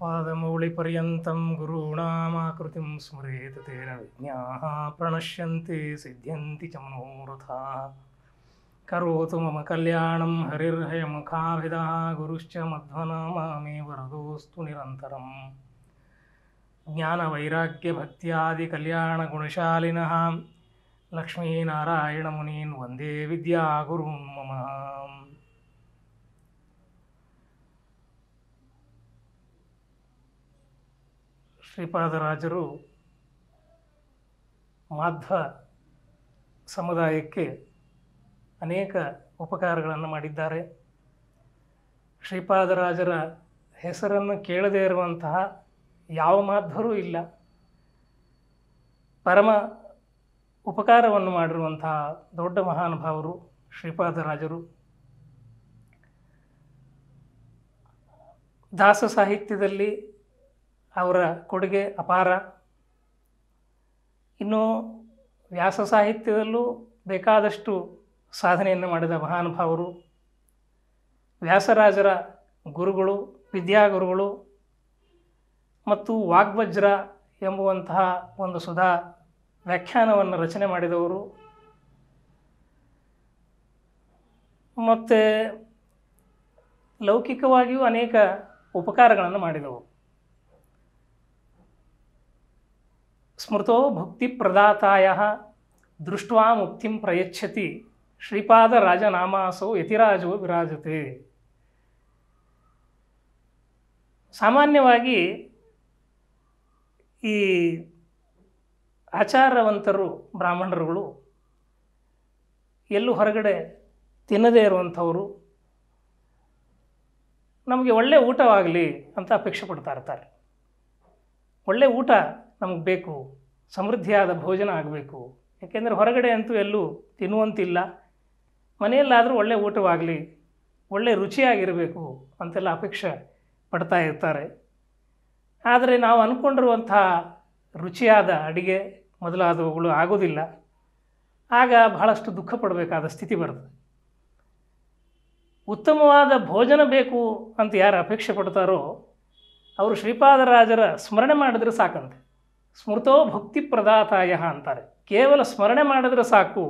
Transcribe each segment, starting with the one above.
पादमौलिपर्यन्तं गुरूणामाकृतिं स्मरेत तेन विज्ञाः प्रणश्यन्ति सिद्ध्यन्ति च मनोरथाः करोतु मम कल्याणं हरिर्हयमुखाभिदः गुरुश्च मध्वनामामे वरदोऽस्तु निरन्तरम् ज्ञानवैराग्यभक्त्यादिकल्याणगुणशालिनः लक्ष्मीनारायणमुनीन् वन्दे विद्यागुरून् मम ಶ್ರೀಪಾದರಾಜರು ಮಾಧ್ವ ಸಮುದಾಯಕ್ಕೆ ಅನೇಕ ಉಪಕಾರಗಳನ್ನು ಮಾಡಿದ್ದಾರೆ ಶ್ರೀಪಾದರಾಜರ ಹೆಸರನ್ನು ಕೇಳದೇ ಇರುವಂತಹ ಯಾವ ಮಾಧ್ವರೂ ಇಲ್ಲ ಪರಮ ಉಪಕಾರವನ್ನು ಮಾಡಿರುವಂತಹ ದೊಡ್ಡ ಮಹಾನುಭಾವರು ಶ್ರೀಪಾದರಾಜರು ದಾಸ ಸಾಹಿತ್ಯದಲ್ಲಿ ಅವರ ಕೊಡುಗೆ ಅಪಾರ ಇನ್ನು ವ್ಯಾಸ ಸಾಹಿತ್ಯದಲ್ಲೂ ಬೇಕಾದಷ್ಟು ಸಾಧನೆಯನ್ನು ಮಾಡಿದ ಮಹಾನುಭಾವರು ವ್ಯಾಸರಾಜರ ಗುರುಗಳು ವಿದ್ಯಾಗುರುಗಳು ಮತ್ತು ವಾಗ್ವಜ್ರ ಎಂಬುವಂತಹ ಒಂದು ಸುಧಾ ವ್ಯಾಖ್ಯಾನವನ್ನು ರಚನೆ ಮಾಡಿದವರು ಮತ್ತು ಲೌಕಿಕವಾಗಿಯೂ ಅನೇಕ ಉಪಕಾರಗಳನ್ನು ಮಾಡಿದವು ಸ್ಮೃತೋ ಭಕ್ತಿ ಪ್ರದಾತಾಯ ದೃಷ್ಟ ಮುಕ್ತಿಂ ಪ್ರಯಚ್ಛತಿ ರಾಜನಾಮಾಸೋ ಯತಿರಾಜೋ ವಿರಾಜತೆ ಸಾಮಾನ್ಯವಾಗಿ ಈ ಆಚಾರವಂತರು ಬ್ರಾಹ್ಮಣರುಗಳು ಎಲ್ಲೂ ಹೊರಗಡೆ ತಿನ್ನದೇ ಇರುವಂಥವರು ನಮಗೆ ಒಳ್ಳೆಯ ಊಟವಾಗಲಿ ಅಂತ ಅಪೇಕ್ಷೆ ಪಡ್ತಾ ಇರ್ತಾರೆ ಒಳ್ಳೆಯ ಊಟ ನಮಗೆ ಬೇಕು ಸಮೃದ್ಧಿಯಾದ ಭೋಜನ ಆಗಬೇಕು ಯಾಕೆಂದರೆ ಹೊರಗಡೆ ಅಂತೂ ಎಲ್ಲೂ ತಿನ್ನುವಂತಿಲ್ಲ ಮನೆಯಲ್ಲಾದರೂ ಒಳ್ಳೆ ಊಟವಾಗಲಿ ಒಳ್ಳೆ ರುಚಿಯಾಗಿರಬೇಕು ಅಂತೆಲ್ಲ ಅಪೇಕ್ಷೆ ಪಡ್ತಾ ಇರ್ತಾರೆ ಆದರೆ ನಾವು ಅಂದ್ಕೊಂಡಿರುವಂಥ ರುಚಿಯಾದ ಅಡುಗೆ ಮೊದಲಾದವುಗಳು ಆಗೋದಿಲ್ಲ ಆಗ ಬಹಳಷ್ಟು ದುಃಖ ಪಡಬೇಕಾದ ಸ್ಥಿತಿ ಬರ್ತದೆ ಉತ್ತಮವಾದ ಭೋಜನ ಬೇಕು ಅಂತ ಯಾರು ಅಪೇಕ್ಷೆ ಪಡ್ತಾರೋ ಅವರು ಶ್ರೀಪಾದರಾಜರ ಸ್ಮರಣೆ ಮಾಡಿದ್ರೆ ಸಾಕಂತೆ ಸ್ಮೃತೋ ಭಕ್ತಿ ಪ್ರದಾತಾಯ ಅಂತಾರೆ ಕೇವಲ ಸ್ಮರಣೆ ಮಾಡಿದ್ರೆ ಸಾಕು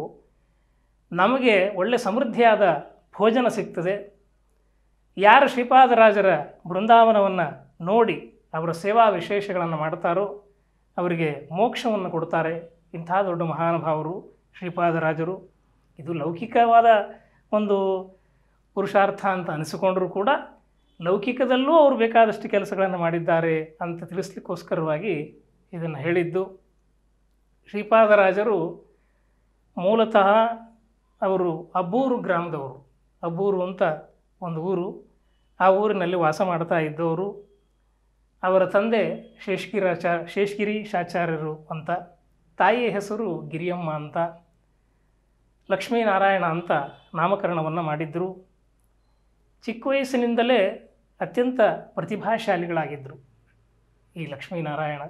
ನಮಗೆ ಒಳ್ಳೆ ಸಮೃದ್ಧಿಯಾದ ಭೋಜನ ಸಿಗ್ತದೆ ಯಾರು ಶ್ರೀಪಾದರಾಜರ ಬೃಂದಾವನವನ್ನು ನೋಡಿ ಅವರ ಸೇವಾ ವಿಶೇಷಗಳನ್ನು ಮಾಡ್ತಾರೋ ಅವರಿಗೆ ಮೋಕ್ಷವನ್ನು ಕೊಡ್ತಾರೆ ಇಂಥ ದೊಡ್ಡ ಮಹಾನುಭಾವರು ಶ್ರೀಪಾದರಾಜರು ಇದು ಲೌಕಿಕವಾದ ಒಂದು ಪುರುಷಾರ್ಥ ಅಂತ ಅನಿಸಿಕೊಂಡರೂ ಕೂಡ ಲೌಕಿಕದಲ್ಲೂ ಅವರು ಬೇಕಾದಷ್ಟು ಕೆಲಸಗಳನ್ನು ಮಾಡಿದ್ದಾರೆ ಅಂತ ತಿಳಿಸ್ಲಿಕ್ಕೋಸ್ಕರವಾಗಿ ಇದನ್ನು ಹೇಳಿದ್ದು ಶ್ರೀಪಾದರಾಜರು ಮೂಲತಃ ಅವರು ಅಬ್ಬೂರು ಗ್ರಾಮದವರು ಅಬ್ಬೂರು ಅಂತ ಒಂದು ಊರು ಆ ಊರಿನಲ್ಲಿ ವಾಸ ಮಾಡ್ತಾ ಇದ್ದವರು ಅವರ ತಂದೆ ಶೇಷಗಿರಾಚಾರ ಶೇಷಗಿರಿ ಶಾಚಾರ್ಯರು ಅಂತ ತಾಯಿಯ ಹೆಸರು ಗಿರಿಯಮ್ಮ ಅಂತ ಲಕ್ಷ್ಮೀನಾರಾಯಣ ಅಂತ ನಾಮಕರಣವನ್ನು ಮಾಡಿದ್ದರು ಚಿಕ್ಕ ವಯಸ್ಸಿನಿಂದಲೇ ಅತ್ಯಂತ ಪ್ರತಿಭಾಶಾಲಿಗಳಾಗಿದ್ದರು ಈ ಲಕ್ಷ್ಮೀನಾರಾಯಣ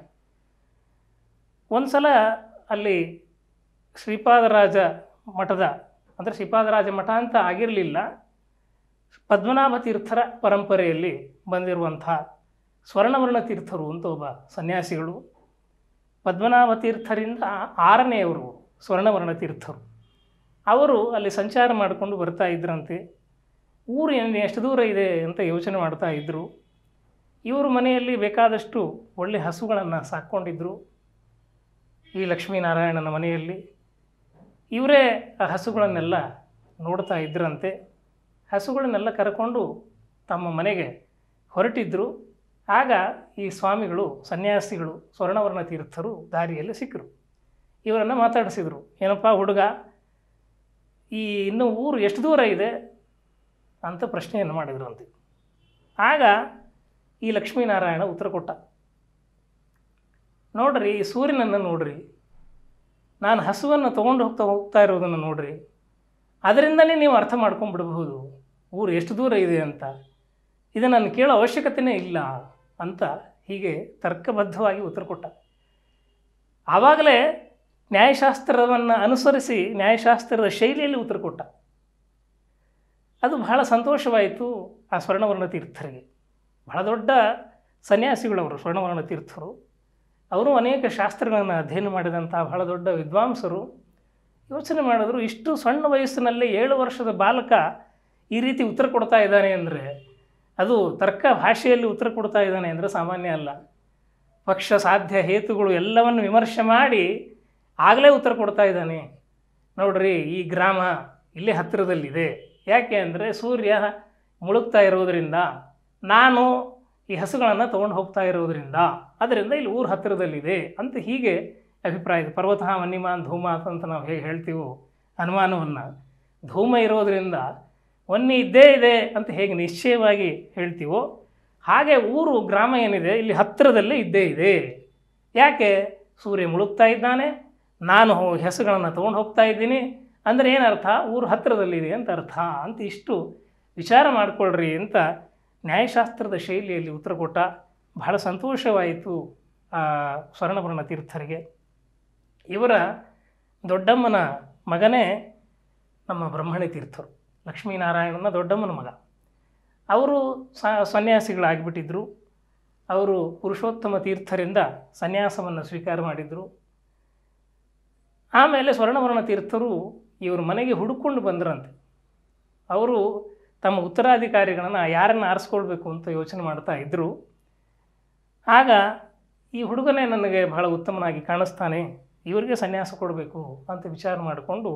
ಒಂದು ಸಲ ಅಲ್ಲಿ ಶ್ರೀಪಾದರಾಜ ಮಠದ ಅಂದರೆ ಶ್ರೀಪಾದರಾಜ ಮಠ ಅಂತ ಆಗಿರಲಿಲ್ಲ ಪದ್ಮನಾಭ ತೀರ್ಥರ ಪರಂಪರೆಯಲ್ಲಿ ಬಂದಿರುವಂಥ ಸ್ವರ್ಣವರ್ಣ ತೀರ್ಥರು ಅಂತ ಒಬ್ಬ ಸನ್ಯಾಸಿಗಳು ಪದ್ಮನಾಭ ತೀರ್ಥರಿಂದ ಆರನೆಯವರು ಸ್ವರ್ಣವರ್ಣ ತೀರ್ಥರು ಅವರು ಅಲ್ಲಿ ಸಂಚಾರ ಮಾಡಿಕೊಂಡು ಬರ್ತಾ ಇದ್ರಂತೆ ಊರು ಎಷ್ಟು ದೂರ ಇದೆ ಅಂತ ಯೋಚನೆ ಮಾಡ್ತಾ ಇದ್ದರು ಇವರು ಮನೆಯಲ್ಲಿ ಬೇಕಾದಷ್ಟು ಒಳ್ಳೆ ಹಸುಗಳನ್ನು ಸಾಕ್ಕೊಂಡಿದ್ದರು ಈ ಲಕ್ಷ್ಮೀನಾರಾಯಣನ ಮನೆಯಲ್ಲಿ ಇವರೇ ಆ ಹಸುಗಳನ್ನೆಲ್ಲ ನೋಡ್ತಾ ಇದ್ದರಂತೆ ಹಸುಗಳನ್ನೆಲ್ಲ ಕರ್ಕೊಂಡು ತಮ್ಮ ಮನೆಗೆ ಹೊರಟಿದ್ದರು ಆಗ ಈ ಸ್ವಾಮಿಗಳು ಸನ್ಯಾಸಿಗಳು ಸ್ವರ್ಣವರ್ಣ ತೀರ್ಥರು ದಾರಿಯಲ್ಲಿ ಸಿಕ್ಕರು ಇವರನ್ನು ಮಾತಾಡಿಸಿದರು ಏನಪ್ಪ ಹುಡುಗ ಈ ಇನ್ನು ಊರು ಎಷ್ಟು ದೂರ ಇದೆ ಅಂತ ಪ್ರಶ್ನೆಯನ್ನು ಮಾಡಿದ್ರು ಅಂತೆ ಆಗ ಈ ಲಕ್ಷ್ಮೀನಾರಾಯಣ ಉತ್ತರ ಕೊಟ್ಟ ನೋಡ್ರಿ ಈ ಸೂರ್ಯನನ್ನು ನೋಡ್ರಿ ನಾನು ಹಸುವನ್ನು ತೊಗೊಂಡು ಹೋಗ್ತಾ ಹೋಗ್ತಾ ಇರೋದನ್ನು ನೋಡ್ರಿ ಅದರಿಂದನೇ ನೀವು ಅರ್ಥ ಮಾಡ್ಕೊಂಡ್ಬಿಡಬಹುದು ಊರು ಎಷ್ಟು ದೂರ ಇದೆ ಅಂತ ಇದು ನಾನು ಕೇಳೋ ಅವಶ್ಯಕತೆಯೇ ಇಲ್ಲ ಅಂತ ಹೀಗೆ ತರ್ಕಬದ್ಧವಾಗಿ ಉತ್ತರ ಕೊಟ್ಟ ಆವಾಗಲೇ ನ್ಯಾಯಶಾಸ್ತ್ರವನ್ನು ಅನುಸರಿಸಿ ನ್ಯಾಯಶಾಸ್ತ್ರದ ಶೈಲಿಯಲ್ಲಿ ಉತ್ತರ ಕೊಟ್ಟ ಅದು ಬಹಳ ಸಂತೋಷವಾಯಿತು ಆ ಸ್ವರ್ಣವರ್ಣ ತೀರ್ಥರಿಗೆ ಬಹಳ ದೊಡ್ಡ ಸನ್ಯಾಸಿಗಳವರು ಸ್ವರ್ಣವರ್ಣ ತೀರ್ಥರು ಅವರು ಅನೇಕ ಶಾಸ್ತ್ರಗಳನ್ನು ಅಧ್ಯಯನ ಮಾಡಿದಂಥ ಬಹಳ ದೊಡ್ಡ ವಿದ್ವಾಂಸರು ಯೋಚನೆ ಮಾಡಿದ್ರು ಇಷ್ಟು ಸಣ್ಣ ವಯಸ್ಸಿನಲ್ಲೇ ಏಳು ವರ್ಷದ ಬಾಲಕ ಈ ರೀತಿ ಉತ್ತರ ಕೊಡ್ತಾ ಇದ್ದಾನೆ ಅಂದರೆ ಅದು ತರ್ಕ ಭಾಷೆಯಲ್ಲಿ ಉತ್ತರ ಕೊಡ್ತಾ ಇದ್ದಾನೆ ಅಂದರೆ ಸಾಮಾನ್ಯ ಅಲ್ಲ ಪಕ್ಷ ಸಾಧ್ಯ ಹೇತುಗಳು ಎಲ್ಲವನ್ನು ವಿಮರ್ಶೆ ಮಾಡಿ ಆಗಲೇ ಉತ್ತರ ಕೊಡ್ತಾ ಇದ್ದಾನೆ ನೋಡ್ರಿ ಈ ಗ್ರಾಮ ಇಲ್ಲಿ ಹತ್ತಿರದಲ್ಲಿದೆ ಯಾಕೆ ಅಂದರೆ ಸೂರ್ಯ ಮುಳುಗ್ತಾ ಇರೋದರಿಂದ ನಾನು ಈ ಹಸುಗಳನ್ನು ತೊಗೊಂಡು ಹೋಗ್ತಾ ಇರೋದ್ರಿಂದ ಅದರಿಂದ ಇಲ್ಲಿ ಊರು ಹತ್ತಿರದಲ್ಲಿದೆ ಅಂತ ಹೀಗೆ ಅಭಿಪ್ರಾಯ ಇದೆ ಪರ್ವತಃ ವನ್ಯಮಾನ್ ಧೂಮ ಅಂತ ನಾವು ಹೇಗೆ ಹೇಳ್ತೀವೋ ಅನುಮಾನವನ್ನು ಧೂಮ ಇರೋದರಿಂದ ವನ್ನಿ ಇದ್ದೇ ಇದೆ ಅಂತ ಹೇಗೆ ನಿಶ್ಚಯವಾಗಿ ಹೇಳ್ತೀವೋ ಹಾಗೆ ಊರು ಗ್ರಾಮ ಏನಿದೆ ಇಲ್ಲಿ ಹತ್ತಿರದಲ್ಲೇ ಇದ್ದೇ ಇದೆ ಯಾಕೆ ಸೂರ್ಯ ಮುಳುಗ್ತಾ ಇದ್ದಾನೆ ನಾನು ಹೆಸರುಗಳನ್ನು ತೊಗೊಂಡು ಹೋಗ್ತಾ ಇದ್ದೀನಿ ಅಂದರೆ ಏನರ್ಥ ಊರು ಹತ್ತಿರದಲ್ಲಿದೆ ಅಂತ ಅರ್ಥ ಅಂತ ಇಷ್ಟು ವಿಚಾರ ಮಾಡಿಕೊಳ್ರಿ ಅಂತ ನ್ಯಾಯಶಾಸ್ತ್ರದ ಶೈಲಿಯಲ್ಲಿ ಉತ್ತರ ಕೊಟ್ಟ ಬಹಳ ಸಂತೋಷವಾಯಿತು ಆ ಸ್ವರ್ಣಭರಣ ತೀರ್ಥರಿಗೆ ಇವರ ದೊಡ್ಡಮ್ಮನ ಮಗನೇ ನಮ್ಮ ಬ್ರಹ್ಮಣಿ ತೀರ್ಥರು ಲಕ್ಷ್ಮೀನಾರಾಯಣನ ದೊಡ್ಡಮ್ಮನ ಮಗ ಅವರು ಸ ಸನ್ಯಾಸಿಗಳಾಗಿಬಿಟ್ಟಿದ್ದರು ಅವರು ಪುರುಷೋತ್ತಮ ತೀರ್ಥರಿಂದ ಸನ್ಯಾಸವನ್ನು ಸ್ವೀಕಾರ ಮಾಡಿದರು ಆಮೇಲೆ ಸ್ವರ್ಣವರ್ಣ ತೀರ್ಥರು ಇವರು ಮನೆಗೆ ಹುಡುಕೊಂಡು ಬಂದರಂತೆ ಅವರು ತಮ್ಮ ಉತ್ತರಾಧಿಕಾರಿಗಳನ್ನು ಯಾರನ್ನು ಆರಿಸ್ಕೊಳ್ಬೇಕು ಅಂತ ಯೋಚನೆ ಮಾಡ್ತಾ ಇದ್ದರು ಆಗ ಈ ಹುಡುಗನೇ ನನಗೆ ಬಹಳ ಉತ್ತಮನಾಗಿ ಕಾಣಿಸ್ತಾನೆ ಇವ್ರಿಗೆ ಸನ್ಯಾಸ ಕೊಡಬೇಕು ಅಂತ ವಿಚಾರ ಮಾಡಿಕೊಂಡು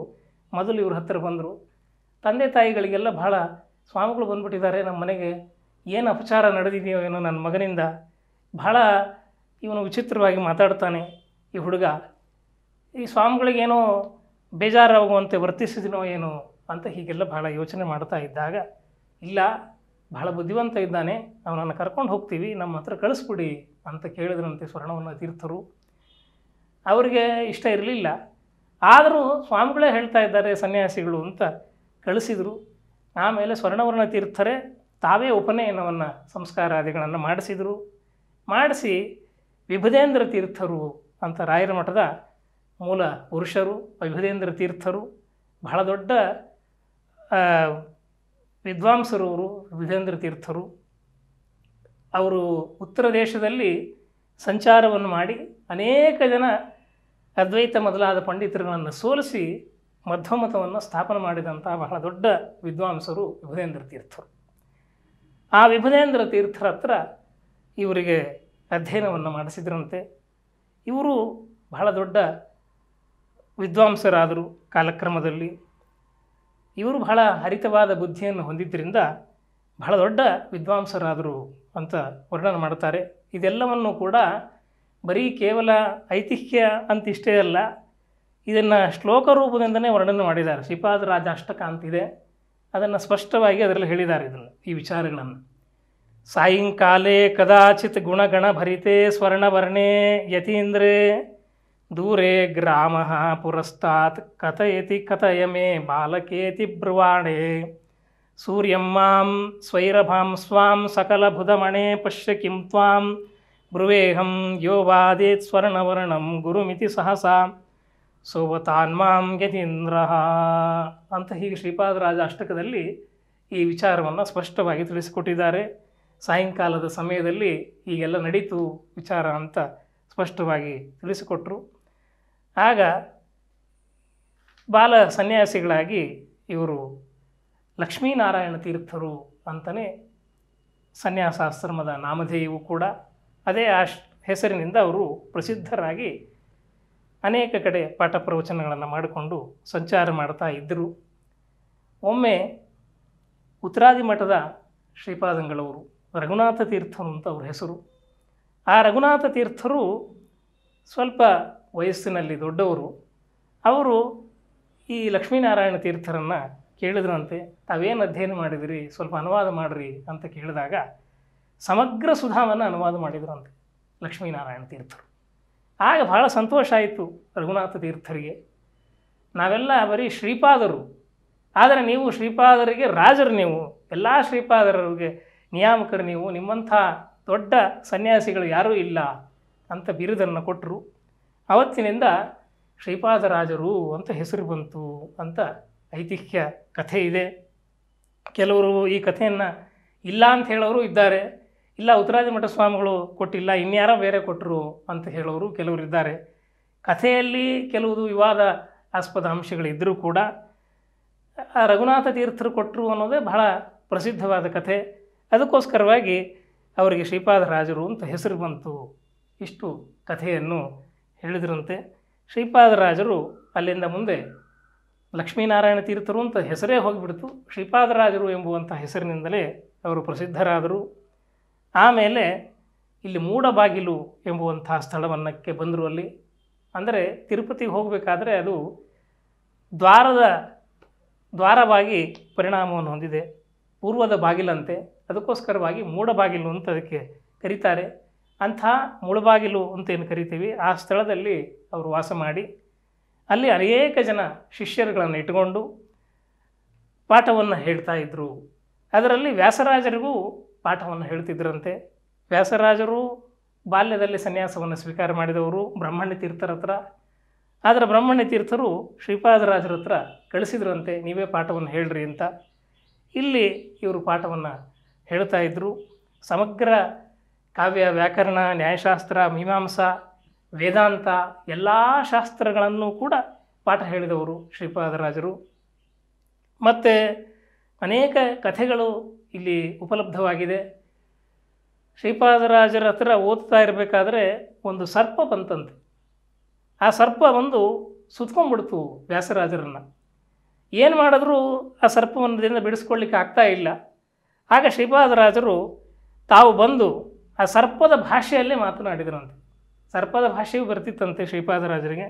ಮೊದಲು ಇವ್ರ ಹತ್ತಿರ ಬಂದರು ತಂದೆ ತಾಯಿಗಳಿಗೆಲ್ಲ ಬಹಳ ಸ್ವಾಮಿಗಳು ಬಂದುಬಿಟ್ಟಿದ್ದಾರೆ ನಮ್ಮ ಮನೆಗೆ ಏನು ಅಪಚಾರ ನಡೆದಿದೆಯೋ ಏನೋ ನನ್ನ ಮಗನಿಂದ ಬಹಳ ಇವನು ವಿಚಿತ್ರವಾಗಿ ಮಾತಾಡ್ತಾನೆ ಈ ಹುಡುಗ ಈ ಸ್ವಾಮಿಗಳಿಗೇನೋ ಬೇಜಾರಾಗುವಂತೆ ವರ್ತಿಸಿದನೋ ಏನೋ ಅಂತ ಹೀಗೆಲ್ಲ ಬಹಳ ಯೋಚನೆ ಮಾಡ್ತಾ ಇದ್ದಾಗ ಇಲ್ಲ ಬಹಳ ಬುದ್ಧಿವಂತ ಇದ್ದಾನೆ ಅವನನ್ನು ಕರ್ಕೊಂಡು ಹೋಗ್ತೀವಿ ನಮ್ಮ ಹತ್ರ ಕಳಿಸ್ಬಿಡಿ ಅಂತ ಕೇಳಿದ್ರಂತೆ ಸ್ವರ್ಣವನ್ನು ತೀರ್ಥರು ಅವರಿಗೆ ಇಷ್ಟ ಇರಲಿಲ್ಲ ಆದರೂ ಸ್ವಾಮಿಗಳೇ ಹೇಳ್ತಾ ಇದ್ದಾರೆ ಸನ್ಯಾಸಿಗಳು ಅಂತ ಕಳಿಸಿದರು ಆಮೇಲೆ ಸ್ವರ್ಣವರ್ಣ ತೀರ್ಥರೇ ತಾವೇ ಉಪನಯನವನ್ನು ಸಂಸ್ಕಾರಾದಿಗಳನ್ನು ಮಾಡಿಸಿದರು ಮಾಡಿಸಿ ವಿಭುಧೇಂದ್ರ ತೀರ್ಥರು ಅಂತ ರಾಯರ ಮಠದ ಮೂಲ ಪುರುಷರು ವಿಭುಧೇಂದ್ರ ತೀರ್ಥರು ಬಹಳ ದೊಡ್ಡ ವಿದ್ವಾಂಸರವರು ವಿಧೇಂದ್ರ ತೀರ್ಥರು ಅವರು ಉತ್ತರ ದೇಶದಲ್ಲಿ ಸಂಚಾರವನ್ನು ಮಾಡಿ ಅನೇಕ ಜನ ಅದ್ವೈತ ಮೊದಲಾದ ಪಂಡಿತರುಗಳನ್ನು ಸೋಲಿಸಿ ಮಧ್ವಮತವನ್ನು ಸ್ಥಾಪನೆ ಮಾಡಿದಂಥ ಬಹಳ ದೊಡ್ಡ ವಿದ್ವಾಂಸರು ವಿಭುಧೇಂದ್ರ ತೀರ್ಥರು ಆ ವಿಭುಧೇಂದ್ರ ತೀರ್ಥರ ಹತ್ರ ಇವರಿಗೆ ಅಧ್ಯಯನವನ್ನು ಮಾಡಿಸಿದ್ರಂತೆ ಇವರು ಬಹಳ ದೊಡ್ಡ ವಿದ್ವಾಂಸರಾದರು ಕಾಲಕ್ರಮದಲ್ಲಿ ಇವರು ಬಹಳ ಹರಿತವಾದ ಬುದ್ಧಿಯನ್ನು ಹೊಂದಿದ್ದರಿಂದ ಬಹಳ ದೊಡ್ಡ ವಿದ್ವಾಂಸರಾದರು ಅಂತ ವರ್ಣನೆ ಮಾಡ್ತಾರೆ ಇದೆಲ್ಲವನ್ನು ಕೂಡ ಬರೀ ಕೇವಲ ಐತಿಹ್ಯ ಅಂತ ಇಷ್ಟೇ ಅಲ್ಲ ಇದನ್ನು ಶ್ಲೋಕ ರೂಪದಿಂದನೇ ವರ್ಣನೆ ಮಾಡಿದ್ದಾರೆ ಶ್ರೀಪಾದ ರಾಜ ಅಷ್ಟಕ ಅಂತಿದೆ ಅದನ್ನು ಸ್ಪಷ್ಟವಾಗಿ ಅದರಲ್ಲಿ ಹೇಳಿದ್ದಾರೆ ಇದನ್ನು ಈ ವಿಚಾರಗಳನ್ನು ಸಾಯಂಕಾಲೇ ಕದಾಚಿತ್ ಗುಣಗಣ ಭರಿತೆ ಸ್ವರ್ಣವರ್ಣೇ ಯತೀಂದ್ರೇ ಗ್ರಾಮ ಪುರಸ್ತಾತ್ ಕಥಯತಿ ಕಥಯತಿ ಮೇ ಮೇ बालकेति ಸೂರ್ಯಂ ಮಾಂ ಸ್ವೈರಭಾಂ ಸ್ವಾಂ ಸಕಲ ಬುಧಮಣೆ ಪಶ್ಯ ಕಿಂ ತ್ವಾಂ ಯೋ ಯೋ ವಾದೇತ್ ಸ್ವರ್ಣವರ್ಣಂ ಗುರುಮಿತಿ ಸಹಸಾ ಮಾಂ ಯತೀಂದ್ರ ಅಂತ ಹೀಗೆ ಶ್ರೀಪಾದರಾಜ ಅಷ್ಟಕದಲ್ಲಿ ಈ ವಿಚಾರವನ್ನು ಸ್ಪಷ್ಟವಾಗಿ ತಿಳಿಸಿಕೊಟ್ಟಿದ್ದಾರೆ ಸಾಯಂಕಾಲದ ಸಮಯದಲ್ಲಿ ಈಗೆಲ್ಲ ನಡೀತು ವಿಚಾರ ಅಂತ ಸ್ಪಷ್ಟವಾಗಿ ತಿಳಿಸಿಕೊಟ್ರು ಆಗ ಬಾಲ ಸನ್ಯಾಸಿಗಳಾಗಿ ಇವರು ಲಕ್ಷ್ಮೀನಾರಾಯಣ ತೀರ್ಥರು ಅಂತಲೇ ಸನ್ಯಾಸಾಶ್ರಮದ ನಾಮಧೇಯವು ಕೂಡ ಅದೇ ಆಶ್ ಹೆಸರಿನಿಂದ ಅವರು ಪ್ರಸಿದ್ಧರಾಗಿ ಅನೇಕ ಕಡೆ ಪಾಠ ಪ್ರವಚನಗಳನ್ನು ಮಾಡಿಕೊಂಡು ಸಂಚಾರ ಮಾಡ್ತಾ ಇದ್ದರು ಒಮ್ಮೆ ಉತ್ತರಾದಿ ಮಠದ ಶ್ರೀಪಾದಂಗಳವರು ರಘುನಾಥ ತೀರ್ಥರು ಅಂತ ಅವ್ರ ಹೆಸರು ಆ ರಘುನಾಥ ತೀರ್ಥರು ಸ್ವಲ್ಪ ವಯಸ್ಸಿನಲ್ಲಿ ದೊಡ್ಡವರು ಅವರು ಈ ಲಕ್ಷ್ಮೀನಾರಾಯಣ ತೀರ್ಥರನ್ನು ಕೇಳಿದ್ರಂತೆ ತಾವೇನು ಅಧ್ಯಯನ ಮಾಡಿದಿರಿ ಸ್ವಲ್ಪ ಅನುವಾದ ಮಾಡಿರಿ ಅಂತ ಕೇಳಿದಾಗ ಸಮಗ್ರ ಸುಧಾವನ್ನು ಅನುವಾದ ಮಾಡಿದ್ರಂತೆ ಲಕ್ಷ್ಮೀನಾರಾಯಣ ತೀರ್ಥರು ಆಗ ಬಹಳ ಸಂತೋಷ ಆಯಿತು ರಘುನಾಥ ತೀರ್ಥರಿಗೆ ನಾವೆಲ್ಲ ಬರೀ ಶ್ರೀಪಾದರು ಆದರೆ ನೀವು ಶ್ರೀಪಾದರಿಗೆ ರಾಜರು ನೀವು ಎಲ್ಲ ಶ್ರೀಪಾದರಿಗೆ ನಿಯಾಮಕರು ನೀವು ನಿಮ್ಮಂಥ ದೊಡ್ಡ ಸನ್ಯಾಸಿಗಳು ಯಾರೂ ಇಲ್ಲ ಅಂತ ಬಿರುದನ್ನು ಕೊಟ್ಟರು ಆವತ್ತಿನಿಂದ ಶ್ರೀಪಾದರಾಜರು ಅಂತ ಹೆಸರು ಬಂತು ಅಂತ ಐತಿಹ್ಯ ಕಥೆ ಇದೆ ಕೆಲವರು ಈ ಕಥೆಯನ್ನು ಇಲ್ಲ ಅಂತ ಹೇಳೋರು ಇದ್ದಾರೆ ಇಲ್ಲ ಉತ್ತರಾಜ ಮಠ ಸ್ವಾಮಿಗಳು ಕೊಟ್ಟಿಲ್ಲ ಇನ್ಯಾರೋ ಬೇರೆ ಕೊಟ್ಟರು ಅಂತ ಹೇಳೋರು ಕೆಲವರು ಇದ್ದಾರೆ ಕಥೆಯಲ್ಲಿ ಕೆಲವುದು ವಿವಾದ ಆಸ್ಪದ ಅಂಶಗಳಿದ್ದರೂ ಕೂಡ ರಘುನಾಥ ತೀರ್ಥರು ಕೊಟ್ಟರು ಅನ್ನೋದೇ ಬಹಳ ಪ್ರಸಿದ್ಧವಾದ ಕಥೆ ಅದಕ್ಕೋಸ್ಕರವಾಗಿ ಅವರಿಗೆ ಶ್ರೀಪಾದರಾಜರು ಅಂತ ಹೆಸರು ಬಂತು ಇಷ್ಟು ಕಥೆಯನ್ನು ಹೇಳಿದ್ರಂತೆ ಶ್ರೀಪಾದರಾಜರು ಅಲ್ಲಿಂದ ಮುಂದೆ ಲಕ್ಷ್ಮೀನಾರಾಯಣ ತೀರ್ಥರು ಅಂತ ಹೆಸರೇ ಹೋಗಿಬಿಡ್ತು ಶ್ರೀಪಾದರಾಜರು ಎಂಬುವಂಥ ಹೆಸರಿನಿಂದಲೇ ಅವರು ಪ್ರಸಿದ್ಧರಾದರು ಆಮೇಲೆ ಇಲ್ಲಿ ಮೂಡಬಾಗಿಲು ಎಂಬುವಂಥ ಸ್ಥಳವನ್ನಕ್ಕೆ ಬಂದರು ಅಲ್ಲಿ ಅಂದರೆ ತಿರುಪತಿಗೆ ಹೋಗಬೇಕಾದ್ರೆ ಅದು ದ್ವಾರದ ದ್ವಾರವಾಗಿ ಪರಿಣಾಮವನ್ನು ಹೊಂದಿದೆ ಪೂರ್ವದ ಬಾಗಿಲಂತೆ ಅದಕ್ಕೋಸ್ಕರವಾಗಿ ಮೂಡಬಾಗಿಲು ಅಂತ ಅದಕ್ಕೆ ಕರೀತಾರೆ ಅಂಥ ಮುಳುಬಾಗಿಲು ಅಂತ ಏನು ಕರಿತೀವಿ ಆ ಸ್ಥಳದಲ್ಲಿ ಅವರು ವಾಸ ಮಾಡಿ ಅಲ್ಲಿ ಅನೇಕ ಜನ ಶಿಷ್ಯರುಗಳನ್ನು ಇಟ್ಟುಕೊಂಡು ಪಾಠವನ್ನು ಹೇಳ್ತಾ ಇದ್ದರು ಅದರಲ್ಲಿ ವ್ಯಾಸರಾಜರಿಗೂ ಪಾಠವನ್ನು ಹೇಳ್ತಿದ್ರಂತೆ ವ್ಯಾಸರಾಜರು ಬಾಲ್ಯದಲ್ಲಿ ಸನ್ಯಾಸವನ್ನು ಸ್ವೀಕಾರ ಮಾಡಿದವರು ಬ್ರಹ್ಮಣ್ಯ ತೀರ್ಥರ ಹತ್ರ ಆದರೆ ಬ್ರಹ್ಮಣ್ಯ ತೀರ್ಥರು ಶ್ರೀಪಾದರಾಜರ ಹತ್ರ ಕಳಿಸಿದ್ರಂತೆ ನೀವೇ ಪಾಠವನ್ನು ಹೇಳ್ರಿ ಅಂತ ಇಲ್ಲಿ ಇವರು ಪಾಠವನ್ನು ಹೇಳ್ತಾ ಇದ್ದರು ಸಮಗ್ರ ಕಾವ್ಯ ವ್ಯಾಕರಣ ನ್ಯಾಯಶಾಸ್ತ್ರ ಮೀಮಾಂಸಾ ವೇದಾಂತ ಎಲ್ಲ ಶಾಸ್ತ್ರಗಳನ್ನು ಕೂಡ ಪಾಠ ಹೇಳಿದವರು ಶ್ರೀಪಾದರಾಜರು ಮತ್ತು ಅನೇಕ ಕಥೆಗಳು ಇಲ್ಲಿ ಉಪಲಬ್ಧವಾಗಿದೆ ಶ್ರೀಪಾದರಾಜರ ಹತ್ರ ಓದ್ತಾ ಇರಬೇಕಾದ್ರೆ ಒಂದು ಸರ್ಪ ಬಂತಂತೆ ಆ ಸರ್ಪ ಬಂದು ಸುತ್ಕೊಂಡ್ಬಿಡ್ತು ವ್ಯಾಸರಾಜರನ್ನು ಏನು ಮಾಡಿದ್ರೂ ಆ ಸರ್ಪವನ್ನದಿಂದ ಬಿಡಿಸ್ಕೊಳ್ಳಿಕ್ಕೆ ಆಗ್ತಾ ಇಲ್ಲ ಆಗ ಶ್ರೀಪಾದರಾಜರು ತಾವು ಬಂದು ಆ ಸರ್ಪದ ಭಾಷೆಯಲ್ಲೇ ಮಾತನಾಡಿದ್ರಂತೆ ಸರ್ಪದ ಭಾಷೆಯೂ ಬರ್ತಿತ್ತಂತೆ ಶ್ರೀಪಾದರಾಜರಿಗೆ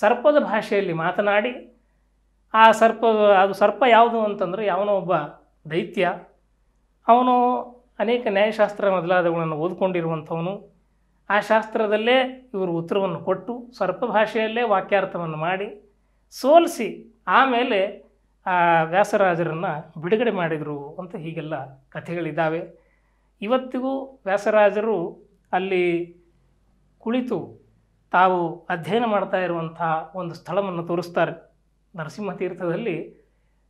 ಸರ್ಪದ ಭಾಷೆಯಲ್ಲಿ ಮಾತನಾಡಿ ಆ ಸರ್ಪ ಅದು ಸರ್ಪ ಯಾವುದು ಅಂತಂದರೆ ಯಾವನೋ ಒಬ್ಬ ದೈತ್ಯ ಅವನು ಅನೇಕ ನ್ಯಾಯಶಾಸ್ತ್ರ ಮೊದಲಾದವುಗಳನ್ನು ಓದ್ಕೊಂಡಿರುವಂಥವನು ಆ ಶಾಸ್ತ್ರದಲ್ಲೇ ಇವರು ಉತ್ತರವನ್ನು ಕೊಟ್ಟು ಸರ್ಪ ಭಾಷೆಯಲ್ಲೇ ವಾಕ್ಯಾರ್ಥವನ್ನು ಮಾಡಿ ಸೋಲಿಸಿ ಆಮೇಲೆ ಆ ವ್ಯಾಸರಾಜರನ್ನು ಬಿಡುಗಡೆ ಮಾಡಿದರು ಅಂತ ಹೀಗೆಲ್ಲ ಕಥೆಗಳಿದ್ದಾವೆ ಇವತ್ತಿಗೂ ವ್ಯಾಸರಾಜರು ಅಲ್ಲಿ ಕುಳಿತು ತಾವು ಅಧ್ಯಯನ ಮಾಡ್ತಾ ಇರುವಂಥ ಒಂದು ಸ್ಥಳವನ್ನು ತೋರಿಸ್ತಾರೆ ನರಸಿಂಹ ತೀರ್ಥದಲ್ಲಿ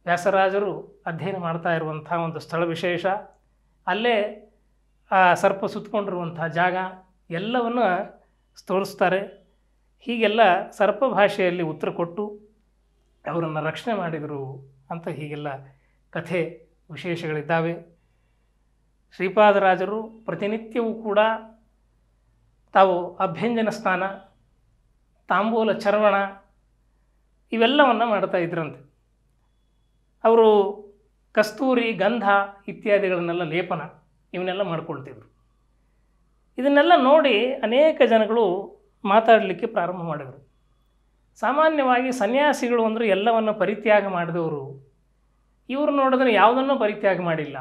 ವ್ಯಾಸರಾಜರು ಅಧ್ಯಯನ ಮಾಡ್ತಾ ಇರುವಂಥ ಒಂದು ಸ್ಥಳ ವಿಶೇಷ ಅಲ್ಲೇ ಆ ಸರ್ಪ ಸುತ್ತಕೊಂಡಿರುವಂಥ ಜಾಗ ಎಲ್ಲವನ್ನು ತೋರಿಸ್ತಾರೆ ಹೀಗೆಲ್ಲ ಸರ್ಪ ಭಾಷೆಯಲ್ಲಿ ಉತ್ತರ ಕೊಟ್ಟು ಅವರನ್ನು ರಕ್ಷಣೆ ಮಾಡಿದರು ಅಂತ ಹೀಗೆಲ್ಲ ಕಥೆ ವಿಶೇಷಗಳಿದ್ದಾವೆ ಶ್ರೀಪಾದರಾಜರು ಪ್ರತಿನಿತ್ಯವೂ ಕೂಡ ತಾವು ಅಭ್ಯಂಜನ ಸ್ನಾನ ತಾಂಬೂಲ ಚರ್ವಣ ಇವೆಲ್ಲವನ್ನು ಮಾಡ್ತಾ ಇದ್ರಂತೆ ಅವರು ಕಸ್ತೂರಿ ಗಂಧ ಇತ್ಯಾದಿಗಳನ್ನೆಲ್ಲ ಲೇಪನ ಇವನ್ನೆಲ್ಲ ಮಾಡ್ಕೊಳ್ತಿದ್ರು ಇದನ್ನೆಲ್ಲ ನೋಡಿ ಅನೇಕ ಜನಗಳು ಮಾತಾಡಲಿಕ್ಕೆ ಪ್ರಾರಂಭ ಮಾಡಿದರು ಸಾಮಾನ್ಯವಾಗಿ ಸನ್ಯಾಸಿಗಳು ಅಂದರೆ ಎಲ್ಲವನ್ನು ಪರಿತ್ಯಾಗ ಮಾಡಿದವರು ಇವರು ನೋಡಿದ್ರೆ ಯಾವುದನ್ನೂ ಪರಿತ್ಯಾಗ ಮಾಡಿಲ್ಲ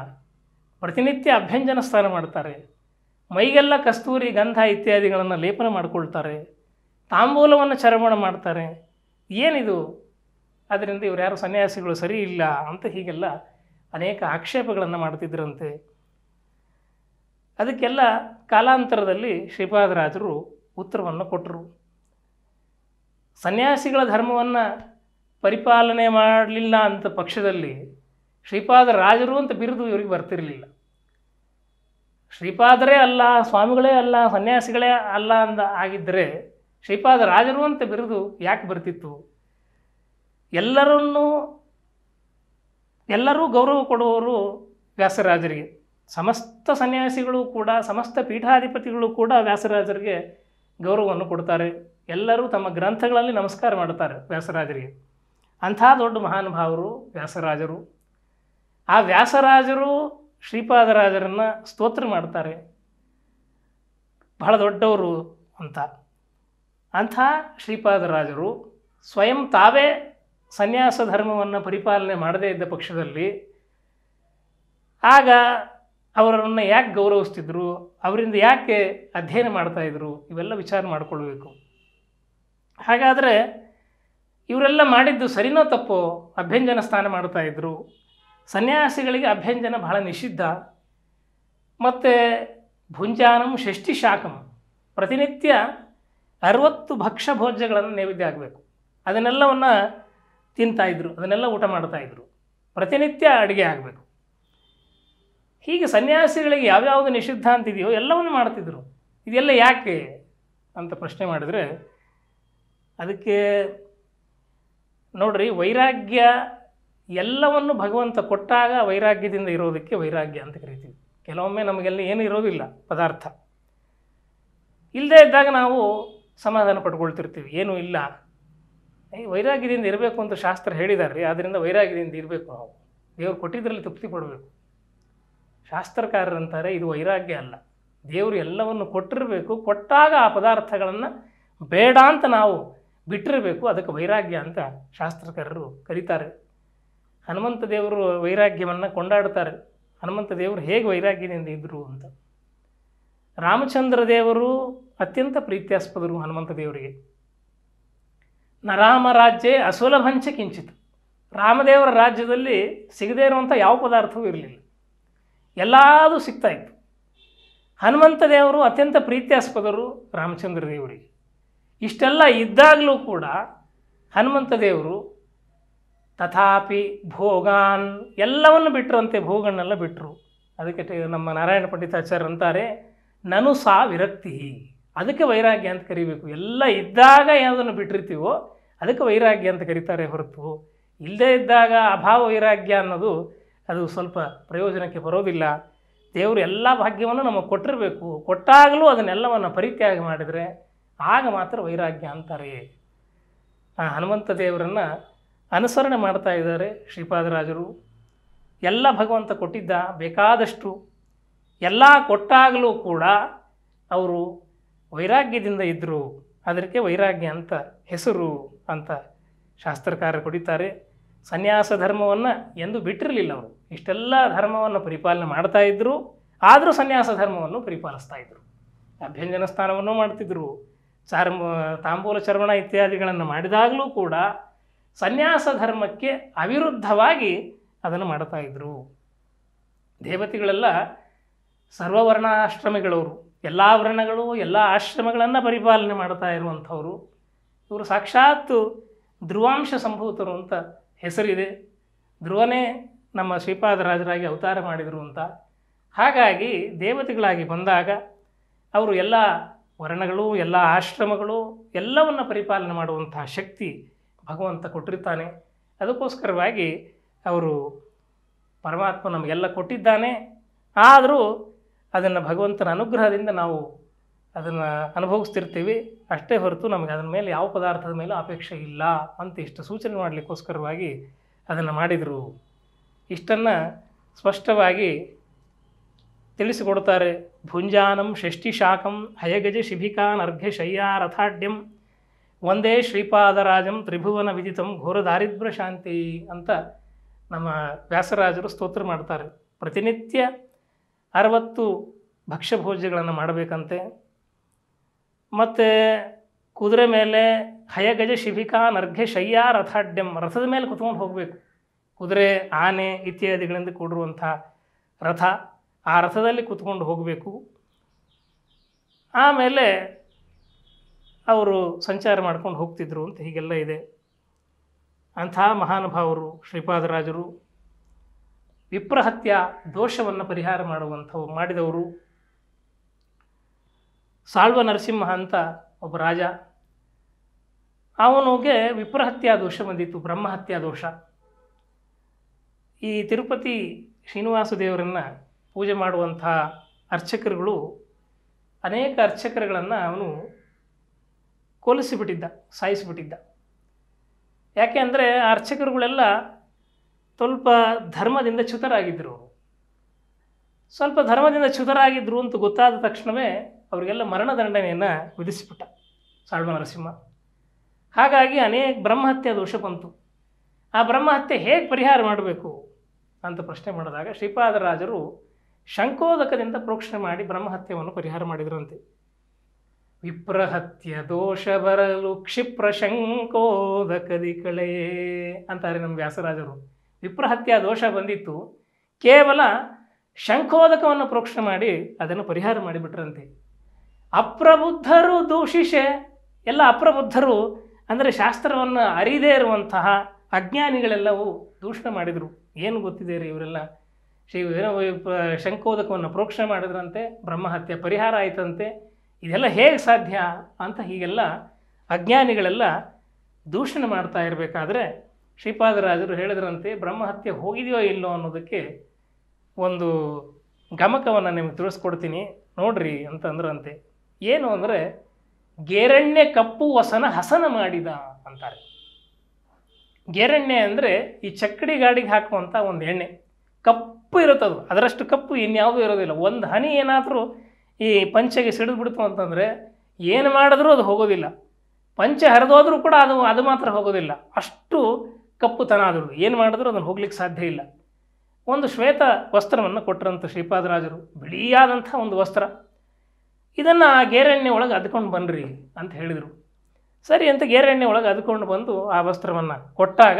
ಪ್ರತಿನಿತ್ಯ ಅಭ್ಯಂಜನ ಸ್ನಾನ ಮಾಡ್ತಾರೆ ಮೈಗೆಲ್ಲ ಕಸ್ತೂರಿ ಗಂಧ ಇತ್ಯಾದಿಗಳನ್ನು ಲೇಪನ ಮಾಡಿಕೊಳ್ತಾರೆ ತಾಂಬೂಲವನ್ನು ಚರಮಣ ಮಾಡ್ತಾರೆ ಏನಿದು ಅದರಿಂದ ಇವರು ಯಾರು ಸನ್ಯಾಸಿಗಳು ಸರಿ ಇಲ್ಲ ಅಂತ ಹೀಗೆಲ್ಲ ಅನೇಕ ಆಕ್ಷೇಪಗಳನ್ನು ಮಾಡ್ತಿದ್ದರಂತೆ ಅದಕ್ಕೆಲ್ಲ ಕಾಲಾಂತರದಲ್ಲಿ ಶ್ರೀಪಾದರಾಜರು ಉತ್ತರವನ್ನು ಕೊಟ್ಟರು ಸನ್ಯಾಸಿಗಳ ಧರ್ಮವನ್ನು ಪರಿಪಾಲನೆ ಮಾಡಲಿಲ್ಲ ಅಂತ ಪಕ್ಷದಲ್ಲಿ ಶ್ರೀಪಾದ ರಾಜರು ಅಂತ ಬಿರುದು ಇವರಿಗೆ ಬರ್ತಿರಲಿಲ್ಲ ಶ್ರೀಪಾದರೇ ಅಲ್ಲ ಸ್ವಾಮಿಗಳೇ ಅಲ್ಲ ಸನ್ಯಾಸಿಗಳೇ ಅಲ್ಲ ಅಂದ ಆಗಿದ್ದರೆ ಶ್ರೀಪಾದ ರಾಜರು ಅಂತ ಬಿರುದು ಯಾಕೆ ಬರ್ತಿತ್ತು ಎಲ್ಲರನ್ನೂ ಎಲ್ಲರೂ ಗೌರವ ಕೊಡುವವರು ವ್ಯಾಸರಾಜರಿಗೆ ಸಮಸ್ತ ಸನ್ಯಾಸಿಗಳು ಕೂಡ ಸಮಸ್ತ ಪೀಠಾಧಿಪತಿಗಳು ಕೂಡ ವ್ಯಾಸರಾಜರಿಗೆ ಗೌರವವನ್ನು ಕೊಡ್ತಾರೆ ಎಲ್ಲರೂ ತಮ್ಮ ಗ್ರಂಥಗಳಲ್ಲಿ ನಮಸ್ಕಾರ ಮಾಡುತ್ತಾರೆ ವ್ಯಾಸರಾಜರಿಗೆ ಅಂಥ ದೊಡ್ಡ ಮಹಾನುಭಾವರು ವ್ಯಾಸರಾಜರು ಆ ವ್ಯಾಸರಾಜರು ಶ್ರೀಪಾದರಾಜರನ್ನು ಸ್ತೋತ್ರ ಮಾಡ್ತಾರೆ ಬಹಳ ದೊಡ್ಡವರು ಅಂತ ಅಂಥ ಶ್ರೀಪಾದರಾಜರು ಸ್ವಯಂ ತಾವೇ ಸನ್ಯಾಸ ಧರ್ಮವನ್ನು ಪರಿಪಾಲನೆ ಮಾಡದೇ ಇದ್ದ ಪಕ್ಷದಲ್ಲಿ ಆಗ ಅವರನ್ನು ಯಾಕೆ ಗೌರವಿಸ್ತಿದ್ರು ಅವರಿಂದ ಯಾಕೆ ಅಧ್ಯಯನ ಮಾಡ್ತಾಯಿದ್ರು ಇವೆಲ್ಲ ವಿಚಾರ ಮಾಡಿಕೊಳ್ಬೇಕು ಹಾಗಾದರೆ ಇವರೆಲ್ಲ ಮಾಡಿದ್ದು ಸರಿನೋ ತಪ್ಪೋ ಅಭ್ಯಂಜನ ಸ್ನಾನ ಮಾಡ್ತಾಯಿದ್ರು ಸನ್ಯಾಸಿಗಳಿಗೆ ಅಭ್ಯಂಜನ ಬಹಳ ನಿಷಿದ್ಧ ಮತ್ತು ಭುಂಜಾನಂ ಷಷ್ಠಿ ಶಾಖಂ ಪ್ರತಿನಿತ್ಯ ಅರವತ್ತು ಭಕ್ಷ್ಯ ಭೋಜ್ಯಗಳನ್ನು ನೈವೇದ್ಯ ಆಗಬೇಕು ಅದನ್ನೆಲ್ಲವನ್ನು ತಿಂತಾಯಿದ್ರು ಅದನ್ನೆಲ್ಲ ಊಟ ಮಾಡ್ತಾಯಿದ್ರು ಪ್ರತಿನಿತ್ಯ ಅಡುಗೆ ಆಗಬೇಕು ಹೀಗೆ ಸನ್ಯಾಸಿಗಳಿಗೆ ಯಾವ್ಯಾವುದು ನಿಷಿದ್ಧ ಅಂತಿದೆಯೋ ಎಲ್ಲವನ್ನು ಮಾಡ್ತಿದ್ರು ಇದೆಲ್ಲ ಯಾಕೆ ಅಂತ ಪ್ರಶ್ನೆ ಮಾಡಿದರೆ ಅದಕ್ಕೆ ನೋಡ್ರಿ ವೈರಾಗ್ಯ ಎಲ್ಲವನ್ನು ಭಗವಂತ ಕೊಟ್ಟಾಗ ವೈರಾಗ್ಯದಿಂದ ಇರೋದಕ್ಕೆ ವೈರಾಗ್ಯ ಅಂತ ಕರಿತೀವಿ ಕೆಲವೊಮ್ಮೆ ನಮಗೆಲ್ಲ ಏನೂ ಇರೋದಿಲ್ಲ ಪದಾರ್ಥ ಇಲ್ಲದೇ ಇದ್ದಾಗ ನಾವು ಸಮಾಧಾನ ಪಡ್ಕೊಳ್ತಿರ್ತೀವಿ ಏನೂ ಇಲ್ಲ ವೈರಾಗ್ಯದಿಂದ ಇರಬೇಕು ಅಂತ ಶಾಸ್ತ್ರ ಹೇಳಿದ್ದಾರೆ ರೀ ಆದ್ದರಿಂದ ವೈರಾಗ್ಯದಿಂದ ಇರಬೇಕು ನಾವು ದೇವರು ಕೊಟ್ಟಿದ್ದರಲ್ಲಿ ತೃಪ್ತಿ ಪಡಬೇಕು ಶಾಸ್ತ್ರಕಾರರಂತಾರೆ ಇದು ವೈರಾಗ್ಯ ಅಲ್ಲ ದೇವರು ಎಲ್ಲವನ್ನು ಕೊಟ್ಟಿರಬೇಕು ಕೊಟ್ಟಾಗ ಆ ಪದಾರ್ಥಗಳನ್ನು ಬೇಡ ಅಂತ ನಾವು ಬಿಟ್ಟಿರಬೇಕು ಅದಕ್ಕೆ ವೈರಾಗ್ಯ ಅಂತ ಶಾಸ್ತ್ರಕಾರರು ಕರೀತಾರೆ ಹನುಮಂತ ದೇವರು ವೈರಾಗ್ಯವನ್ನು ಕೊಂಡಾಡ್ತಾರೆ ಹನುಮಂತ ದೇವರು ಹೇಗೆ ವೈರಾಗ್ಯದಿಂದ ಇದ್ದರು ಅಂತ ರಾಮಚಂದ್ರ ದೇವರು ಅತ್ಯಂತ ಪ್ರೀತ್ಯಾಸ್ಪದರು ಹನುಮಂತ ದೇವರಿಗೆ ನರಾಮ ರಾಜ್ಯ ಅಸುಲಭಂಚ ಕಿಂಚಿತ್ ರಾಮದೇವರ ರಾಜ್ಯದಲ್ಲಿ ಸಿಗದೇ ಇರುವಂಥ ಯಾವ ಪದಾರ್ಥವೂ ಇರಲಿಲ್ಲ ಎಲ್ಲದೂ ಸಿಗ್ತಾ ಇತ್ತು ಹನುಮಂತ ದೇವರು ಅತ್ಯಂತ ಪ್ರೀತ್ಯಾಸ್ಪದರು ರಾಮಚಂದ್ರ ದೇವರಿಗೆ ಇಷ್ಟೆಲ್ಲ ಇದ್ದಾಗಲೂ ಕೂಡ ಹನುಮಂತ ದೇವರು ತಥಾಪಿ ಭೋಗಾನ್ ಎಲ್ಲವನ್ನು ಬಿಟ್ಟರಂತೆ ಭೋಗನ್ನೆಲ್ಲ ಬಿಟ್ಟರು ಅದಕ್ಕೆ ನಮ್ಮ ನಾರಾಯಣ ಪಂಡಿತಾಚಾರ್ಯ ಅಂತಾರೆ ನಾನು ಸಾ ವಿರಕ್ತಿ ಅದಕ್ಕೆ ವೈರಾಗ್ಯ ಅಂತ ಕರಿಬೇಕು ಎಲ್ಲ ಇದ್ದಾಗ ಯಾವುದನ್ನು ಬಿಟ್ಟಿರ್ತೀವೋ ಅದಕ್ಕೆ ವೈರಾಗ್ಯ ಅಂತ ಕರೀತಾರೆ ಹೊರತು ಇಲ್ಲದೇ ಇದ್ದಾಗ ಅಭಾವ ವೈರಾಗ್ಯ ಅನ್ನೋದು ಅದು ಸ್ವಲ್ಪ ಪ್ರಯೋಜನಕ್ಕೆ ಬರೋದಿಲ್ಲ ದೇವರು ಎಲ್ಲ ಭಾಗ್ಯವನ್ನು ನಮಗೆ ಕೊಟ್ಟಿರಬೇಕು ಕೊಟ್ಟಾಗಲೂ ಅದನ್ನೆಲ್ಲವನ್ನು ಪರಿತ್ಯಾಗ ಮಾಡಿದರೆ ಆಗ ಮಾತ್ರ ವೈರಾಗ್ಯ ಅಂತಾರೆ ಆ ಹನುಮಂತ ದೇವರನ್ನು ಅನುಸರಣೆ ಮಾಡ್ತಾ ಇದ್ದಾರೆ ಶ್ರೀಪಾದರಾಜರು ಎಲ್ಲ ಭಗವಂತ ಕೊಟ್ಟಿದ್ದ ಬೇಕಾದಷ್ಟು ಎಲ್ಲ ಕೊಟ್ಟಾಗಲೂ ಕೂಡ ಅವರು ವೈರಾಗ್ಯದಿಂದ ಇದ್ದರು ಅದಕ್ಕೆ ವೈರಾಗ್ಯ ಅಂತ ಹೆಸರು ಅಂತ ಶಾಸ್ತ್ರಕಾರ ಕೊಡಿತಾರೆ ಸನ್ಯಾಸ ಧರ್ಮವನ್ನು ಎಂದು ಬಿಟ್ಟಿರಲಿಲ್ಲ ಅವರು ಇಷ್ಟೆಲ್ಲ ಧರ್ಮವನ್ನು ಪರಿಪಾಲನೆ ಮಾಡ್ತಾ ಇದ್ದರು ಆದರೂ ಸನ್ಯಾಸ ಧರ್ಮವನ್ನು ಪರಿಪಾಲಿಸ್ತಾ ಇದ್ದರು ಅಭ್ಯಂಜನ ಸ್ಥಾನವನ್ನು ಮಾಡ್ತಿದ್ದರು ಚಾರ್ಮ ತಾಂಬೂಲ ಚರ್ಮಣ ಇತ್ಯಾದಿಗಳನ್ನು ಮಾಡಿದಾಗಲೂ ಕೂಡ ಸನ್ಯಾಸ ಧರ್ಮಕ್ಕೆ ಅವಿರುದ್ಧವಾಗಿ ಅದನ್ನು ಮಾಡ್ತಾ ಇದ್ದರು ದೇವತೆಗಳೆಲ್ಲ ಸರ್ವವರ್ಣಾಶ್ರಮಿಗಳವರು ಎಲ್ಲ ವರ್ಣಗಳು ಎಲ್ಲ ಆಶ್ರಮಗಳನ್ನು ಪರಿಪಾಲನೆ ಮಾಡ್ತಾ ಇರುವಂಥವರು ಇವರು ಸಾಕ್ಷಾತ್ತು ಧ್ರುವಾಂಶ ಸಂಭೂತರು ಅಂತ ಹೆಸರಿದೆ ಧ್ರುವನೇ ನಮ್ಮ ಶ್ರೀಪಾದರಾಜರಾಗಿ ಅವತಾರ ಮಾಡಿದರು ಅಂತ ಹಾಗಾಗಿ ದೇವತೆಗಳಾಗಿ ಬಂದಾಗ ಅವರು ಎಲ್ಲ ವರ್ಣಗಳು ಎಲ್ಲ ಆಶ್ರಮಗಳು ಎಲ್ಲವನ್ನು ಪರಿಪಾಲನೆ ಮಾಡುವಂತಹ ಶಕ್ತಿ ಭಗವಂತ ಕೊಟ್ಟಿರ್ತಾನೆ ಅದಕ್ಕೋಸ್ಕರವಾಗಿ ಅವರು ಪರಮಾತ್ಮ ನಮಗೆಲ್ಲ ಕೊಟ್ಟಿದ್ದಾನೆ ಆದರೂ ಅದನ್ನು ಭಗವಂತನ ಅನುಗ್ರಹದಿಂದ ನಾವು ಅದನ್ನು ಅನುಭವಿಸ್ತಿರ್ತೀವಿ ಅಷ್ಟೇ ಹೊರತು ನಮಗೆ ಅದರ ಮೇಲೆ ಯಾವ ಪದಾರ್ಥದ ಮೇಲೆ ಅಪೇಕ್ಷೆ ಇಲ್ಲ ಅಂತ ಇಷ್ಟು ಸೂಚನೆ ಮಾಡಲಿಕ್ಕೋಸ್ಕರವಾಗಿ ಅದನ್ನು ಮಾಡಿದರು ಇಷ್ಟನ್ನು ಸ್ಪಷ್ಟವಾಗಿ ತಿಳಿಸಿಕೊಡ್ತಾರೆ ಭುಂಜಾನಂ ಷಷ್ಠಿ ಶಾಖಂ ಹಯಗಜ ಶಿಭಿಕಾನ್ ಅರ್ಘ್ಯ ಶಯ್ಯಾರಥಾಢ್ಯಂ ಒಂದೇ ಶ್ರೀಪಾದರಾಜಂ ತ್ರಿಭುವನ ವಿದಿತಂ ಘೋರ ದಾರಿದ್ರ ಶಾಂತಿ ಅಂತ ನಮ್ಮ ವ್ಯಾಸರಾಜರು ಸ್ತೋತ್ರ ಮಾಡ್ತಾರೆ ಪ್ರತಿನಿತ್ಯ ಅರವತ್ತು ಭಕ್ಷ್ಯಭೋಜ್ಯಗಳನ್ನು ಮಾಡಬೇಕಂತೆ ಮತ್ತು ಕುದುರೆ ಮೇಲೆ ಹಯಗಜ ಶಿಬಿಕಾ ನರ್ಘೆ ಶಯ್ಯ ರಥಾಢ್ಯಂ ರಥದ ಮೇಲೆ ಕುತ್ಕೊಂಡು ಹೋಗಬೇಕು ಕುದುರೆ ಆನೆ ಇತ್ಯಾದಿಗಳಿಂದ ಕೂಡಿರುವಂಥ ರಥ ಆ ರಥದಲ್ಲಿ ಕುತ್ಕೊಂಡು ಹೋಗಬೇಕು ಆಮೇಲೆ ಅವರು ಸಂಚಾರ ಮಾಡ್ಕೊಂಡು ಹೋಗ್ತಿದ್ರು ಅಂತ ಹೀಗೆಲ್ಲ ಇದೆ ಅಂಥ ಮಹಾನುಭಾವರು ಶ್ರೀಪಾದರಾಜರು ವಿಪ್ರಹತ್ಯ ದೋಷವನ್ನು ಪರಿಹಾರ ಮಾಡುವಂಥವು ಮಾಡಿದವರು ಸಾಳ್ವ ನರಸಿಂಹ ಅಂತ ಒಬ್ಬ ರಾಜ ಅವನಿಗೆ ವಿಪ್ರಹತ್ಯಾ ದೋಷ ಬಂದಿತ್ತು ಬ್ರಹ್ಮಹತ್ಯಾ ದೋಷ ಈ ತಿರುಪತಿ ಶ್ರೀನಿವಾಸ ದೇವರನ್ನು ಪೂಜೆ ಮಾಡುವಂಥ ಅರ್ಚಕರುಗಳು ಅನೇಕ ಅರ್ಚಕರುಗಳನ್ನು ಅವನು ಕೊಲಿಸಿಬಿಟ್ಟಿದ್ದ ಸಾಯಿಸಿಬಿಟ್ಟಿದ್ದ ಯಾಕೆ ಅಂದರೆ ಅರ್ಚಕರುಗಳೆಲ್ಲ ಸ್ವಲ್ಪ ಧರ್ಮದಿಂದ ಚ್ಯುತರಾಗಿದ್ದರು ಸ್ವಲ್ಪ ಧರ್ಮದಿಂದ ಚ್ಯುತರಾಗಿದ್ದರು ಅಂತ ಗೊತ್ತಾದ ತಕ್ಷಣವೇ ಅವರಿಗೆಲ್ಲ ಮರಣದಂಡನೆಯನ್ನು ವಿಧಿಸಿಬಿಟ್ಟ ಸಾಳ್ವ ನರಸಿಂಹ ಹಾಗಾಗಿ ಅನೇಕ ಬ್ರಹ್ಮಹತ್ಯೆ ದೋಷ ಬಂತು ಆ ಬ್ರಹ್ಮಹತ್ಯೆ ಹೇಗೆ ಪರಿಹಾರ ಮಾಡಬೇಕು ಅಂತ ಪ್ರಶ್ನೆ ಮಾಡಿದಾಗ ಶ್ರೀಪಾದರಾಜರು ಶಂಕೋದಕದಿಂದ ಪ್ರೋಕ್ಷಣೆ ಮಾಡಿ ಬ್ರಹ್ಮಹತ್ಯವನ್ನು ಪರಿಹಾರ ಮಾಡಿದ್ರಂತೆ ವಿಪ್ರಹತ್ಯ ದೋಷ ಬರಲು ಕ್ಷಿಪ್ರ ಶಂಕೋದ ಕದಿ ಕಳೆ ಅಂತಾರೆ ನಮ್ಮ ವ್ಯಾಸರಾಜರು ವಿಪ್ರಹತ್ಯ ದೋಷ ಬಂದಿತ್ತು ಕೇವಲ ಶಂಕೋದಕವನ್ನು ಪ್ರೋಕ್ಷ ಮಾಡಿ ಅದನ್ನು ಪರಿಹಾರ ಮಾಡಿಬಿಟ್ರಂತೆ ಅಪ್ರಬುದ್ಧರು ದೂಷಿಷೆ ಎಲ್ಲ ಅಪ್ರಬುದ್ಧರು ಅಂದರೆ ಶಾಸ್ತ್ರವನ್ನು ಅರಿದೇ ಇರುವಂತಹ ಅಜ್ಞಾನಿಗಳೆಲ್ಲವೂ ದೂಷಣ ಮಾಡಿದರು ಏನು ಗೊತ್ತಿದೆ ರೀ ಇವರೆಲ್ಲ ಶ್ರೀ ಶಂಕೋದಕವನ್ನು ಪ್ರೋಕ್ಷಣೆ ಮಾಡಿದ್ರಂತೆ ಬ್ರಹ್ಮಹತ್ಯೆ ಪರಿಹಾರ ಆಯಿತಂತೆ ಇದೆಲ್ಲ ಹೇಗೆ ಸಾಧ್ಯ ಅಂತ ಹೀಗೆಲ್ಲ ಅಜ್ಞಾನಿಗಳೆಲ್ಲ ದೂಷಣೆ ಮಾಡ್ತಾ ಇರಬೇಕಾದ್ರೆ ಶ್ರೀಪಾದರಾಜರು ಹೇಳಿದ್ರಂತೆ ಬ್ರಹ್ಮಹತ್ಯೆ ಹೋಗಿದೆಯೋ ಇಲ್ಲೋ ಅನ್ನೋದಕ್ಕೆ ಒಂದು ಗಮಕವನ್ನು ನಿಮಗೆ ತಿಳಿಸ್ಕೊಡ್ತೀನಿ ನೋಡ್ರಿ ಅಂತಂದ್ರಂತೆ ಏನು ಅಂದರೆ ಗೇರಣ್ಯ ಕಪ್ಪು ವಸನ ಹಸನ ಮಾಡಿದ ಅಂತಾರೆ ಗೇರಣ್ಯ ಅಂದರೆ ಈ ಚಕ್ಕಡಿ ಗಾಡಿಗೆ ಹಾಕುವಂಥ ಒಂದು ಎಣ್ಣೆ ಕಪ್ಪು ಇರುತ್ತದು ಅದರಷ್ಟು ಕಪ್ಪು ಇನ್ಯಾವುದೂ ಇರೋದಿಲ್ಲ ಒಂದು ಹನಿ ಏನಾದರೂ ಈ ಪಂಚೆಗೆ ಬಿಡ್ತು ಅಂತಂದರೆ ಏನು ಮಾಡಿದ್ರೂ ಅದು ಹೋಗೋದಿಲ್ಲ ಪಂಚೆ ಹರಿದೋದ್ರೂ ಕೂಡ ಅದು ಅದು ಮಾತ್ರ ಹೋಗೋದಿಲ್ಲ ಅಷ್ಟು ಕಪ್ಪುತನ ಆದರೂ ಏನು ಮಾಡಿದ್ರೂ ಅದನ್ನು ಹೋಗ್ಲಿಕ್ಕೆ ಸಾಧ್ಯ ಇಲ್ಲ ಒಂದು ಶ್ವೇತ ವಸ್ತ್ರವನ್ನು ಕೊಟ್ಟರಂಥ ಶ್ರೀಪಾದರಾಜರು ಬಿಳಿಯಾದಂಥ ಒಂದು ವಸ್ತ್ರ ಇದನ್ನು ಆ ಗೇರೆಣ್ಣೆ ಒಳಗೆ ಅದ್ಕೊಂಡು ಬನ್ನಿರಿ ಅಂತ ಹೇಳಿದರು ಸರಿ ಅಂತ ಗೇರೆಣ್ಣೆ ಒಳಗೆ ಅದ್ಕೊಂಡು ಬಂದು ಆ ವಸ್ತ್ರವನ್ನು ಕೊಟ್ಟಾಗ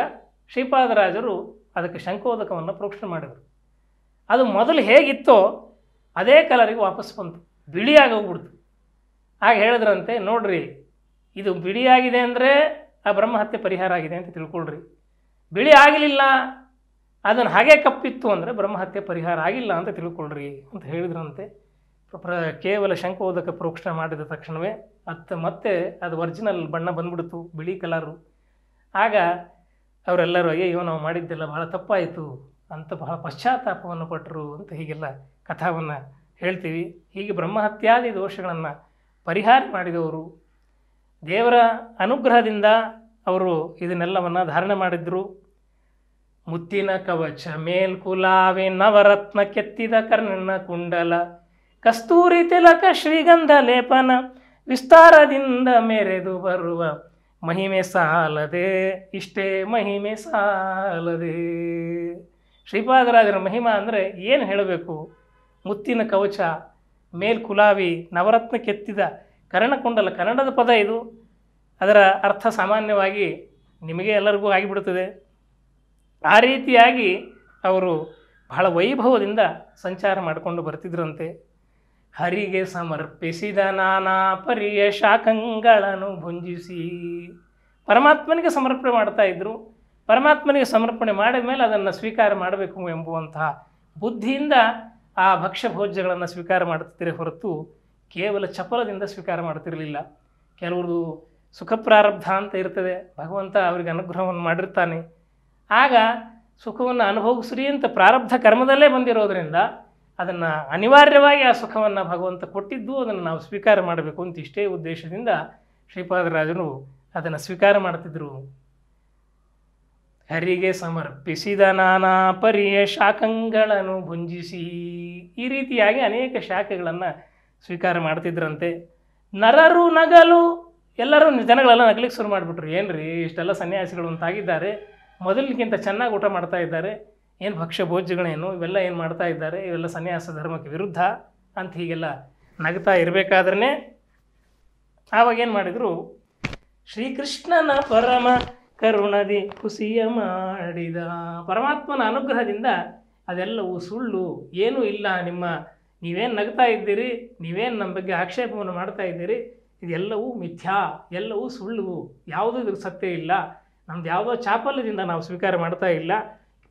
ಶ್ರೀಪಾದರಾಜರು ಅದಕ್ಕೆ ಶಂಕೋದಕವನ್ನು ಪ್ರೋಕ್ಷಣೆ ಮಾಡಿದರು ಅದು ಮೊದಲು ಹೇಗಿತ್ತೋ ಅದೇ ಕಲರಿಗೆ ವಾಪಸ್ ಬಂತು ಬಿಳಿಯಾಗಿ ಹೋಗ್ಬಿಡ್ತು ಆಗ ಹೇಳಿದ್ರಂತೆ ನೋಡ್ರಿ ಇದು ಬಿಳಿಯಾಗಿದೆ ಅಂದರೆ ಆ ಬ್ರಹ್ಮಹತ್ಯೆ ಪರಿಹಾರ ಆಗಿದೆ ಅಂತ ತಿಳ್ಕೊಳ್ರಿ ಬಿಳಿ ಆಗಲಿಲ್ಲ ಅದನ್ನು ಹಾಗೆ ಕಪ್ಪಿತ್ತು ಅಂದರೆ ಬ್ರಹ್ಮಹತ್ಯೆ ಪರಿಹಾರ ಆಗಿಲ್ಲ ಅಂತ ತಿಳ್ಕೊಳ್ರಿ ಅಂತ ಹೇಳಿದ್ರಂತೆ ಪ್ರ ಕೇವಲ ಶಂಕೋದಕ ಪ್ರೋಕ್ಷಣ ಮಾಡಿದ ತಕ್ಷಣವೇ ಅತ್ತ ಮತ್ತೆ ಅದು ಒರ್ಜಿನಲ್ ಬಣ್ಣ ಬಂದ್ಬಿಡ್ತು ಬಿಳಿ ಕಲರು ಆಗ ಅವರೆಲ್ಲರೂ ಅಯ್ಯೋ ನಾವು ಮಾಡಿದ್ದೆಲ್ಲ ಭಾಳ ತಪ್ಪಾಯಿತು ಅಂತ ಬಹಳ ಪಶ್ಚಾತ್ತಾಪವನ್ನು ಪಟ್ಟರು ಅಂತ ಹೀಗೆಲ್ಲ ಕಥಾವನ್ನು ಹೇಳ್ತೀವಿ ಹೀಗೆ ಬ್ರಹ್ಮಹತ್ಯಾದಿ ದೋಷಗಳನ್ನು ಪರಿಹಾರ ಮಾಡಿದವರು ದೇವರ ಅನುಗ್ರಹದಿಂದ ಅವರು ಇದನ್ನೆಲ್ಲವನ್ನು ಧಾರಣೆ ಮಾಡಿದರು ಮುತ್ತಿನ ಕವಚ ಮೇಲ್ಕುಲಾವೆ ನವರತ್ನ ಕೆತ್ತಿದ ಕರ್ಣನ ಕುಂಡಲ ಕಸ್ತೂರಿ ತಿಲಕ ಶ್ರೀಗಂಧ ಲೇಪನ ವಿಸ್ತಾರದಿಂದ ಮೆರೆದು ಬರುವ ಮಹಿಮೆ ಸಾಲದೆ ಇಷ್ಟೇ ಮಹಿಮೆ ಸಾಲದೆ ಶ್ರೀಪಾದರಾಜರ ಮಹಿಮಾ ಅಂದರೆ ಏನು ಹೇಳಬೇಕು ಮುತ್ತಿನ ಕವಚ ಮೇಲ್ಕುಲಾವಿ ನವರತ್ನ ಕೆತ್ತಿದ ಕರ್ಣಕುಂಡಲ ಕನ್ನಡದ ಪದ ಇದು ಅದರ ಅರ್ಥ ಸಾಮಾನ್ಯವಾಗಿ ನಿಮಗೆ ಎಲ್ಲರಿಗೂ ಆಗಿಬಿಡುತ್ತದೆ ಆ ರೀತಿಯಾಗಿ ಅವರು ಬಹಳ ವೈಭವದಿಂದ ಸಂಚಾರ ಮಾಡಿಕೊಂಡು ಬರ್ತಿದ್ರಂತೆ ಹರಿಗೆ ಸಮರ್ಪಿಸಿದ ನಾನಾ ಪರಿಯ ಶಾಖಂಗಳನ್ನು ಭುಂಜಿಸಿ ಪರಮಾತ್ಮನಿಗೆ ಸಮರ್ಪಣೆ ಮಾಡ್ತಾ ಇದ್ದರು ಪರಮಾತ್ಮನಿಗೆ ಸಮರ್ಪಣೆ ಮಾಡಿದ ಮೇಲೆ ಅದನ್ನು ಸ್ವೀಕಾರ ಮಾಡಬೇಕು ಎಂಬುವಂತಹ ಬುದ್ಧಿಯಿಂದ ಆ ಭಕ್ಷ್ಯ ಭೋಜ್ಯಗಳನ್ನು ಸ್ವೀಕಾರ ಮಾಡುತ್ತಿದ್ದರೆ ಹೊರತು ಕೇವಲ ಚಪಲದಿಂದ ಸ್ವೀಕಾರ ಮಾಡುತ್ತಿರಲಿಲ್ಲ ಕೆಲವರು ಸುಖ ಪ್ರಾರಬ್ಧ ಅಂತ ಇರ್ತದೆ ಭಗವಂತ ಅವರಿಗೆ ಅನುಗ್ರಹವನ್ನು ಮಾಡಿರ್ತಾನೆ ಆಗ ಸುಖವನ್ನು ಅನುಭವಿಸ್ರಿ ಅಂತ ಪ್ರಾರಬ್ಧ ಕರ್ಮದಲ್ಲೇ ಬಂದಿರೋದರಿಂದ ಅದನ್ನು ಅನಿವಾರ್ಯವಾಗಿ ಆ ಸುಖವನ್ನು ಭಗವಂತ ಕೊಟ್ಟಿದ್ದು ಅದನ್ನು ನಾವು ಸ್ವೀಕಾರ ಮಾಡಬೇಕು ಅಂತ ಇಷ್ಟೇ ಉದ್ದೇಶದಿಂದ ಶ್ರೀಪಾದರಾಜರು ಅದನ್ನು ಸ್ವೀಕಾರ ಮಾಡ್ತಿದ್ದರು ಹರಿಗೆ ಸಮರ್ಪಿಸಿದ ನಾನಾ ಪರಿಯ ಶಾಖಗಳನ್ನು ಭುಂಜಿಸಿ ಈ ರೀತಿಯಾಗಿ ಅನೇಕ ಶಾಖೆಗಳನ್ನು ಸ್ವೀಕಾರ ಮಾಡ್ತಿದ್ರಂತೆ ನರರು ನಗಲು ಎಲ್ಲರೂ ಜನಗಳೆಲ್ಲ ನಗಲಿಕ್ಕೆ ಶುರು ಮಾಡಿಬಿಟ್ರು ಏನು ರೀ ಇಷ್ಟೆಲ್ಲ ಸನ್ಯಾಸಿಗಳು ಅಂತಾಗಿದ್ದಾರೆ ಮೊದಲಿಗಿಂತ ಚೆನ್ನಾಗಿ ಊಟ ಮಾಡ್ತಾ ಇದ್ದಾರೆ ಏನು ಭಕ್ಷ್ಯ ಭೋಜ್ಯಗಳೇನು ಇವೆಲ್ಲ ಏನು ಮಾಡ್ತಾ ಇದ್ದಾರೆ ಇವೆಲ್ಲ ಸನ್ಯಾಸ ಧರ್ಮಕ್ಕೆ ವಿರುದ್ಧ ಅಂತ ಹೀಗೆಲ್ಲ ನಗ್ತಾ ಇರಬೇಕಾದ್ರೆ ಆವಾಗೇನು ಮಾಡಿದರು ಶ್ರೀಕೃಷ್ಣನ ಪರಮ ಕರುಣದಿ ಕುಸಿಯ ಮಾಡಿದ ಪರಮಾತ್ಮನ ಅನುಗ್ರಹದಿಂದ ಅದೆಲ್ಲವೂ ಸುಳ್ಳು ಏನೂ ಇಲ್ಲ ನಿಮ್ಮ ನೀವೇನು ನಗ್ತಾ ಇದ್ದೀರಿ ನೀವೇನು ನಮ್ಮ ಬಗ್ಗೆ ಆಕ್ಷೇಪವನ್ನು ಮಾಡ್ತಾ ಇದ್ದೀರಿ ಇದೆಲ್ಲವೂ ಮಿಥ್ಯಾ ಎಲ್ಲವೂ ಸುಳ್ಳು ಯಾವುದೂ ಇದಕ್ಕೆ ಸತ್ಯ ಇಲ್ಲ ನಮ್ದು ಯಾವುದೋ ಚಾಪಲ್ಯದಿಂದ ನಾವು ಸ್ವೀಕಾರ ಮಾಡ್ತಾ ಇಲ್ಲ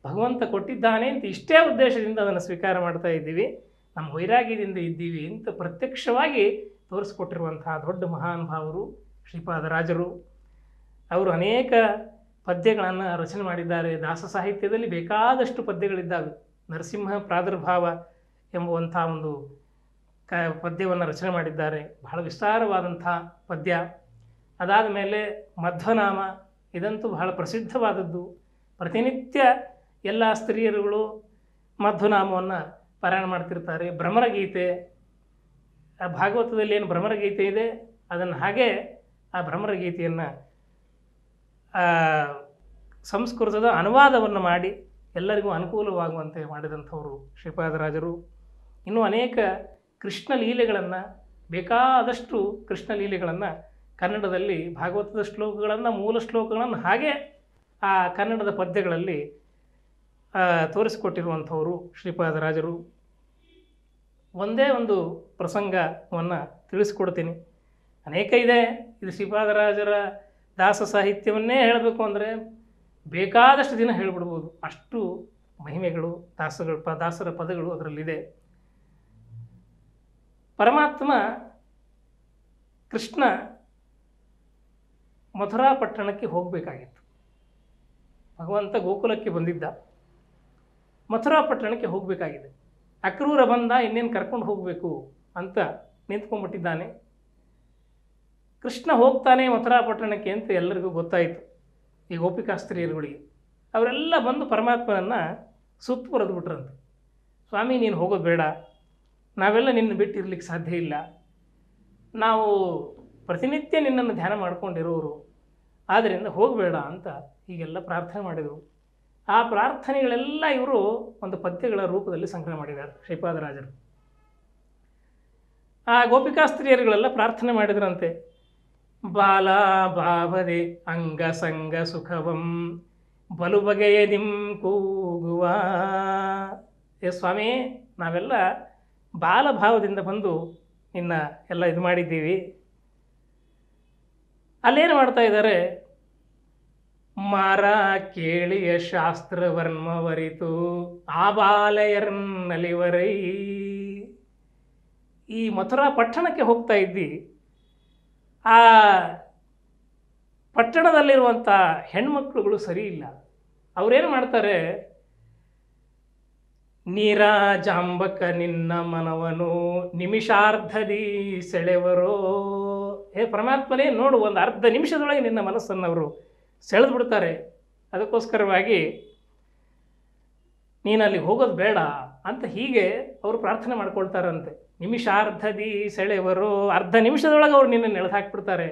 ಭಗವಂತ ಕೊಟ್ಟಿದ್ದಾನೆ ಅಂತ ಇಷ್ಟೇ ಉದ್ದೇಶದಿಂದ ಅದನ್ನು ಸ್ವೀಕಾರ ಮಾಡ್ತಾ ಇದ್ದೀವಿ ನಮ್ಮ ವೈರಾಗ್ಯದಿಂದ ಇದ್ದೀವಿ ಅಂತ ಪ್ರತ್ಯಕ್ಷವಾಗಿ ತೋರಿಸ್ಕೊಟ್ಟಿರುವಂತಹ ದೊಡ್ಡ ಮಹಾನುಭಾವರು ಶ್ರೀಪಾದರಾಜರು ಅವರು ಅನೇಕ ಪದ್ಯಗಳನ್ನು ರಚನೆ ಮಾಡಿದ್ದಾರೆ ದಾಸ ಸಾಹಿತ್ಯದಲ್ಲಿ ಬೇಕಾದಷ್ಟು ಪದ್ಯಗಳಿದ್ದಾವೆ ನರಸಿಂಹ ಪ್ರಾದುರ್ಭಾವ ಎಂಬುವಂಥ ಒಂದು ಕ ಪದ್ಯವನ್ನು ರಚನೆ ಮಾಡಿದ್ದಾರೆ ಬಹಳ ವಿಸ್ತಾರವಾದಂಥ ಪದ್ಯ ಅದಾದ ಮೇಲೆ ಮಧ್ವನಾಮ ಇದಂತೂ ಬಹಳ ಪ್ರಸಿದ್ಧವಾದದ್ದು ಪ್ರತಿನಿತ್ಯ ಎಲ್ಲ ಸ್ತ್ರೀಯರುಗಳು ಮಧ್ವನಾಮವನ್ನು ಪಾರಾಯಣ ಮಾಡ್ತಿರ್ತಾರೆ ಭ್ರಮರಗೀತೆ ಆ ಭಾಗವತದಲ್ಲಿ ಏನು ಭ್ರಮರಗೀತೆ ಇದೆ ಅದನ್ನು ಹಾಗೆ ಆ ಭ್ರಮರಗೀತೆಯನ್ನು ಸಂಸ್ಕೃತದ ಅನುವಾದವನ್ನು ಮಾಡಿ ಎಲ್ಲರಿಗೂ ಅನುಕೂಲವಾಗುವಂತೆ ಮಾಡಿದಂಥವರು ಶ್ರೀಪಾದರಾಜರು ಇನ್ನೂ ಅನೇಕ ಕೃಷ್ಣ ಲೀಲೆಗಳನ್ನು ಬೇಕಾದಷ್ಟು ಕೃಷ್ಣ ಲೀಲೆಗಳನ್ನು ಕನ್ನಡದಲ್ಲಿ ಭಾಗವತದ ಶ್ಲೋಕಗಳನ್ನು ಮೂಲ ಶ್ಲೋಕಗಳನ್ನು ಹಾಗೆ ಆ ಕನ್ನಡದ ಪದ್ಯಗಳಲ್ಲಿ ತೋರಿಸಿಕೊಟ್ಟಿರುವಂಥವರು ಶ್ರೀಪಾದರಾಜರು ಒಂದೇ ಒಂದು ಪ್ರಸಂಗವನ್ನು ತಿಳಿಸ್ಕೊಡ್ತೀನಿ ಅನೇಕ ಇದೆ ಇದು ಶ್ರೀಪಾದರಾಜರ ದಾಸ ಸಾಹಿತ್ಯವನ್ನೇ ಹೇಳಬೇಕು ಅಂದರೆ ಬೇಕಾದಷ್ಟು ದಿನ ಹೇಳ್ಬಿಡ್ಬೋದು ಅಷ್ಟು ಮಹಿಮೆಗಳು ದಾಸಗಳು ಪ ದಾಸರ ಪದಗಳು ಅದರಲ್ಲಿದೆ ಪರಮಾತ್ಮ ಕೃಷ್ಣ ಮಥುರಾ ಪಟ್ಟಣಕ್ಕೆ ಹೋಗಬೇಕಾಗಿತ್ತು ಭಗವಂತ ಗೋಕುಲಕ್ಕೆ ಬಂದಿದ್ದ ಮಥುರಾ ಪಟ್ಟಣಕ್ಕೆ ಹೋಗಬೇಕಾಗಿದೆ ಅಕ್ರೂರ ಬಂದ ಇನ್ನೇನು ಕರ್ಕೊಂಡು ಹೋಗಬೇಕು ಅಂತ ನಿಂತ್ಕೊಂಡ್ಬಿಟ್ಟಿದ್ದಾನೆ ಕೃಷ್ಣ ಹೋಗ್ತಾನೆ ಮಥುರಾ ಪಟ್ಟಣಕ್ಕೆ ಅಂತ ಎಲ್ಲರಿಗೂ ಗೊತ್ತಾಯಿತು ಈ ಗೋಪಿಕಾಸ್ತ್ರೀಯರುಗಳಿಗೆ ಅವರೆಲ್ಲ ಬಂದು ಪರಮಾತ್ಮನನ್ನು ಸುತ್ತು ಬಿಟ್ರಂತೆ ಸ್ವಾಮಿ ನೀನು ಹೋಗೋದು ಬೇಡ ನಾವೆಲ್ಲ ನಿನ್ನ ಬಿಟ್ಟಿರ್ಲಿಕ್ಕೆ ಸಾಧ್ಯ ಇಲ್ಲ ನಾವು ಪ್ರತಿನಿತ್ಯ ನಿನ್ನನ್ನು ಧ್ಯಾನ ಮಾಡ್ಕೊಂಡಿರೋರು ಆದ್ದರಿಂದ ಹೋಗಬೇಡ ಅಂತ ಹೀಗೆಲ್ಲ ಪ್ರಾರ್ಥನೆ ಮಾಡಿದರು ಆ ಪ್ರಾರ್ಥನೆಗಳೆಲ್ಲ ಇವರು ಒಂದು ಪದ್ಯಗಳ ರೂಪದಲ್ಲಿ ಸಂಗ್ರಹ ಮಾಡಿದ್ದಾರೆ ಶ್ರೀಪಾದರಾಜರು ಆ ಗೋಪಿಕಾ ಪ್ರಾರ್ಥನೆ ಮಾಡಿದ್ರಂತೆ ಬಾಲಾಭಾವದೆ ಸಂಗ ಸುಖವಂ ಬಗೆಯ ನಿಮ್ ಕೂಗುವ ಏ ಸ್ವಾಮಿ ನಾವೆಲ್ಲ ಬಾಲಭಾವದಿಂದ ಬಂದು ನಿನ್ನ ಎಲ್ಲ ಇದು ಮಾಡಿದ್ದೀವಿ ಅಲ್ಲೇನು ಮಾಡ್ತಾ ಇದ್ದಾರೆ ಮಾರ ಕೇಳಿಯ ಶಾಸ್ತ್ರವರ್ಮವರಿತು ಆ ಬಾಲಯರ್ನಲಿವರೈ ಈ ಮಥುರಾ ಪಟ್ಟಣಕ್ಕೆ ಹೋಗ್ತಾ ಇದ್ದಿ ಆ ಪಟ್ಟಣದಲ್ಲಿರುವಂಥ ಹೆಣ್ಮಕ್ಳುಗಳು ಸರಿ ಇಲ್ಲ ಅವರೇನು ಮಾಡ್ತಾರೆ ನೀರಾಜಾಂಬಕ ನಿನ್ನ ಮನವನು ನಿಮಿಷಾರ್ಧದಿ ಸೆಳೆವರೋ ಹೇ ಪರಮಾತ್ಮನೇ ನೋಡು ಒಂದು ಅರ್ಧ ನಿಮಿಷದೊಳಗೆ ನಿನ್ನ ಮನಸ್ಸನ್ನು ಅವರು ಸೆಳೆದು ಬಿಡ್ತಾರೆ ಅದಕ್ಕೋಸ್ಕರವಾಗಿ ನೀನಲ್ಲಿ ಹೋಗೋದು ಬೇಡ ಅಂತ ಹೀಗೆ ಅವರು ಪ್ರಾರ್ಥನೆ ಮಾಡ್ಕೊಳ್ತಾರಂತೆ ನಿಮಿಷಾರ್ಧದಿ ಸೆಳೆವರು ಅರ್ಧ ನಿಮಿಷದೊಳಗೆ ಅವ್ರು ನಿನ್ನ ನೆಳೆದು ಹಾಕ್ಬಿಡ್ತಾರೆ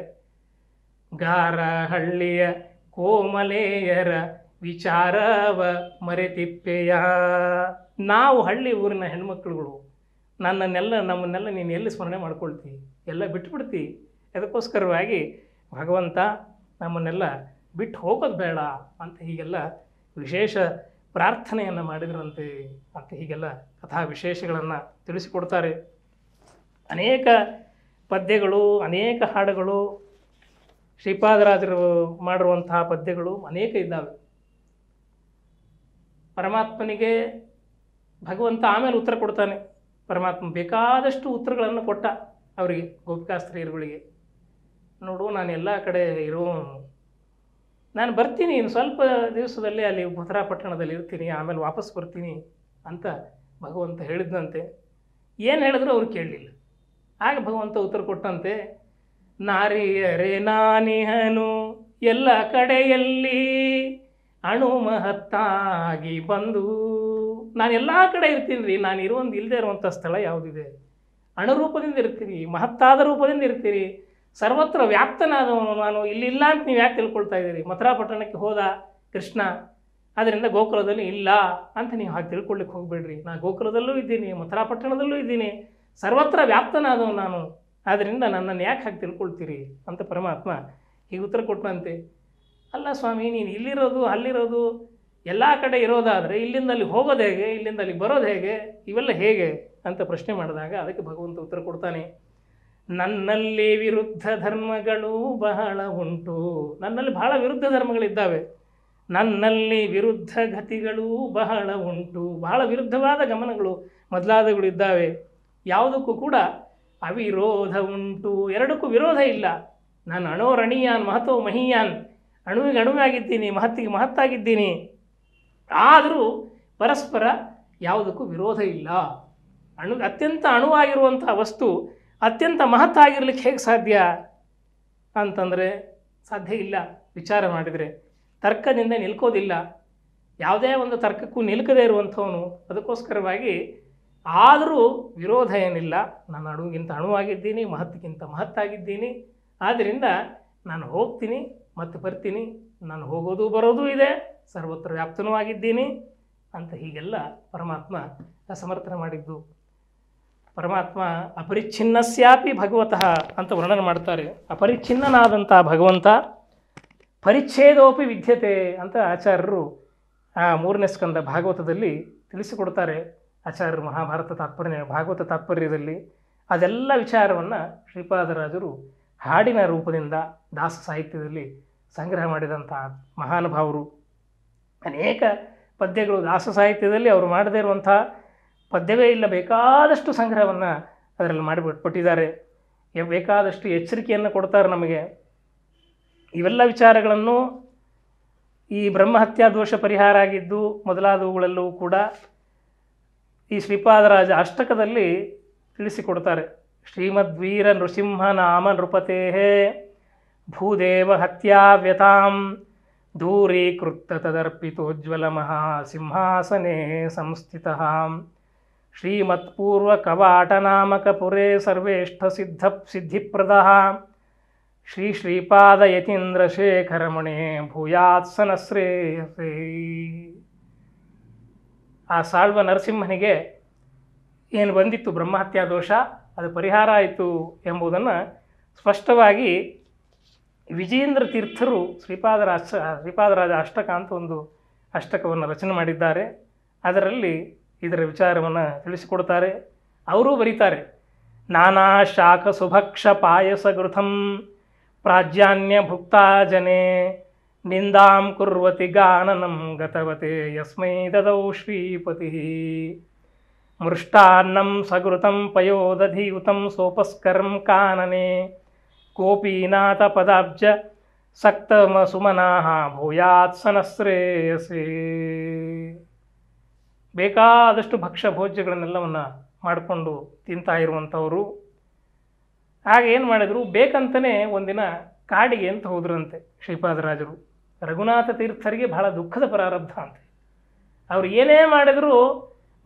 ಗಾರ ಹಳ್ಳಿಯ ಕೋಮಲೆಯರ ವಿಚಾರವ ಮರೆತಿಪ್ಪೆಯ ನಾವು ಹಳ್ಳಿ ಊರಿನ ಹೆಣ್ಮಕ್ಳುಗಳು ನನ್ನನ್ನೆಲ್ಲ ನಮ್ಮನ್ನೆಲ್ಲ ನೀನು ಎಲ್ಲಿ ಸ್ಮರಣೆ ಮಾಡ್ಕೊಳ್ತಿ ಎಲ್ಲ ಬಿಟ್ಬಿಡ್ತಿ ಅದಕ್ಕೋಸ್ಕರವಾಗಿ ಭಗವಂತ ನಮ್ಮನ್ನೆಲ್ಲ ಬಿಟ್ಟು ಹೋಗೋದು ಬೇಡ ಅಂತ ಹೀಗೆಲ್ಲ ವಿಶೇಷ ಪ್ರಾರ್ಥನೆಯನ್ನು ಮಾಡಿದ್ರಂತೆ ಅಂತ ಹೀಗೆಲ್ಲ ಕಥಾ ವಿಶೇಷಗಳನ್ನು ತಿಳಿಸಿಕೊಡ್ತಾರೆ ಅನೇಕ ಪದ್ಯಗಳು ಅನೇಕ ಹಾಡುಗಳು ಶ್ರೀಪಾದರಾಜರು ಮಾಡಿರುವಂತಹ ಪದ್ಯಗಳು ಅನೇಕ ಇದ್ದಾವೆ ಪರಮಾತ್ಮನಿಗೆ ಭಗವಂತ ಆಮೇಲೆ ಉತ್ತರ ಕೊಡ್ತಾನೆ ಪರಮಾತ್ಮ ಬೇಕಾದಷ್ಟು ಉತ್ತರಗಳನ್ನು ಕೊಟ್ಟ ಅವರಿಗೆ ಗೋಪಿಕಾಸ್ತ್ರೀಯರುಗಳಿಗೆ ನೋಡು ನಾನು ಎಲ್ಲ ಕಡೆ ಇರೋ ನಾನು ಬರ್ತೀನಿ ಇನ್ನು ಸ್ವಲ್ಪ ದಿವಸದಲ್ಲಿ ಅಲ್ಲಿ ಭದ್ರಾ ಪಟ್ಟಣದಲ್ಲಿ ಇರ್ತೀನಿ ಆಮೇಲೆ ವಾಪಸ್ ಬರ್ತೀನಿ ಅಂತ ಭಗವಂತ ಹೇಳಿದ್ದಂತೆ ಏನು ಹೇಳಿದ್ರು ಅವ್ರು ಕೇಳಲಿಲ್ಲ ಆಗ ಭಗವಂತ ಉತ್ತರ ಕೊಟ್ಟಂತೆ ನಾರಿಯರೇ ನಾನಿಹನು ಎಲ್ಲ ಕಡೆಯಲ್ಲಿ ಅಣು ಮಹತ್ತಾಗಿ ಬಂದು ನಾನು ಎಲ್ಲ ಕಡೆ ಇರ್ತೀನಿ ರೀ ನಾನು ಇರುವಂದು ಇಲ್ಲದೆ ಇರುವಂಥ ಸ್ಥಳ ಯಾವುದಿದೆ ರೂಪದಿಂದ ಇರ್ತೀರಿ ಮಹತ್ತಾದ ರೂಪದಿಂದ ಇರ್ತೀರಿ ಸರ್ವತ್ರ ವ್ಯಾಪ್ತನಾದವನು ನಾನು ಇಲ್ಲಿಲ್ಲ ಅಂತ ನೀವು ಯಾಕೆ ತಿಳ್ಕೊಳ್ತಾ ಇದ್ದೀರಿ ಮಥುರಾ ಪಟ್ಟಣಕ್ಕೆ ಹೋದ ಕೃಷ್ಣ ಅದರಿಂದ ಗೋಕುಲದಲ್ಲಿ ಇಲ್ಲ ಅಂತ ನೀವು ಹಾಗೆ ತಿಳ್ಕೊಳ್ಳಿಕ್ಕೆ ಹೋಗಬೇಡ್ರಿ ನಾನು ಗೋಕುಲದಲ್ಲೂ ಇದ್ದೀನಿ ಮಥುರಾ ಪಟ್ಟಣದಲ್ಲೂ ಇದ್ದೀನಿ ಸರ್ವತ್ರ ವ್ಯಾಪ್ತನಾದವು ನಾನು ಆದ್ದರಿಂದ ನನ್ನನ್ನು ಯಾಕೆ ಹಾಕಿ ತಿಳ್ಕೊಳ್ತೀರಿ ಅಂತ ಪರಮಾತ್ಮ ಹೀಗೆ ಉತ್ತರ ಕೊಟ್ಟನಂತೆ ಅಲ್ಲ ಸ್ವಾಮಿ ನೀನು ಇಲ್ಲಿರೋದು ಅಲ್ಲಿರೋದು ಎಲ್ಲ ಕಡೆ ಇರೋದಾದರೆ ಇಲ್ಲಿಂದ ಅಲ್ಲಿ ಹೋಗೋದು ಹೇಗೆ ಇಲ್ಲಿಂದ ಅಲ್ಲಿ ಬರೋದು ಹೇಗೆ ಇವೆಲ್ಲ ಹೇಗೆ ಅಂತ ಪ್ರಶ್ನೆ ಮಾಡಿದಾಗ ಅದಕ್ಕೆ ಭಗವಂತ ಉತ್ತರ ಕೊಡ್ತಾನೆ ನನ್ನಲ್ಲಿ ವಿರುದ್ಧ ಧರ್ಮಗಳು ಬಹಳ ಉಂಟು ನನ್ನಲ್ಲಿ ಬಹಳ ವಿರುದ್ಧ ಧರ್ಮಗಳಿದ್ದಾವೆ ನನ್ನಲ್ಲಿ ವಿರುದ್ಧ ಗತಿಗಳು ಬಹಳ ಉಂಟು ಬಹಳ ವಿರುದ್ಧವಾದ ಗಮನಗಳು ಇದ್ದಾವೆ ಯಾವುದಕ್ಕೂ ಕೂಡ ಅವಿರೋಧ ಉಂಟು ಎರಡಕ್ಕೂ ವಿರೋಧ ಇಲ್ಲ ನಾನು ಅಣೋ ರಣೀಯಾನ್ ಮಹತೋ ಮಹೀಯಾನ್ ಅಣುವಿಗೆ ಆಗಿದ್ದೀನಿ ಮಹತ್ತಿಗೆ ಮಹತ್ತಾಗಿದ್ದೀನಿ ಆದರೂ ಪರಸ್ಪರ ಯಾವುದಕ್ಕೂ ವಿರೋಧ ಇಲ್ಲ ಅಣು ಅತ್ಯಂತ ಅಣುವಾಗಿರುವಂಥ ವಸ್ತು ಅತ್ಯಂತ ಮಹತ್ತಾಗಿರ್ಲಿಕ್ಕೆ ಹೇಗೆ ಸಾಧ್ಯ ಅಂತಂದರೆ ಸಾಧ್ಯ ಇಲ್ಲ ವಿಚಾರ ಮಾಡಿದರೆ ತರ್ಕದಿಂದ ನಿಲ್ಕೋದಿಲ್ಲ ಯಾವುದೇ ಒಂದು ತರ್ಕಕ್ಕೂ ನಿಲ್ಕದೇ ಇರುವಂಥವನು ಅದಕ್ಕೋಸ್ಕರವಾಗಿ ಆದರೂ ವಿರೋಧ ಏನಿಲ್ಲ ನಾನು ಅಣುವಿಗಿಂತ ಅಣುವಾಗಿದ್ದೀನಿ ಮಹತ್ಗಿಂತ ಮಹತ್ತಾಗಿದ್ದೀನಿ ಆದ್ದರಿಂದ ನಾನು ಹೋಗ್ತೀನಿ ಮತ್ತು ಬರ್ತೀನಿ ನಾನು ಹೋಗೋದು ಬರೋದು ಇದೆ ಸರ್ವತ್ರ ವ್ಯಾಪ್ತನೂ ಆಗಿದ್ದೀನಿ ಅಂತ ಹೀಗೆಲ್ಲ ಪರಮಾತ್ಮ ಸಮರ್ಥನೆ ಮಾಡಿದ್ದು ಪರಮಾತ್ಮ ಅಪರಿಚ್ಛಿನ್ನಸ್ಯಾಪಿ ಭಗವತಃ ಅಂತ ವರ್ಣನೆ ಮಾಡ್ತಾರೆ ಅಪರಿಚ್ಛಿನ್ನನಾದಂಥ ಭಗವಂತ ಪರಿಚ್ಛೇದೋಪಿ ವಿದ್ಯತೆ ಅಂತ ಆಚಾರ್ಯರು ಆ ಮೂರನೇ ಸ್ಕಂದ ಭಾಗವತದಲ್ಲಿ ತಿಳಿಸಿಕೊಡ್ತಾರೆ ಆಚಾರ್ಯರು ಮಹಾಭಾರತ ತಾತ್ಪರ್ಯ ಭಾಗವತ ತಾತ್ಪರ್ಯದಲ್ಲಿ ಅದೆಲ್ಲ ವಿಚಾರವನ್ನು ಶ್ರೀಪಾದರಾಜರು ಹಾಡಿನ ರೂಪದಿಂದ ದಾಸ ಸಾಹಿತ್ಯದಲ್ಲಿ ಸಂಗ್ರಹ ಮಾಡಿದಂಥ ಮಹಾನುಭಾವರು ಅನೇಕ ಪದ್ಯಗಳು ದಾಸ ಸಾಹಿತ್ಯದಲ್ಲಿ ಅವರು ಮಾಡದೇ ಇರುವಂಥ ಪದ್ಯವೇ ಇಲ್ಲ ಬೇಕಾದಷ್ಟು ಸಂಗ್ರಹವನ್ನು ಅದರಲ್ಲಿ ಮಾಡಿಬಿಟ್ಬಿಟ್ಟಿದ್ದಾರೆ ಬೇಕಾದಷ್ಟು ಎಚ್ಚರಿಕೆಯನ್ನು ಕೊಡ್ತಾರೆ ನಮಗೆ ಇವೆಲ್ಲ ವಿಚಾರಗಳನ್ನು ಈ ಬ್ರಹ್ಮಹತ್ಯಾ ದೋಷ ಪರಿಹಾರ ಆಗಿದ್ದು ಮೊದಲಾದವುಗಳಲ್ಲೂ ಕೂಡ ಈ ಶ್ರೀಪಾದರಾಜ ಅಷ್ಟಕದಲ್ಲಿ ತಿಳಿಸಿಕೊಡ್ತಾರೆ ಶ್ರೀಮದ್ವೀರ ನಾಮ ನೃಪತೇ ಭೂದೇವ ಹತ್ಯಾವ್ಯತಾಂ ದೂರೀಕೃತ ತದರ್ಪಿತೋಜ್ವಲ ಮಹಾ ಸಿಂಹಾಸನೆ ಸಂಸ್ಥಿತ ಪುರೇ ಸರ್ವೇಷ್ಠ ಸಿದ್ಧ ಸಿದ್ಧಿಪ್ರದ ಶ್ರೀ ಶ್ರೀಪಾದ ಯತೀಂದ್ರಶೇಖರಮಣೆ ಭೂಯಾತ್ಸನಶ್ರೇಯಸೇ ಆ ಸಾಳ್ವ ನರಸಿಂಹನಿಗೆ ಏನು ಬಂದಿತ್ತು ಬ್ರಹ್ಮಹತ್ಯಾ ದೋಷ ಅದು ಪರಿಹಾರ ಆಯಿತು ಎಂಬುದನ್ನು ಸ್ಪಷ್ಟವಾಗಿ ವಿಜೇಂದ್ರ ತೀರ್ಥರು ಶ್ರೀಪಾದರ ಅಷ್ಟ ಶ್ರೀಪಾದರಾಜ ಅಷ್ಟಕ ಅಂತ ಒಂದು ಅಷ್ಟಕವನ್ನು ರಚನೆ ಮಾಡಿದ್ದಾರೆ ಅದರಲ್ಲಿ ಇದರ ವಿಚಾರವನ್ನು ತಿಳಿಸಿಕೊಡ್ತಾರೆ ಅವರೂ ಬರೀತಾರೆ ನಾನಾ ಶಾಖ ಸುಭಕ್ಷ ಪಾಯಸ ಗೃಥಂ ಪ್ರಾಜ್ಯಾನ್ಯ ಭುಕ್ತಾ ನಿಂದಾಂ ಕುರ್ವತಿ ಗಾನನಂ ಗತವತೆ ಯಸ್ಮೈ ದದೌ ಶ್ರೀಪತಿ ಮೃಷ್ಟಾನ್ನಂ ಸಗೃತಂ ಪಯೋದಧಿಯುತಂ ಸೋಪಸ್ಕರಂ ಕಾನನೆ ಪದಾಬ್ಜ ಸಕ್ತಮ ಸುಮನಾಹ ಭೂಯಾತ್ ಬೇಕಾದಷ್ಟು ಭಕ್ಷ್ಯ ಭೋಜ್ಯಗಳನ್ನೆಲ್ಲವನ್ನು ಮಾಡಿಕೊಂಡು ತಿಂತಾ ಇರುವಂಥವರು ಆಗ ಏನು ಮಾಡಿದರು ಬೇಕಂತನೇ ಒಂದಿನ ಕಾಡಿಗೆ ಅಂತ ಹೋದ್ರಂತೆ ಶ್ರೀಪಾದರಾಜರು ರಘುನಾಥ ತೀರ್ಥರಿಗೆ ಬಹಳ ದುಃಖದ ಪ್ರಾರಬ್ಧ ಅಂತೆ ಅವರು ಏನೇ ಮಾಡಿದರೂ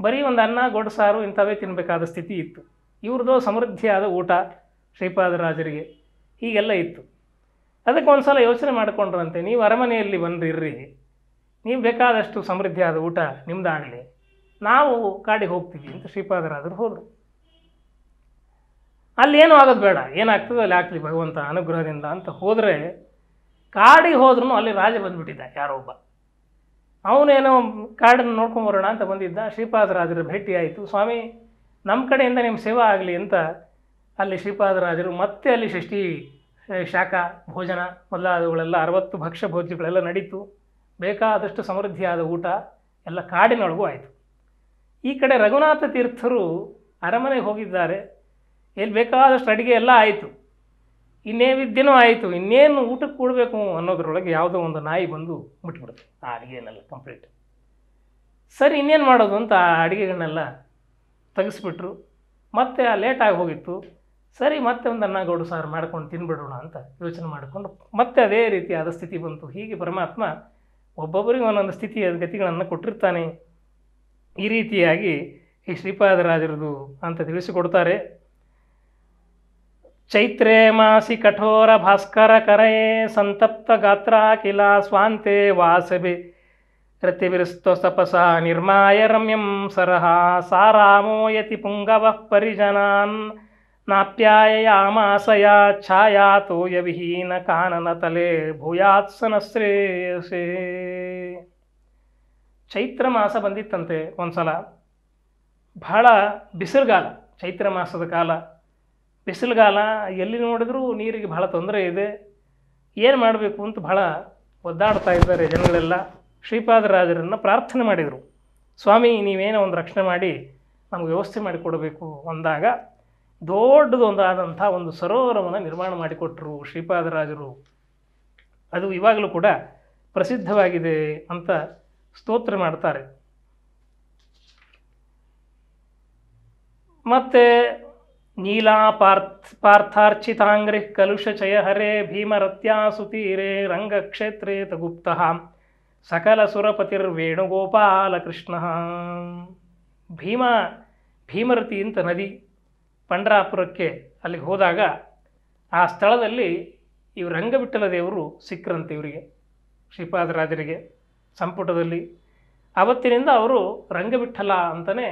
ಬರೀ ಒಂದು ಅನ್ನ ಸಾರು ಇಂಥವೇ ತಿನ್ನಬೇಕಾದ ಸ್ಥಿತಿ ಇತ್ತು ಇವ್ರದ್ದು ಸಮೃದ್ಧಿಯಾದ ಊಟ ಶ್ರೀಪಾದರಾಜರಿಗೆ ಹೀಗೆಲ್ಲ ಇತ್ತು ಅದಕ್ಕೆ ಒಂದು ಸಲ ಯೋಚನೆ ಮಾಡಿಕೊಂಡ್ರಂತೆ ನೀವು ಅರಮನೆಯಲ್ಲಿ ಬಂದಿರ್ರಿ ನೀವು ಬೇಕಾದಷ್ಟು ಸಮೃದ್ಧಿಯಾದ ಊಟ ನಿಮ್ಮದಾಗಲಿ ನಾವು ಕಾಡಿಗೆ ಹೋಗ್ತೀವಿ ಅಂತ ಶ್ರೀಪಾದರಾಜರು ಹೋದರು ಏನು ಆಗೋದು ಬೇಡ ಏನಾಗ್ತದೆ ಅಲ್ಲಿ ಆಗ್ತದೆ ಭಗವಂತ ಅನುಗ್ರಹದಿಂದ ಅಂತ ಹೋದರೆ ಕಾಡಿಗೆ ಹೋದ್ರೂ ಅಲ್ಲಿ ರಾಜ ಬಂದ್ಬಿಟ್ಟಿದ್ದ ಯಾರೋ ಒಬ್ಬ ಅವನೇನೋ ಕಾಡನ್ನು ಬರೋಣ ಅಂತ ಬಂದಿದ್ದ ಶ್ರೀಪಾದರಾಜರು ಭೇಟಿ ಆಯಿತು ಸ್ವಾಮಿ ನಮ್ಮ ಕಡೆಯಿಂದ ನಿಮ್ಮ ಸೇವಾ ಆಗಲಿ ಅಂತ ಅಲ್ಲಿ ಶ್ರೀಪಾದರಾಜರು ಮತ್ತೆ ಅಲ್ಲಿ ಷಷ್ಠಿ ಶಾಖ ಭೋಜನ ಮೊದಲಾದವುಗಳೆಲ್ಲ ಅರವತ್ತು ಭಕ್ಷ್ಯ ಭೋಜ್ಯಗಳೆಲ್ಲ ನಡೀತು ಬೇಕಾದಷ್ಟು ಸಮೃದ್ಧಿಯಾದ ಊಟ ಎಲ್ಲ ಕಾಡಿನೊಳಗೂ ಆಯಿತು ಈ ಕಡೆ ರಘುನಾಥ ತೀರ್ಥರು ಅರಮನೆಗೆ ಹೋಗಿದ್ದಾರೆ ಎಲ್ಲಿ ಬೇಕಾದಷ್ಟು ಅಡುಗೆ ಎಲ್ಲ ಆಯಿತು ಇನ್ನೇ ವಿದ್ಯೆನೂ ಆಯಿತು ಇನ್ನೇನು ಊಟಕ್ಕೆ ಕೂಡಬೇಕು ಅನ್ನೋದ್ರೊಳಗೆ ಯಾವುದೋ ಒಂದು ನಾಯಿ ಬಂದು ಮುಟ್ಬಿಡುತ್ತೆ ಆ ಅಡುಗೆನೆಲ್ಲ ಕಂಪ್ಲೀಟ್ ಸರಿ ಇನ್ನೇನು ಮಾಡೋದು ಅಂತ ಆ ಅಡುಗೆಗಳನ್ನೆಲ್ಲ ತೆಗೆಸ್ಬಿಟ್ರು ಮತ್ತೆ ಆ ಲೇಟಾಗಿ ಹೋಗಿತ್ತು ಸರಿ ಮತ್ತೆ ಒಂದು ಅನ್ನ ಗೌಡ ಸಾರು ಮಾಡ್ಕೊಂಡು ತಿನ್ಬಿಡೋಣ ಅಂತ ಯೋಚನೆ ಮಾಡಿಕೊಂಡು ಮತ್ತೆ ಅದೇ ರೀತಿಯಾದ ಸ್ಥಿತಿ ಬಂತು ಹೀಗೆ ಪರಮಾತ್ಮ ಒಬ್ಬೊಬ್ಬರಿಗೆ ಒಂದೊಂದು ಸ್ಥಿತಿಯ ಗತಿಗಳನ್ನು ಕೊಟ್ಟಿರ್ತಾನೆ ಈ ರೀತಿಯಾಗಿ ಈ ಶ್ರೀಪಾದರಾಜರದು ಅಂತ ತಿಳಿಸಿಕೊಡ್ತಾರೆ चैत्रे मासि कठोर भास्कर करे संतप्त गात्रा किला स्वान्ते वासवे तपसा निर्माय रम्यं सरहा सारामो यति पुङ्गवः परिजनान् नाप्याययामासया छायातो काननतले ಭೂಯಾತ್ಸನಶ್ರೇಯಸೇ ಚೈತ್ರ ಮಾಸ ಬಂದಿತ್ತಂತೆ ಒಂದು ಸಲ ಬಹಳ ಬಿಸಿರುಗಾಲ ಚೈತ್ರ ಮಾಸದ ಕಾಲ ಬಿಸಿಲುಗಾಲ ಎಲ್ಲಿ ನೋಡಿದರೂ ನೀರಿಗೆ ಭಾಳ ತೊಂದರೆ ಇದೆ ಏನು ಮಾಡಬೇಕು ಅಂತ ಭಾಳ ಒದ್ದಾಡ್ತಾ ಇದ್ದಾರೆ ಜನಗಳೆಲ್ಲ ಶ್ರೀಪಾದರಾಜರನ್ನು ಪ್ರಾರ್ಥನೆ ಮಾಡಿದರು ಸ್ವಾಮಿ ನೀವೇನೋ ಒಂದು ರಕ್ಷಣೆ ಮಾಡಿ ನಮ್ಗೆ ವ್ಯವಸ್ಥೆ ಮಾಡಿಕೊಡಬೇಕು ಅಂದಾಗ ದೊಡ್ಡದೊಂದಾದಂಥ ಒಂದು ಸರೋವರವನ್ನು ನಿರ್ಮಾಣ ಮಾಡಿಕೊಟ್ಟರು ಶ್ರೀಪಾದರಾಜರು ಅದು ಇವಾಗಲೂ ಕೂಡ ಪ್ರಸಿದ್ಧವಾಗಿದೆ ಅಂತ ಸ್ತೋತ್ರ ಮಾಡ್ತಾರೆ ಮತ್ತು ನೀಲಾ ಪಾರ್ಥ್ ಪಾರ್ಥಾರ್ಚಿತಾಂಗ್ರಿ ಕಲುಷಚಯ ಹರೇ ಭೀಮರತ್ಯಾಸುತೀರೆ ರಂಗಕ್ಷೇತ್ರೇ ತಗುಪ್ತ ಸಕಲ ಸುರಪತಿರ್ವೇಣುಗೋಪಾಲಕೃಷ್ಣ ಭೀಮ ಭೀಮರತಿ ಅಂತ ನದಿ ಪಂಡರಾಪುರಕ್ಕೆ ಅಲ್ಲಿಗೆ ಹೋದಾಗ ಆ ಸ್ಥಳದಲ್ಲಿ ಇವರು ರಂಗಬಿಟ್ಟಲ ದೇವರು ಸಿಕ್ಕರಂತೆ ಇವರಿಗೆ ಶ್ರೀಪಾದರಾಜರಿಗೆ ಸಂಪುಟದಲ್ಲಿ ಅವತ್ತಿನಿಂದ ಅವರು ರಂಗಬಿಟ್ಟಲ ಅಂತಲೇ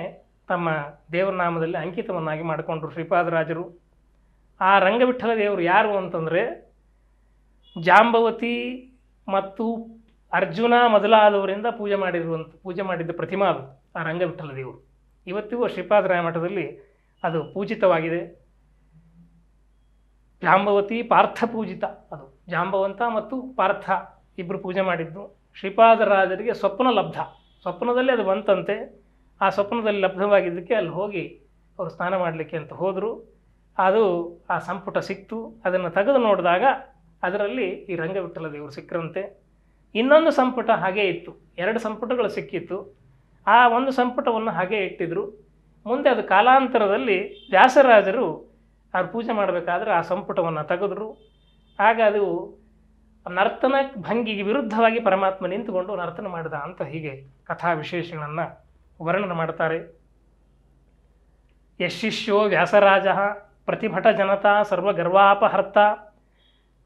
ತಮ್ಮ ದೇವರ ನಾಮದಲ್ಲಿ ಅಂಕಿತವನ್ನಾಗಿ ಮಾಡಿಕೊಂಡ್ರು ಶ್ರೀಪಾದರಾಜರು ಆ ರಂಗವಿಠಲ ದೇವರು ಯಾರು ಅಂತಂದರೆ ಜಾಂಬವತಿ ಮತ್ತು ಅರ್ಜುನ ಮೊದಲಾದವರಿಂದ ಪೂಜೆ ಮಾಡಿರುವಂಥ ಪೂಜೆ ಮಾಡಿದ್ದ ಪ್ರತಿಮಾ ಅದು ಆ ರಂಗವಿಠಲ ದೇವರು ಇವತ್ತಿಗೂ ಶ್ರೀಪಾದರಾಯ ಮಠದಲ್ಲಿ ಅದು ಪೂಜಿತವಾಗಿದೆ ಜಾಂಬವತಿ ಪಾರ್ಥ ಪೂಜಿತ ಅದು ಜಾಂಬವಂತ ಮತ್ತು ಪಾರ್ಥ ಇಬ್ಬರು ಪೂಜೆ ಮಾಡಿದ್ದು ಶ್ರೀಪಾದರಾಜರಿಗೆ ಸ್ವಪ್ನ ಲಬ್ಧ ಸ್ವಪ್ನದಲ್ಲಿ ಅದು ಬಂತಂತೆ ಆ ಸ್ವಪ್ನದಲ್ಲಿ ಲಬ್ಧವಾಗಿದ್ದಕ್ಕೆ ಅಲ್ಲಿ ಹೋಗಿ ಅವರು ಸ್ನಾನ ಮಾಡಲಿಕ್ಕೆ ಅಂತ ಹೋದರು ಅದು ಆ ಸಂಪುಟ ಸಿಕ್ತು ಅದನ್ನು ತೆಗೆದು ನೋಡಿದಾಗ ಅದರಲ್ಲಿ ಈ ರಂಗವಿಠಲ ದೇವರು ಸಿಕ್ಕರಂತೆ ಇನ್ನೊಂದು ಸಂಪುಟ ಹಾಗೇ ಇತ್ತು ಎರಡು ಸಂಪುಟಗಳು ಸಿಕ್ಕಿತ್ತು ಆ ಒಂದು ಸಂಪುಟವನ್ನು ಹಾಗೆ ಇಟ್ಟಿದ್ರು ಮುಂದೆ ಅದು ಕಾಲಾಂತರದಲ್ಲಿ ವ್ಯಾಸರಾಜರು ಅವ್ರು ಪೂಜೆ ಮಾಡಬೇಕಾದ್ರೆ ಆ ಸಂಪುಟವನ್ನು ತೆಗೆದ್ರು ಆಗ ಅದು ನರ್ತನ ಭಂಗಿಗೆ ವಿರುದ್ಧವಾಗಿ ಪರಮಾತ್ಮ ನಿಂತುಕೊಂಡು ನರ್ತನ ಮಾಡಿದ ಅಂತ ಹೀಗೆ ಕಥಾ ವಿಶೇಷಗಳನ್ನು ವರ್ಣನ ಮಾಡ್ತಾರೆ ಯಶಿಷ್ಯೋ ವ್ಯಾಸರಾಜ ಪ್ರತಿಭಟ ಜನತಾ ಸರ್ವಗರ್ವಾಪಹರ್ತ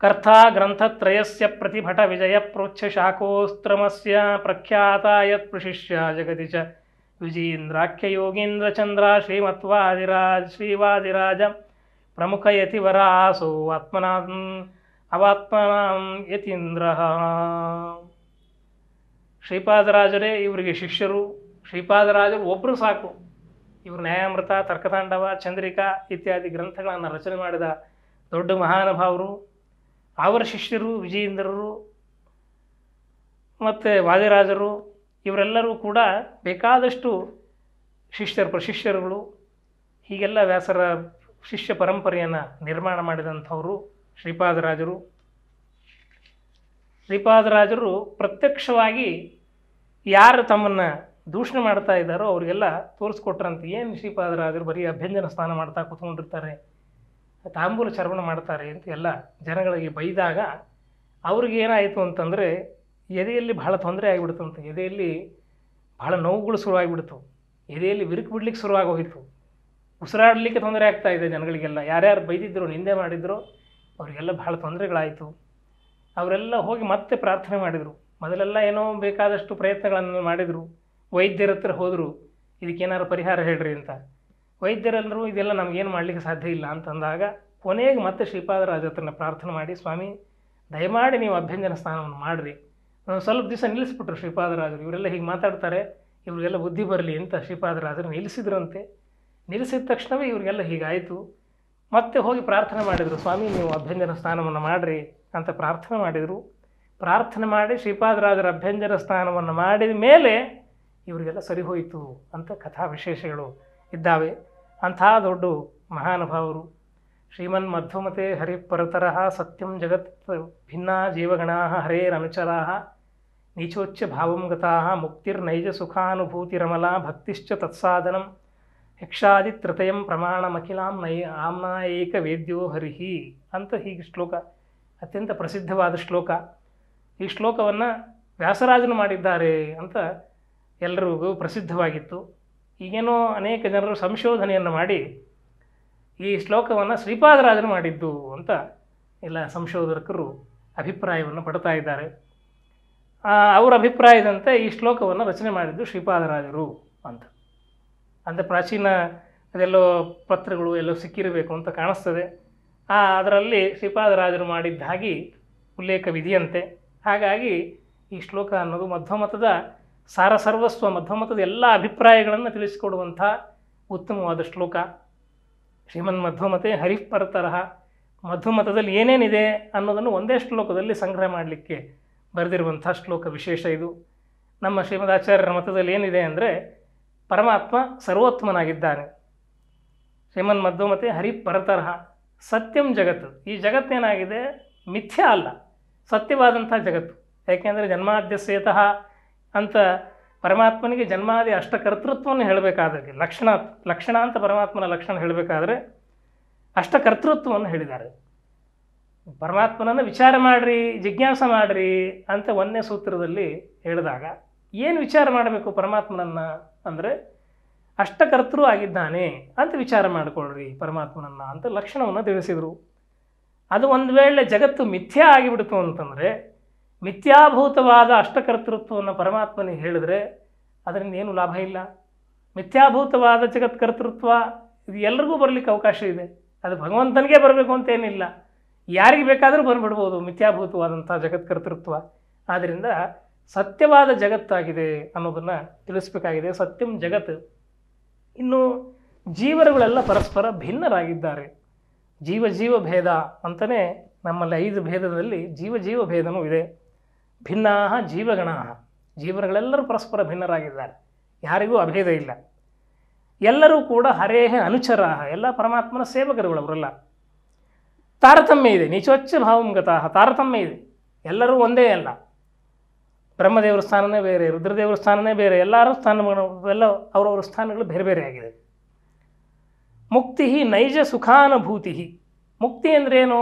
ಕರ್ಥ ಗ್ರಂಥತ್ರಯಸ್ಯ ಪ್ರತಿಭಟ ವಿಜಯ ಪ್ರೋಚ್ಛ ಶಾಖೋಸ್ತ್ರಮಸ್ಯ ಪ್ರಖ್ಯಾತ ಯತ್ ಪ್ರಶಿಷ್ಯ ಜಗತಿ ಚ ವಿಜೀಂದ್ರಾಖ್ಯ ಯೋಗೀಂದ್ರ ಚಂದ್ರ ಶ್ರೀಮತ್ವಾದಿರಾಜ್ ಶ್ರೀವಾದಿರಾಜ ಪ್ರಮುಖ ಯತಿವರಾಸೋ ಆತ್ಮನಾಂ ಅವಾತ್ಮನಾಂ ಯತೀಂದ್ರ ಶ್ರೀಪಾದರಾಜರೇ ಇವರಿಗೆ ಶಿಷ್ಯರು ಶ್ರೀಪಾದರಾಜರು ಒಬ್ಬರು ಸಾಕು ಇವರು ನ್ಯಾಯಾಮೃತ ತರ್ಕತಾಂಡವ ಚಂದ್ರಿಕಾ ಇತ್ಯಾದಿ ಗ್ರಂಥಗಳನ್ನು ರಚನೆ ಮಾಡಿದ ದೊಡ್ಡ ಮಹಾನುಭಾವರು ಅವರ ಶಿಷ್ಯರು ವಿಜಯೇಂದ್ರರು ಮತ್ತು ವಾದಿರಾಜರು ಇವರೆಲ್ಲರೂ ಕೂಡ ಬೇಕಾದಷ್ಟು ಶಿಷ್ಯರ ಪ್ರಶಿಷ್ಯರುಗಳು ಹೀಗೆಲ್ಲ ವ್ಯಾಸರ ಶಿಷ್ಯ ಪರಂಪರೆಯನ್ನು ನಿರ್ಮಾಣ ಮಾಡಿದಂಥವರು ಶ್ರೀಪಾದರಾಜರು ಶ್ರೀಪಾದರಾಜರು ಪ್ರತ್ಯಕ್ಷವಾಗಿ ಯಾರು ತಮ್ಮನ್ನು ದೂಷಣೆ ಮಾಡ್ತಾ ಇದ್ದಾರೋ ಅವರಿಗೆಲ್ಲ ತೋರಿಸ್ಕೊಟ್ರಂತೆ ಏನು ಶ್ರೀಪಾದರಾಜರು ಬರೀ ಅಭ್ಯಂಜನ ಸ್ನಾನ ಮಾಡ್ತಾ ಕೂತ್ಕೊಂಡಿರ್ತಾರೆ ತಾಂಬೂಲ ಚರ್ಮಣ ಮಾಡ್ತಾರೆ ಅಂತ ಎಲ್ಲ ಜನಗಳಿಗೆ ಬೈದಾಗ ಅವ್ರಿಗೆ ಏನಾಯಿತು ಅಂತಂದರೆ ಎದೆಯಲ್ಲಿ ಬಹಳ ತೊಂದರೆ ಅಂತ ಎದೆಯಲ್ಲಿ ಬಹಳ ನೋವುಗಳು ಶುರುವಾಗಿಬಿಡ್ತು ಎದೆಯಲ್ಲಿ ಬಿರುಕು ಬಿಡ್ಲಿಕ್ಕೆ ಶುರುವಾಗೋಯಿತು ಉಸಿರಾಡಲಿಕ್ಕೆ ತೊಂದರೆ ಆಗ್ತಾ ಇದೆ ಜನಗಳಿಗೆಲ್ಲ ಯಾರ್ಯಾರು ಬೈದಿದ್ದರು ನಿಂದೆ ಮಾಡಿದ್ರು ಅವರಿಗೆಲ್ಲ ಬಹಳ ತೊಂದರೆಗಳಾಯಿತು ಅವರೆಲ್ಲ ಹೋಗಿ ಮತ್ತೆ ಪ್ರಾರ್ಥನೆ ಮಾಡಿದರು ಮೊದಲೆಲ್ಲ ಏನೋ ಬೇಕಾದಷ್ಟು ಪ್ರಯತ್ನಗಳನ್ನು ಮಾಡಿದರು ವೈದ್ಯರ ಹತ್ರ ಹೋದರು ಇದಕ್ಕೇನಾದ್ರು ಪರಿಹಾರ ಹೇಳ್ರಿ ಅಂತ ವೈದ್ಯರೆಲ್ಲರೂ ಇದೆಲ್ಲ ನಮಗೇನು ಮಾಡಲಿಕ್ಕೆ ಸಾಧ್ಯ ಇಲ್ಲ ಅಂತಂದಾಗ ಕೊನೆಗೆ ಮತ್ತೆ ಶ್ರೀಪಾದರಾಜ ಹತ್ರನ ಪ್ರಾರ್ಥನೆ ಮಾಡಿ ಸ್ವಾಮಿ ದಯಮಾಡಿ ನೀವು ಅಭ್ಯಂಜನ ಸ್ನಾನವನ್ನು ಮಾಡಿರಿ ಸ್ವಲ್ಪ ದಿವಸ ನಿಲ್ಲಿಸ್ಬಿಟ್ರು ಶ್ರೀಪಾದರಾಜರು ಇವರೆಲ್ಲ ಹೀಗೆ ಮಾತಾಡ್ತಾರೆ ಇವರಿಗೆಲ್ಲ ಬುದ್ಧಿ ಬರಲಿ ಅಂತ ಶ್ರೀಪಾದರಾಜರು ನಿಲ್ಲಿಸಿದ್ರಂತೆ ನಿಲ್ಲಿಸಿದ ತಕ್ಷಣವೇ ಇವರಿಗೆಲ್ಲ ಹೀಗಾಯಿತು ಮತ್ತೆ ಹೋಗಿ ಪ್ರಾರ್ಥನೆ ಮಾಡಿದರು ಸ್ವಾಮಿ ನೀವು ಅಭ್ಯಂಜನ ಸ್ನಾನವನ್ನು ಮಾಡಿರಿ ಅಂತ ಪ್ರಾರ್ಥನೆ ಮಾಡಿದರು ಪ್ರಾರ್ಥನೆ ಮಾಡಿ ಶ್ರೀಪಾದರಾಜರ ಅಭ್ಯಂಜನ ಸ್ನಾನವನ್ನು ಮಾಡಿದ ಮೇಲೆ ಇವರಿಗೆಲ್ಲ ಸರಿಹೋಯಿತು ಅಂತ ಕಥಾ ವಿಶೇಷಗಳು ಇದ್ದಾವೆ ಅಂಥ ದೊಡ್ಡ ಮಹಾನುಭಾವರು ಶ್ರೀಮನ್ ಮಧ್ವಮತೆ ಹರಿಪರತರಃ ಸತ್ಯಂ ಜಗತ್ ಭಿನ್ನಾ ಜೀವಗಣಾ ಹರೇರನುಚರಾ ನೀಚೋಚ್ಚ ಭಾವಂ ಗತಾ ಮುಕ್ತಿರ್ನೈಜ ಸುಖಾನುಭೂತಿರಮಲಾ ಭಕ್ತಿಶ್ಚ ತತ್ಸಾಧನಂ ಯಕ್ಷಾದಿತ್ರತಯಂ ಪ್ರಮಾಣಮಖಿಲಾಂ ನೈ ಆಮ್ನಾ ಏಕ ವೇದ್ಯೋ ಹರಿಹಿ ಅಂತ ಹೀಗೆ ಶ್ಲೋಕ ಅತ್ಯಂತ ಪ್ರಸಿದ್ಧವಾದ ಶ್ಲೋಕ ಈ ಶ್ಲೋಕವನ್ನು ವ್ಯಾಸರಾಜನು ಮಾಡಿದ್ದಾರೆ ಅಂತ ಎಲ್ಲರಿಗೂ ಪ್ರಸಿದ್ಧವಾಗಿತ್ತು ಈಗೇನೋ ಅನೇಕ ಜನರು ಸಂಶೋಧನೆಯನ್ನು ಮಾಡಿ ಈ ಶ್ಲೋಕವನ್ನು ಶ್ರೀಪಾದರಾಜರು ಮಾಡಿದ್ದು ಅಂತ ಎಲ್ಲ ಸಂಶೋಧಕರು ಅಭಿಪ್ರಾಯವನ್ನು ಪಡ್ತಾ ಇದ್ದಾರೆ ಅವರ ಅಭಿಪ್ರಾಯದಂತೆ ಈ ಶ್ಲೋಕವನ್ನು ರಚನೆ ಮಾಡಿದ್ದು ಶ್ರೀಪಾದರಾಜರು ಅಂತ ಅಂದರೆ ಪ್ರಾಚೀನ ಅದೆಲ್ಲೋ ಪತ್ರಗಳು ಎಲ್ಲೋ ಸಿಕ್ಕಿರಬೇಕು ಅಂತ ಕಾಣಿಸ್ತದೆ ಆ ಅದರಲ್ಲಿ ಶ್ರೀಪಾದರಾಜರು ಮಾಡಿದ್ದಾಗಿ ಉಲ್ಲೇಖವಿದೆಯಂತೆ ಹಾಗಾಗಿ ಈ ಶ್ಲೋಕ ಅನ್ನೋದು ಮಧ್ವಮತದ ಸಾರ ಸರ್ವಸ್ವ ಮಧ್ವಮತದ ಎಲ್ಲ ಅಭಿಪ್ರಾಯಗಳನ್ನು ತಿಳಿಸಿಕೊಡುವಂಥ ಉತ್ತಮವಾದ ಶ್ಲೋಕ ಶ್ರೀಮನ್ ಮಧ್ವಮತೆ ಹರಿಪರತರಹ ಮಧ್ವಮತದಲ್ಲಿ ಏನೇನಿದೆ ಅನ್ನೋದನ್ನು ಒಂದೇ ಶ್ಲೋಕದಲ್ಲಿ ಸಂಗ್ರಹ ಮಾಡಲಿಕ್ಕೆ ಬರೆದಿರುವಂಥ ಶ್ಲೋಕ ವಿಶೇಷ ಇದು ನಮ್ಮ ಶ್ರೀಮದಾಚಾರ್ಯರ ಮತದಲ್ಲಿ ಏನಿದೆ ಅಂದರೆ ಪರಮಾತ್ಮ ಸರ್ವೋತ್ತಮನಾಗಿದ್ದಾನೆ ಶ್ರೀಮನ್ ಮಧ್ವಮತೆ ಹರಿಪರತರಹ ಸತ್ಯಂ ಜಗತ್ತು ಈ ಜಗತ್ತೇನಾಗಿದೆ ಮಿಥ್ಯ ಅಲ್ಲ ಸತ್ಯವಾದಂಥ ಜಗತ್ತು ಯಾಕೆಂದರೆ ಜನ್ಮಾದ್ಯಸೇತಃ ಅಂತ ಪರಮಾತ್ಮನಿಗೆ ಜನ್ಮಾದಿ ಅಷ್ಟಕರ್ತೃತ್ವವನ್ನು ಹೇಳಬೇಕಾದ್ರೆ ಲಕ್ಷಣ ಲಕ್ಷಣ ಅಂತ ಪರಮಾತ್ಮನ ಲಕ್ಷಣ ಹೇಳಬೇಕಾದ್ರೆ ಅಷ್ಟಕರ್ತೃತ್ವವನ್ನು ಹೇಳಿದ್ದಾರೆ ಪರಮಾತ್ಮನನ್ನು ವಿಚಾರ ಮಾಡಿರಿ ಜಿಜ್ಞಾಸ ಮಾಡ್ರಿ ಅಂತ ಒಂದನೇ ಸೂತ್ರದಲ್ಲಿ ಹೇಳಿದಾಗ ಏನು ವಿಚಾರ ಮಾಡಬೇಕು ಪರಮಾತ್ಮನನ್ನು ಅಂದರೆ ಅಷ್ಟಕರ್ತೃ ಆಗಿದ್ದಾನೆ ಅಂತ ವಿಚಾರ ಮಾಡಿಕೊಳ್ಳ್ರಿ ಪರಮಾತ್ಮನನ್ನು ಅಂತ ಲಕ್ಷಣವನ್ನು ತಿಳಿಸಿದರು ಅದು ಒಂದು ವೇಳೆ ಜಗತ್ತು ಮಿಥ್ಯ ಆಗಿಬಿಡ್ತು ಅಂತಂದರೆ ಮಿಥ್ಯಾಭೂತವಾದ ಅಷ್ಟಕರ್ತೃತ್ವವನ್ನು ಪರಮಾತ್ಮನಿಗೆ ಹೇಳಿದ್ರೆ ಅದರಿಂದ ಏನು ಲಾಭ ಇಲ್ಲ ಮಿಥ್ಯಾಭೂತವಾದ ಜಗತ್ಕರ್ತೃತ್ವ ಇದು ಎಲ್ರಿಗೂ ಬರಲಿಕ್ಕೆ ಅವಕಾಶ ಇದೆ ಅದು ಭಗವಂತನಿಗೆ ಬರಬೇಕು ಅಂತೇನಿಲ್ಲ ಯಾರಿಗೆ ಬೇಕಾದರೂ ಬಂದುಬಿಡ್ಬೋದು ಮಿಥ್ಯಾಭೂತವಾದಂಥ ಜಗತ್ಕರ್ತೃತ್ವ ಆದ್ದರಿಂದ ಸತ್ಯವಾದ ಜಗತ್ತಾಗಿದೆ ಅನ್ನೋದನ್ನು ತಿಳಿಸ್ಬೇಕಾಗಿದೆ ಸತ್ಯಂ ಜಗತ್ತು ಇನ್ನು ಜೀವರುಗಳೆಲ್ಲ ಪರಸ್ಪರ ಭಿನ್ನರಾಗಿದ್ದಾರೆ ಜೀವ ಜೀವ ಭೇದ ಅಂತಲೇ ನಮ್ಮಲ್ಲಿ ಐದು ಭೇದದಲ್ಲಿ ಜೀವ ಜೀವ ಭೇದನೂ ಇದೆ ಭಿನ್ನಾ ಜೀವಗಣ ಜೀವನಗಳೆಲ್ಲರೂ ಪರಸ್ಪರ ಭಿನ್ನರಾಗಿದ್ದಾರೆ ಯಾರಿಗೂ ಅಭೇದ ಇಲ್ಲ ಎಲ್ಲರೂ ಕೂಡ ಹರೇಹ ಅನುಚರ ಎಲ್ಲ ಪರಮಾತ್ಮನ ಸೇವಕರುಗಳು ಅವರೆಲ್ಲ ತಾರತಮ್ಯ ಇದೆ ನಿಚೋಚ್ಚ ಭಾವಂಗತಃ ತಾರತಮ್ಯ ಇದೆ ಎಲ್ಲರೂ ಒಂದೇ ಅಲ್ಲ ಬ್ರಹ್ಮದೇವರ ಸ್ಥಾನವೇ ಬೇರೆ ರುದ್ರದೇವರ ಸ್ಥಾನವೇ ಬೇರೆ ಎಲ್ಲರೂ ಸ್ಥಾನಗಳು ಎಲ್ಲ ಅವರವರ ಸ್ಥಾನಗಳು ಬೇರೆ ಬೇರೆ ಆಗಿದೆ ಮುಕ್ತಿ ನೈಜ ಸುಖಾನುಭೂತಿ ಮುಕ್ತಿ ಅಂದ್ರೇನು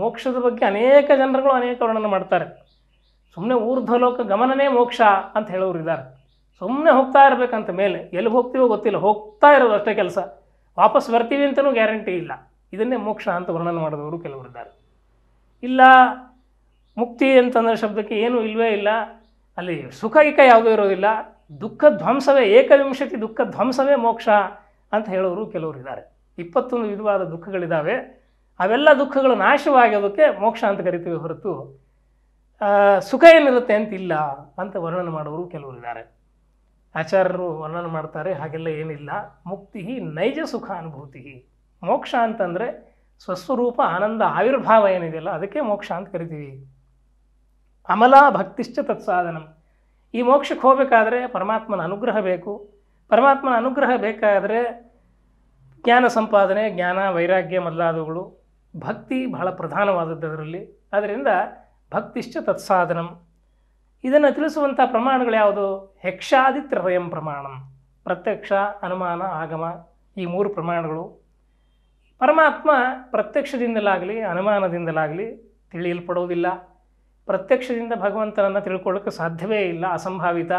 ಮೋಕ್ಷದ ಬಗ್ಗೆ ಅನೇಕ ಜನರುಗಳು ಅನೇಕ ವರ್ಣನೆ ಮಾಡ್ತಾರೆ ಸುಮ್ಮನೆ ಊರ್ಧ್ವಲೋಕ ಗಮನನೇ ಮೋಕ್ಷ ಅಂತ ಹೇಳೋರು ಇದ್ದಾರೆ ಸುಮ್ಮನೆ ಹೋಗ್ತಾ ಇರಬೇಕಂತ ಮೇಲೆ ಎಲ್ಲಿ ಹೋಗ್ತೀವೋ ಗೊತ್ತಿಲ್ಲ ಹೋಗ್ತಾ ಇರೋದು ಅಷ್ಟೇ ಕೆಲಸ ವಾಪಸ್ ಬರ್ತೀವಿ ಅಂತಲೂ ಗ್ಯಾರಂಟಿ ಇಲ್ಲ ಇದನ್ನೇ ಮೋಕ್ಷ ಅಂತ ವರ್ಣನೆ ಮಾಡಿದವರು ಕೆಲವರು ಇದ್ದಾರೆ ಇಲ್ಲ ಮುಕ್ತಿ ಅಂತಂದ್ರೆ ಶಬ್ದಕ್ಕೆ ಏನೂ ಇಲ್ಲವೇ ಇಲ್ಲ ಅಲ್ಲಿ ಸುಖ ಇಕ ಯಾವುದೂ ಇರೋದಿಲ್ಲ ದುಃಖ ಧ್ವಂಸವೇ ಏಕವಿಂಶತಿ ದುಃಖ ಧ್ವಂಸವೇ ಮೋಕ್ಷ ಅಂತ ಹೇಳೋರು ಕೆಲವರು ಇದ್ದಾರೆ ಇಪ್ಪತ್ತೊಂದು ವಿಧವಾದ ದುಃಖಗಳಿದ್ದಾವೆ ಅವೆಲ್ಲ ದುಃಖಗಳು ನಾಶವಾಗೋದಕ್ಕೆ ಮೋಕ್ಷ ಅಂತ ಕರಿತೀವಿ ಹೊರತು ಸುಖ ಏನಿರುತ್ತೆ ಅಂತಿಲ್ಲ ಅಂತ ವರ್ಣನೆ ಮಾಡೋರು ಕೆಲವರು ಇದ್ದಾರೆ ಆಚಾರ್ಯರು ವರ್ಣನೆ ಮಾಡ್ತಾರೆ ಹಾಗೆಲ್ಲ ಏನಿಲ್ಲ ಮುಕ್ತಿ ನೈಜ ಸುಖ ಅನುಭೂತಿ ಮೋಕ್ಷ ಅಂತಂದರೆ ಸ್ವಸ್ವರೂಪ ಆನಂದ ಆವಿರ್ಭಾವ ಏನಿದೆಯಲ್ಲ ಅದಕ್ಕೆ ಮೋಕ್ಷ ಅಂತ ಕರಿತೀವಿ ಅಮಲ ಭಕ್ತಿಶ್ಚ ತತ್ಸಾಧನ ಈ ಮೋಕ್ಷಕ್ಕೆ ಹೋಗಬೇಕಾದ್ರೆ ಪರಮಾತ್ಮನ ಅನುಗ್ರಹ ಬೇಕು ಪರಮಾತ್ಮನ ಅನುಗ್ರಹ ಬೇಕಾದರೆ ಜ್ಞಾನ ಸಂಪಾದನೆ ಜ್ಞಾನ ವೈರಾಗ್ಯ ಮೊದಲಾದವುಗಳು ಭಕ್ತಿ ಬಹಳ ಪ್ರಧಾನವಾದದ್ದು ಅದರಲ್ಲಿ ಅದರಿಂದ ಭಕ್ತಿಶ್ಚ ತತ್ಸಾಧನಂ ಇದನ್ನು ತಿಳಿಸುವಂಥ ಪ್ರಮಾಣಗಳು ಯಾವುದು ಹೆಕ್ಷಾದಿತ್ರಯಂ ಪ್ರಮಾಣಂ ಪ್ರತ್ಯಕ್ಷ ಅನುಮಾನ ಆಗಮ ಈ ಮೂರು ಪ್ರಮಾಣಗಳು ಪರಮಾತ್ಮ ಪ್ರತ್ಯಕ್ಷದಿಂದಲಾಗಲಿ ಅನುಮಾನದಿಂದಲಾಗಲಿ ತಿಳಿಯಲ್ಪಡೋದಿಲ್ಲ ಪ್ರತ್ಯಕ್ಷದಿಂದ ಭಗವಂತನನ್ನು ತಿಳ್ಕೊಳ್ಳೋಕ್ಕೆ ಸಾಧ್ಯವೇ ಇಲ್ಲ ಅಸಂಭಾವಿತ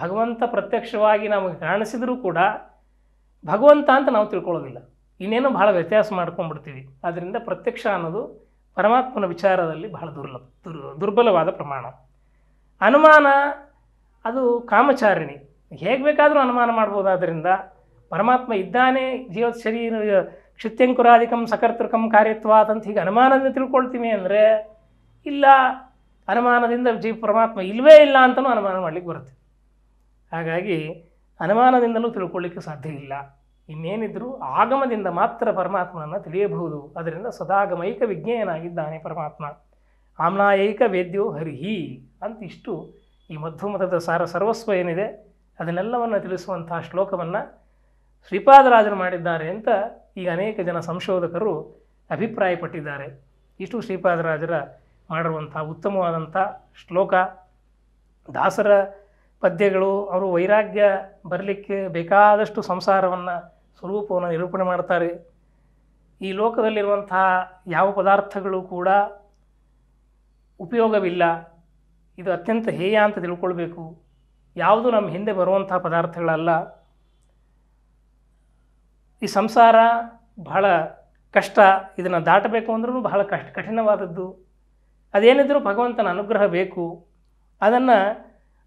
ಭಗವಂತ ಪ್ರತ್ಯಕ್ಷವಾಗಿ ನಮಗೆ ಕಾಣಿಸಿದರೂ ಕೂಡ ಭಗವಂತ ಅಂತ ನಾವು ತಿಳ್ಕೊಳ್ಳೋದಿಲ್ಲ ಇನ್ನೇನು ಭಾಳ ವ್ಯತ್ಯಾಸ ಮಾಡ್ಕೊಂಡ್ಬಿಡ್ತೀವಿ ಆದ್ದರಿಂದ ಪ್ರತ್ಯಕ್ಷ ಅನ್ನೋದು ಪರಮಾತ್ಮನ ವಿಚಾರದಲ್ಲಿ ಬಹಳ ದುರ್ಲಭ ದುರ್ ದುರ್ಬಲವಾದ ಪ್ರಮಾಣ ಅನುಮಾನ ಅದು ಕಾಮಚಾರಿಣಿ ಹೇಗೆ ಬೇಕಾದರೂ ಅನುಮಾನ ಮಾಡ್ಬೋದಾದ್ದರಿಂದ ಪರಮಾತ್ಮ ಇದ್ದಾನೆ ಜೀವ ಶರೀರ ಕ್ಷಿತ್ಯಂಕುರಾಧಿಕಂ ಸಕರ್ತೃಕಂ ಕಾರ್ಯತ್ವ ಅಂತ ಹೀಗೆ ಅನುಮಾನದಿಂದ ತಿಳ್ಕೊಳ್ತೀವಿ ಅಂದರೆ ಇಲ್ಲ ಅನುಮಾನದಿಂದ ಜೀವ ಪರಮಾತ್ಮ ಇಲ್ಲವೇ ಇಲ್ಲ ಅಂತಲೂ ಅನುಮಾನ ಮಾಡಲಿಕ್ಕೆ ಬರುತ್ತೆ ಹಾಗಾಗಿ ಅನುಮಾನದಿಂದಲೂ ತಿಳ್ಕೊಳ್ಳಿಕ್ಕೆ ಸಾಧ್ಯ ಇಲ್ಲ ಇನ್ನೇನಿದ್ರು ಆಗಮದಿಂದ ಮಾತ್ರ ಪರಮಾತ್ಮನನ್ನು ತಿಳಿಯಬಹುದು ಅದರಿಂದ ಸದಾಗಮೈಕ ವಿಜ್ಞೇಯನಾಗಿದ್ದಾನೆ ಪರಮಾತ್ಮ ಆಮ್ನಾಯಿಕ ವೇದ್ಯೋ ಹರಿಹಿ ಅಂತ ಇಷ್ಟು ಈ ಮಧ್ವಮತದ ಸಾರ ಸರ್ವಸ್ವ ಏನಿದೆ ಅದನ್ನೆಲ್ಲವನ್ನು ತಿಳಿಸುವಂತಹ ಶ್ಲೋಕವನ್ನು ಶ್ರೀಪಾದರಾಜರು ಮಾಡಿದ್ದಾರೆ ಅಂತ ಈಗ ಅನೇಕ ಜನ ಸಂಶೋಧಕರು ಅಭಿಪ್ರಾಯಪಟ್ಟಿದ್ದಾರೆ ಇಷ್ಟು ಶ್ರೀಪಾದರಾಜರ ಮಾಡಿರುವಂಥ ಉತ್ತಮವಾದಂಥ ಶ್ಲೋಕ ದಾಸರ ಪದ್ಯಗಳು ಅವರು ವೈರಾಗ್ಯ ಬರಲಿಕ್ಕೆ ಬೇಕಾದಷ್ಟು ಸಂಸಾರವನ್ನು ಸ್ವರೂಪವನ್ನು ನಿರೂಪಣೆ ಮಾಡ್ತಾರೆ ಈ ಲೋಕದಲ್ಲಿರುವಂತಹ ಯಾವ ಪದಾರ್ಥಗಳು ಕೂಡ ಉಪಯೋಗವಿಲ್ಲ ಇದು ಅತ್ಯಂತ ಹೇಯ ಅಂತ ತಿಳ್ಕೊಳ್ಬೇಕು ಯಾವುದು ನಮ್ಮ ಹಿಂದೆ ಬರುವಂತಹ ಪದಾರ್ಥಗಳಲ್ಲ ಈ ಸಂಸಾರ ಬಹಳ ಕಷ್ಟ ಇದನ್ನು ದಾಟಬೇಕು ಅಂದ್ರೂ ಬಹಳ ಕಷ್ಟ ಕಠಿಣವಾದದ್ದು ಅದೇನಿದ್ದರೂ ಭಗವಂತನ ಅನುಗ್ರಹ ಬೇಕು ಅದನ್ನು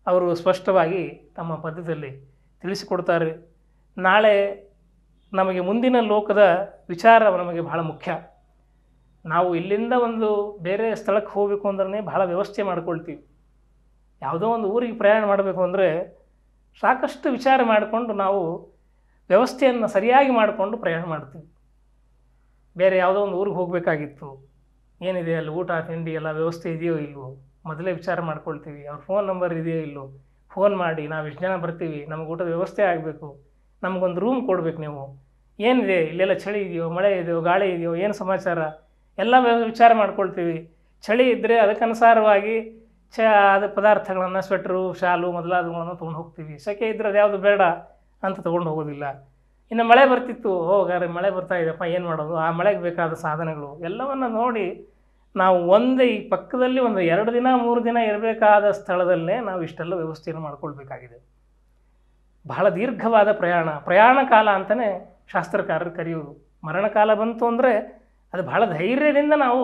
ಅವರು ಸ್ಪಷ್ಟವಾಗಿ ತಮ್ಮ ಪದ್ಯದಲ್ಲಿ ತಿಳಿಸಿಕೊಡ್ತಾರೆ ನಾಳೆ ನಮಗೆ ಮುಂದಿನ ಲೋಕದ ವಿಚಾರ ನಮಗೆ ಬಹಳ ಮುಖ್ಯ ನಾವು ಇಲ್ಲಿಂದ ಒಂದು ಬೇರೆ ಸ್ಥಳಕ್ಕೆ ಹೋಗಬೇಕು ಅಂದ್ರೆ ಬಹಳ ವ್ಯವಸ್ಥೆ ಮಾಡ್ಕೊಳ್ತೀವಿ ಯಾವುದೋ ಒಂದು ಊರಿಗೆ ಪ್ರಯಾಣ ಮಾಡಬೇಕು ಅಂದರೆ ಸಾಕಷ್ಟು ವಿಚಾರ ಮಾಡಿಕೊಂಡು ನಾವು ವ್ಯವಸ್ಥೆಯನ್ನು ಸರಿಯಾಗಿ ಮಾಡಿಕೊಂಡು ಪ್ರಯಾಣ ಮಾಡ್ತೀವಿ ಬೇರೆ ಯಾವುದೋ ಒಂದು ಊರಿಗೆ ಹೋಗಬೇಕಾಗಿತ್ತು ಏನಿದೆ ಅಲ್ಲಿ ಊಟ ತಿಂಡಿ ಎಲ್ಲ ವ್ಯವಸ್ಥೆ ಇದೆಯೋ ಇಲ್ವೋ ಮೊದಲೇ ವಿಚಾರ ಮಾಡ್ಕೊಳ್ತೀವಿ ಅವ್ರ ಫೋನ್ ನಂಬರ್ ಇದೆಯೋ ಇಲ್ಲೋ ಫೋನ್ ಮಾಡಿ ನಾವು ಎಷ್ಟು ಜನ ಬರ್ತೀವಿ ನಮಗೆ ಊಟದ ವ್ಯವಸ್ಥೆ ಆಗಬೇಕು ನಮಗೊಂದು ರೂಮ್ ಕೊಡ್ಬೇಕು ನೀವು ಏನಿದೆ ಇಲ್ಲೆಲ್ಲ ಚಳಿ ಇದೆಯೋ ಮಳೆ ಇದೆಯೋ ಗಾಳಿ ಇದೆಯೋ ಏನು ಸಮಾಚಾರ ಎಲ್ಲ ವಿಚಾರ ಮಾಡ್ಕೊಳ್ತೀವಿ ಚಳಿ ಇದ್ದರೆ ಅದಕ್ಕನುಸಾರವಾಗಿ ಚ ಅದು ಪದಾರ್ಥಗಳನ್ನು ಸ್ವೆಟ್ರು ಶಾಲು ಮೊದಲಾದವುಗಳನ್ನು ತೊಗೊಂಡು ಹೋಗ್ತೀವಿ ಸೆಕೆ ಇದ್ದರೆ ಅದು ಯಾವುದು ಬೇಡ ಅಂತ ತೊಗೊಂಡು ಹೋಗೋದಿಲ್ಲ ಇನ್ನು ಮಳೆ ಬರ್ತಿತ್ತು ಹೋಗಾರೆ ಮಳೆ ಬರ್ತಾ ಇದೆಯಪ್ಪ ಏನು ಮಾಡೋದು ಆ ಮಳೆಗೆ ಬೇಕಾದ ಸಾಧನಗಳು ಎಲ್ಲವನ್ನು ನೋಡಿ ನಾವು ಒಂದೇ ಈ ಪಕ್ಕದಲ್ಲಿ ಒಂದು ಎರಡು ದಿನ ಮೂರು ದಿನ ಇರಬೇಕಾದ ಸ್ಥಳದಲ್ಲೇ ನಾವು ಇಷ್ಟೆಲ್ಲ ವ್ಯವಸ್ಥೆಯನ್ನು ಮಾಡ್ಕೊಳ್ಬೇಕಾಗಿದೆ ಬಹಳ ದೀರ್ಘವಾದ ಪ್ರಯಾಣ ಪ್ರಯಾಣ ಕಾಲ ಅಂತಲೇ ಶಾಸ್ತ್ರಕಾರರು ಕರೆಯುವುದು ಮರಣಕಾಲ ಬಂತು ಅಂದರೆ ಅದು ಬಹಳ ಧೈರ್ಯದಿಂದ ನಾವು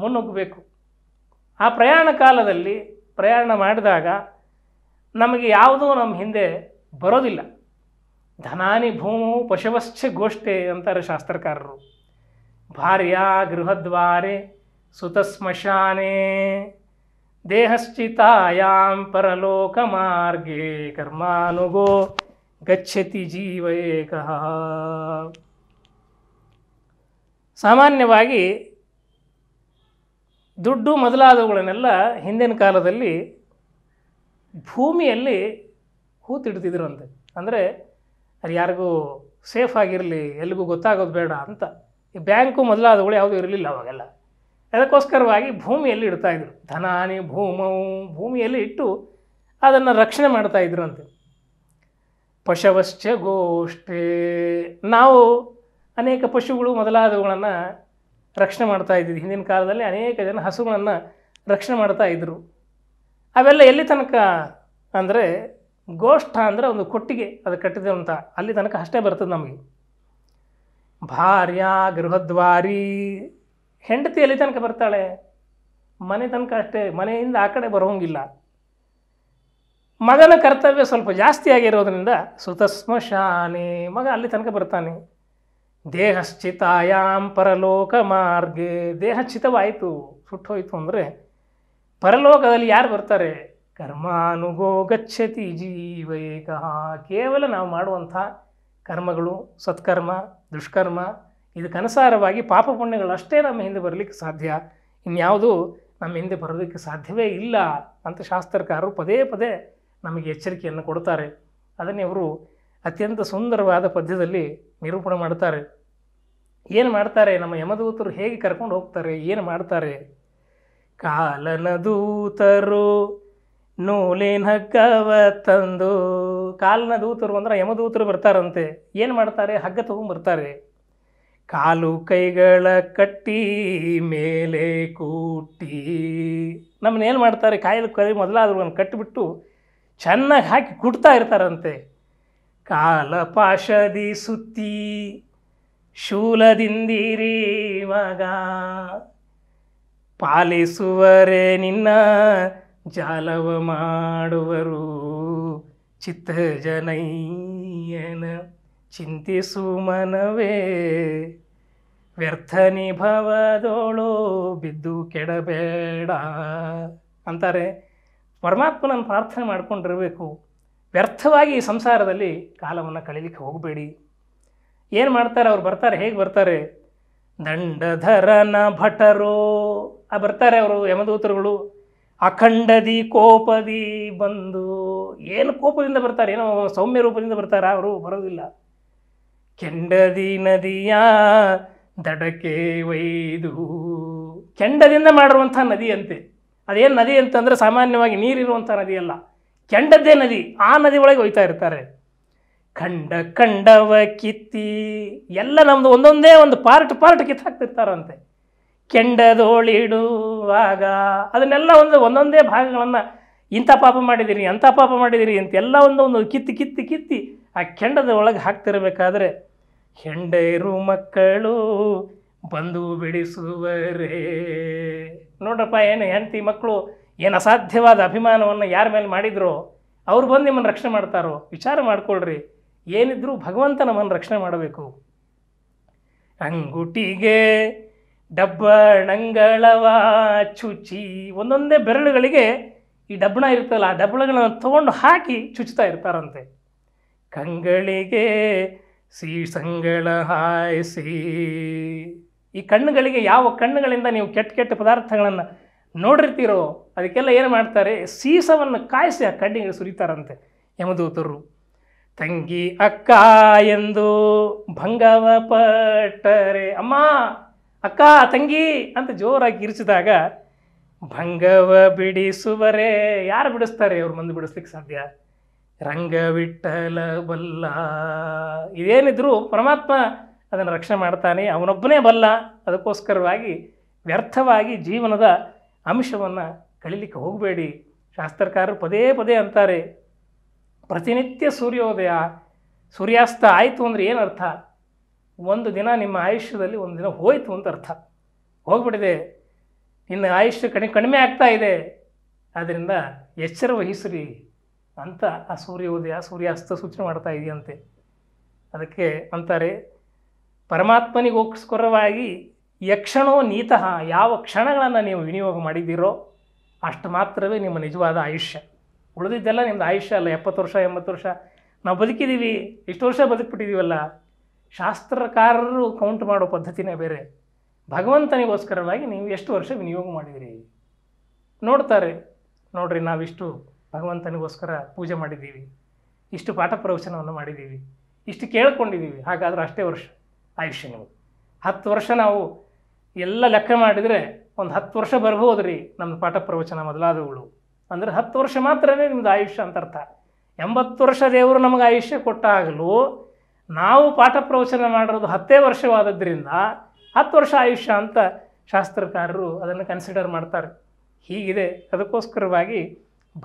ಮುನ್ನುಗ್ಗಬೇಕು ಆ ಪ್ರಯಾಣ ಕಾಲದಲ್ಲಿ ಪ್ರಯಾಣ ಮಾಡಿದಾಗ ನಮಗೆ ಯಾವುದೂ ನಮ್ಮ ಹಿಂದೆ ಬರೋದಿಲ್ಲ ಧನಾನಿ ಭೂಮು ಪಶವಶ್ಚ ಗೋಷ್ಠೆ ಅಂತಾರೆ ಶಾಸ್ತ್ರಕಾರರು ಭಾರ್ಯ ಗೃಹದ್ವಾರೆ ಸ್ಮಶಾನೇ ದೇಹಶ್ಚಿತಾಯಾಂ ಪರಲೋಕ ಮಾರ್ಗೇ ಕರ್ಮಾನುಗೋ ಗಚ್ಚತಿ ಜೀವ ಸಾಮಾನ್ಯವಾಗಿ ದುಡ್ಡು ಮೊದಲಾದವುಗಳನ್ನೆಲ್ಲ ಹಿಂದಿನ ಕಾಲದಲ್ಲಿ ಭೂಮಿಯಲ್ಲಿ ಅಂತೆ ಅಂದರೆ ಅದು ಯಾರಿಗೂ ಸೇಫ್ ಆಗಿರಲಿ ಎಲ್ಲಿಗೂ ಗೊತ್ತಾಗೋದು ಬೇಡ ಅಂತ ಈ ಬ್ಯಾಂಕು ಮೊದಲಾದವುಗಳು ಯಾವುದೂ ಇರಲಿಲ್ಲ ಅವಾಗೆಲ್ಲ ಅದಕ್ಕೋಸ್ಕರವಾಗಿ ಭೂಮಿಯಲ್ಲಿ ಇಡ್ತಾ ಇದ್ರು ಧನಾನಿ ಭೂಮವು ಭೂಮಿಯಲ್ಲಿ ಇಟ್ಟು ಅದನ್ನು ರಕ್ಷಣೆ ಮಾಡ್ತಾ ಇದ್ರಂತೆ ಪಶವಶ್ಚ ಗೋಷ್ಠೇ ನಾವು ಅನೇಕ ಪಶುಗಳು ಮೊದಲಾದವುಗಳನ್ನು ರಕ್ಷಣೆ ಮಾಡ್ತಾ ಇದ್ದಿದ್ದು ಹಿಂದಿನ ಕಾಲದಲ್ಲಿ ಅನೇಕ ಜನ ಹಸುಗಳನ್ನು ರಕ್ಷಣೆ ಮಾಡ್ತಾ ಇದ್ದರು ಅವೆಲ್ಲ ಎಲ್ಲಿ ತನಕ ಅಂದರೆ ಗೋಷ್ಠ ಅಂದರೆ ಒಂದು ಕೊಟ್ಟಿಗೆ ಅದು ಅಂತ ಅಲ್ಲಿ ತನಕ ಅಷ್ಟೇ ಬರ್ತದೆ ನಮಗೆ ಭಾರ್ಯ ಗೃಹದ್ವಾರಿ ಹೆಂಡತಿ ಎಲ್ಲಿ ತನಕ ಬರ್ತಾಳೆ ಮನೆ ತನಕ ಅಷ್ಟೇ ಮನೆಯಿಂದ ಆ ಕಡೆ ಬರೋಂಗಿಲ್ಲ ಮಗನ ಕರ್ತವ್ಯ ಸ್ವಲ್ಪ ಜಾಸ್ತಿ ಆಗಿರೋದ್ರಿಂದ ಸುತಸ್ಮ ಶಾನೆ ಮಗ ಅಲ್ಲಿ ತನಕ ಬರ್ತಾನೆ ದೇಹಶ್ಚಿತಾಯಾಮ್ ಪರಲೋಕ ಮಾರ್ಗೆ ದೇಹಶ್ಚಿತವಾಯಿತು ಸುಟ್ಟೋಯ್ತು ಅಂದರೆ ಪರಲೋಕದಲ್ಲಿ ಯಾರು ಬರ್ತಾರೆ ಕರ್ಮಾನುಗೋ ಗಚ್ಚತಿ ಜೀವೈಕಃ ಕೇವಲ ನಾವು ಮಾಡುವಂಥ ಕರ್ಮಗಳು ಸತ್ಕರ್ಮ ದುಷ್ಕರ್ಮ ಇದಕ್ಕನುಸಾರವಾಗಿ ಪಾಪ ಪುಣ್ಯಗಳಷ್ಟೇ ನಮ್ಮ ಹಿಂದೆ ಬರಲಿಕ್ಕೆ ಸಾಧ್ಯ ಇನ್ಯಾವುದು ನಮ್ಮ ಹಿಂದೆ ಬರೋದಕ್ಕೆ ಸಾಧ್ಯವೇ ಇಲ್ಲ ಅಂತ ಶಾಸ್ತ್ರಕಾರರು ಪದೇ ಪದೇ ನಮಗೆ ಎಚ್ಚರಿಕೆಯನ್ನು ಕೊಡ್ತಾರೆ ಅದನ್ನೇ ಅವರು ಅತ್ಯಂತ ಸುಂದರವಾದ ಪದ್ಯದಲ್ಲಿ ನಿರೂಪಣೆ ಮಾಡ್ತಾರೆ ಏನು ಮಾಡ್ತಾರೆ ನಮ್ಮ ಯಮದೂತರು ಹೇಗೆ ಕರ್ಕೊಂಡು ಹೋಗ್ತಾರೆ ಏನು ಮಾಡ್ತಾರೆ ಕಾಲನ ದೂತರು ನೂಲಿನ ಕವ ತಂದು ಕಾಲನ ದೂತರು ಅಂದ್ರೆ ಯಮದೂತರು ಬರ್ತಾರಂತೆ ಏನು ಮಾಡ್ತಾರೆ ಹಗ್ಗ ತಗೊಂಡ್ಬರ್ತಾರೆ ಕಾಲು ಕೈಗಳ ಕಟ್ಟಿ ಮೇಲೆ ಕೂಟಿ ನಮ್ಮನ್ನೇನು ಮಾಡ್ತಾರೆ ಕಾಯಿಲೆ ಕೈ ಮೊದಲಾದ್ರೂ ಕಟ್ಟಿಬಿಟ್ಟು ಚೆನ್ನಾಗಿ ಹಾಕಿ ಕುಡ್ತಾ ಇರ್ತಾರಂತೆ ಕಾಲ ಪಾಶದಿ ಸುತ್ತಿ ಶೂಲದಿಂದಿರಿ ಮಗ ಪಾಲಿಸುವರೆ ನಿನ್ನ ಜಾಲವ ಮಾಡುವರು ಚಿತ್ತ ಜನೈಯನ ಚಿಂತಿಸು ಮನವೇ ವ್ಯರ್ಥ ನಿಭವದೋಳು ಬಿದ್ದು ಕೆಡಬೇಡ ಅಂತಾರೆ ಪರಮಾತ್ಮನನ್ನು ಪ್ರಾರ್ಥನೆ ಮಾಡ್ಕೊಂಡಿರಬೇಕು ವ್ಯರ್ಥವಾಗಿ ಈ ಸಂಸಾರದಲ್ಲಿ ಕಾಲವನ್ನು ಕಳೀಲಿಕ್ಕೆ ಹೋಗಬೇಡಿ ಏನು ಮಾಡ್ತಾರೆ ಅವ್ರು ಬರ್ತಾರೆ ಹೇಗೆ ಬರ್ತಾರೆ ದಂಡಧರನ ಭಟರು ಆ ಬರ್ತಾರೆ ಅವರು ಯಮದೂತರುಗಳು ಅಖಂಡದಿ ಕೋಪದಿ ಬಂದು ಏನು ಕೋಪದಿಂದ ಬರ್ತಾರೆ ಏನೋ ಸೌಮ್ಯ ರೂಪದಿಂದ ಬರ್ತಾರೆ ಅವರು ಬರೋದಿಲ್ಲ ಕೆಂಡದಿ ನದಿಯ ದಡಕೆ ವೈದು ಕೆಂಡದಿಂದ ಮಾಡಿರುವಂಥ ನದಿಯಂತೆ ಅದೇನು ನದಿ ಅಂತಂದರೆ ಸಾಮಾನ್ಯವಾಗಿ ನೀರಿರುವಂಥ ನದಿಯಲ್ಲ ಕೆಂಡದ್ದೇ ನದಿ ಆ ನದಿ ಒಳಗೆ ಹೋಯ್ತಾ ಇರ್ತಾರೆ ಖಂಡ ಕಂಡವ ಕಿತ್ತಿ ಎಲ್ಲ ನಮ್ಮದು ಒಂದೊಂದೇ ಒಂದು ಪಾರ್ಟ್ ಪಾರ್ಟ್ ಕಿತ್ತಾಕ್ತಿರ್ತಾರಂತೆ ಕೆಂಡದೋಳಿಡುವಾಗ ಅದನ್ನೆಲ್ಲ ಒಂದು ಒಂದೊಂದೇ ಭಾಗಗಳನ್ನು ಇಂಥ ಪಾಪ ಮಾಡಿದಿರಿ ಅಂಥ ಪಾಪ ಮಾಡಿದಿರಿ ಅಂತ ಎಲ್ಲ ಒಂದು ಕಿತ್ತು ಕಿತ್ತು ಕಿತ್ತಿ ಆ ಕೆಂಡದ ಒಳಗೆ ಹಾಕ್ತಿರ್ಬೇಕಾದ್ರೆ ಹೆಂಡೈರು ಮಕ್ಕಳು ಬಂದು ಬಿಡಿಸುವರೇ ನೋಡ್ರಪ್ಪ ಏನು ಹೆಂಡತಿ ಮಕ್ಕಳು ಏನು ಅಸಾಧ್ಯವಾದ ಅಭಿಮಾನವನ್ನು ಯಾರ ಮೇಲೆ ಮಾಡಿದ್ರು ಅವ್ರು ಬಂದು ನಿಮ್ಮನ್ನು ರಕ್ಷಣೆ ಮಾಡ್ತಾರೋ ವಿಚಾರ ಮಾಡ್ಕೊಳ್ರಿ ಏನಿದ್ರೂ ಭಗವಂತ ನಮ್ಮನ್ನು ರಕ್ಷಣೆ ಮಾಡಬೇಕು ಅಂಗುಟಿಗೆ ಡಬ್ಬಣಗಳವ ಚುಚಿ ಒಂದೊಂದೇ ಬೆರಳುಗಳಿಗೆ ಈ ಡಬ್ಬಣ ಇರ್ತಲ್ಲ ಆ ಡಬ್ಬಣಗಳನ್ನು ತೊಗೊಂಡು ಹಾಕಿ ಚುಚ್ತಾ ಇರ್ತಾರಂತೆ ಕಂಗಳಿಗೆ ಸೀಸಂಗಳ ಹಾಯಿಸಿ ಈ ಕಣ್ಣುಗಳಿಗೆ ಯಾವ ಕಣ್ಣುಗಳಿಂದ ನೀವು ಕೆಟ್ಟ ಕೆಟ್ಟ ಪದಾರ್ಥಗಳನ್ನು ನೋಡಿರ್ತೀರೋ ಅದಕ್ಕೆಲ್ಲ ಏನು ಮಾಡ್ತಾರೆ ಸೀಸವನ್ನು ಕಾಯಿಸಿ ಆ ಕಣ್ಣಿಗೆ ಸುರಿತಾರಂತೆ ಯಮದೂತರು ತಂಗಿ ಅಕ್ಕ ಎಂದು ಭಂಗವ ಪಟ್ಟರೆ ಅಮ್ಮ ಅಕ್ಕ ತಂಗಿ ಅಂತ ಜೋರಾಗಿ ಇರಿಸಿದಾಗ ಭಂಗವ ಬಿಡಿಸುವರೇ ಯಾರು ಬಿಡಿಸ್ತಾರೆ ಅವ್ರು ಮಂದು ಬಿಡಿಸ್ಲಿಕ್ಕೆ ಸಾಧ್ಯ ರಂಗವಿಠಲ ಬಲ್ಲ ಇದೇನಿದ್ರು ಪರಮಾತ್ಮ ಅದನ್ನು ರಕ್ಷಣೆ ಮಾಡ್ತಾನೆ ಅವನೊಬ್ಬನೇ ಬಲ್ಲ ಅದಕ್ಕೋಸ್ಕರವಾಗಿ ವ್ಯರ್ಥವಾಗಿ ಜೀವನದ ಅಂಶವನ್ನು ಕಳಿಲಿಕ್ಕೆ ಹೋಗಬೇಡಿ ಶಾಸ್ತ್ರಕಾರರು ಪದೇ ಪದೇ ಅಂತಾರೆ ಪ್ರತಿನಿತ್ಯ ಸೂರ್ಯೋದಯ ಸೂರ್ಯಾಸ್ತ ಆಯಿತು ಅಂದರೆ ಏನರ್ಥ ಒಂದು ದಿನ ನಿಮ್ಮ ಆಯುಷ್ಯದಲ್ಲಿ ಒಂದು ದಿನ ಹೋಯಿತು ಅಂತ ಅರ್ಥ ಹೋಗ್ಬಿಟ್ಟಿದೆ ಇನ್ನು ಆಯುಷ್ಯ ಕಡಿಮೆ ಕಡಿಮೆ ಆಗ್ತಾ ಇದೆ ಆದ್ದರಿಂದ ಎಚ್ಚರ ವಹಿಸ್ರಿ ಅಂತ ಆ ಸೂರ್ಯೋದಯ ಸೂರ್ಯಾಸ್ತ ಸೂಚನೆ ಮಾಡ್ತಾ ಇದೆಯಂತೆ ಅದಕ್ಕೆ ಅಂತಾರೆ ಪರಮಾತ್ಮನಿಗೋಸ್ಕರವಾಗಿ ಯಕ್ಷಣೋ ನೀತಃ ಯಾವ ಕ್ಷಣಗಳನ್ನು ನೀವು ವಿನಿಯೋಗ ಮಾಡಿದ್ದೀರೋ ಅಷ್ಟು ಮಾತ್ರವೇ ನಿಮ್ಮ ನಿಜವಾದ ಆಯುಷ್ಯ ಉಳಿದಿದ್ದೆಲ್ಲ ನಿಮ್ಮದು ಆಯುಷ್ಯ ಅಲ್ಲ ಎಪ್ಪತ್ತು ವರ್ಷ ಎಂಬತ್ತು ವರ್ಷ ನಾವು ಬದುಕಿದ್ದೀವಿ ಇಷ್ಟು ವರ್ಷ ಬದುಕ್ಬಿಟ್ಟಿದ್ದೀವಲ್ಲ ಶಾಸ್ತ್ರಕಾರರು ಕೌಂಟ್ ಮಾಡೋ ಪದ್ಧತಿನೇ ಬೇರೆ ಭಗವಂತನಿಗೋಸ್ಕರವಾಗಿ ನೀವು ಎಷ್ಟು ವರ್ಷ ವಿನಿಯೋಗ ಮಾಡಿದಿರಿ ನೋಡ್ತಾರೆ ನೋಡ್ರಿ ನಾವಿಷ್ಟು ಭಗವಂತನಿಗೋಸ್ಕರ ಪೂಜೆ ಮಾಡಿದ್ದೀವಿ ಇಷ್ಟು ಪಾಠ ಪ್ರವಚನವನ್ನು ಮಾಡಿದ್ದೀವಿ ಇಷ್ಟು ಕೇಳ್ಕೊಂಡಿದ್ದೀವಿ ಹಾಗಾದ್ರೆ ಅಷ್ಟೇ ವರ್ಷ ಆಯುಷ್ಯ ನಿಮಗೆ ಹತ್ತು ವರ್ಷ ನಾವು ಎಲ್ಲ ಲೆಕ್ಕ ಮಾಡಿದರೆ ಒಂದು ಹತ್ತು ವರ್ಷ ಬರ್ಬೋದು ರೀ ನಮ್ಮ ಪಾಠ ಪ್ರವಚನ ಮೊದಲಾದವುಗಳು ಅಂದರೆ ಹತ್ತು ವರ್ಷ ಮಾತ್ರನೇ ನಿಮ್ಮದು ಆಯುಷ್ಯ ಅಂತ ಅರ್ಥ ಎಂಬತ್ತು ವರ್ಷ ದೇವರು ನಮಗೆ ಆಯುಷ್ಯ ಕೊಟ್ಟಾಗಲೂ ನಾವು ಪಾಠ ಪ್ರವಚನ ಮಾಡಿರೋದು ಹತ್ತೇ ವರ್ಷವಾದದ್ರಿಂದ ಹತ್ತು ವರ್ಷ ಆಯುಷ್ಯ ಅಂತ ಶಾಸ್ತ್ರಕಾರರು ಅದನ್ನು ಕನ್ಸಿಡರ್ ಮಾಡ್ತಾರೆ ಹೀಗಿದೆ ಅದಕ್ಕೋಸ್ಕರವಾಗಿ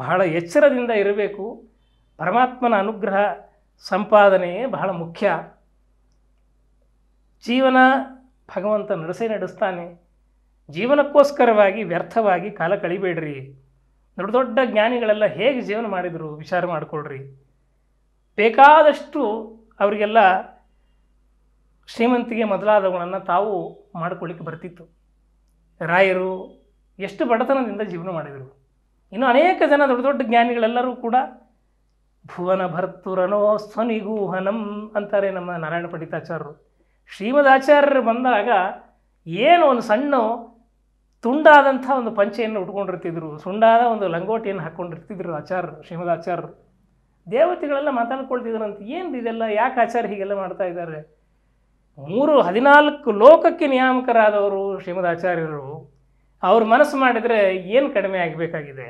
ಬಹಳ ಎಚ್ಚರದಿಂದ ಇರಬೇಕು ಪರಮಾತ್ಮನ ಅನುಗ್ರಹ ಸಂಪಾದನೆಯೇ ಬಹಳ ಮುಖ್ಯ ಜೀವನ ಭಗವಂತ ನಡೆಸೇ ನಡೆಸ್ತಾನೆ ಜೀವನಕ್ಕೋಸ್ಕರವಾಗಿ ವ್ಯರ್ಥವಾಗಿ ಕಾಲ ಕಳಿಬೇಡ್ರಿ ದೊಡ್ಡ ದೊಡ್ಡ ಜ್ಞಾನಿಗಳೆಲ್ಲ ಹೇಗೆ ಜೀವನ ಮಾಡಿದರು ವಿಚಾರ ಮಾಡಿಕೊಳ್ಳ್ರಿ ಬೇಕಾದಷ್ಟು ಅವರಿಗೆಲ್ಲ ಶ್ರೀಮಂತಿಗೆ ಮೊದಲಾದವುಗಳನ್ನು ತಾವು ಮಾಡಿಕೊಳ್ಳಿಕ್ಕೆ ಬರ್ತಿತ್ತು ರಾಯರು ಎಷ್ಟು ಬಡತನದಿಂದ ಜೀವನ ಮಾಡಿದರು ಇನ್ನು ಅನೇಕ ಜನ ದೊಡ್ಡ ದೊಡ್ಡ ಜ್ಞಾನಿಗಳೆಲ್ಲರೂ ಕೂಡ ಭುವನ ಭರ್ತುರನೋ ಸ್ವನಿಗೂಹನಂ ಅಂತಾರೆ ನಮ್ಮ ನಾರಾಯಣ ಪಂಡಿತಾಚಾರ್ಯರು ಆಚಾರ್ಯರು ಬಂದಾಗ ಏನು ಒಂದು ಸಣ್ಣ ತುಂಡಾದಂಥ ಒಂದು ಪಂಚೆಯನ್ನು ಉಟ್ಕೊಂಡಿರ್ತಿದ್ರು ಸುಂಡಾದ ಒಂದು ಲಂಗೋಟಿಯನ್ನು ಹಾಕ್ಕೊಂಡಿರ್ತಿದ್ರು ಆಚಾರ್ಯರು ಆಚಾರ್ಯರು ದೇವತೆಗಳೆಲ್ಲ ಅಂತ ಏನು ಇದೆಲ್ಲ ಯಾಕೆ ಆಚಾರ್ಯ ಹೀಗೆಲ್ಲ ಮಾಡ್ತಾ ಇದ್ದಾರೆ ಮೂರು ಹದಿನಾಲ್ಕು ಲೋಕಕ್ಕೆ ನಿಯಾಮಕರಾದವರು ಶ್ರೀಮದ್ ಆಚಾರ್ಯರು ಅವ್ರ ಮನಸ್ಸು ಮಾಡಿದರೆ ಏನು ಕಡಿಮೆ ಆಗಬೇಕಾಗಿದೆ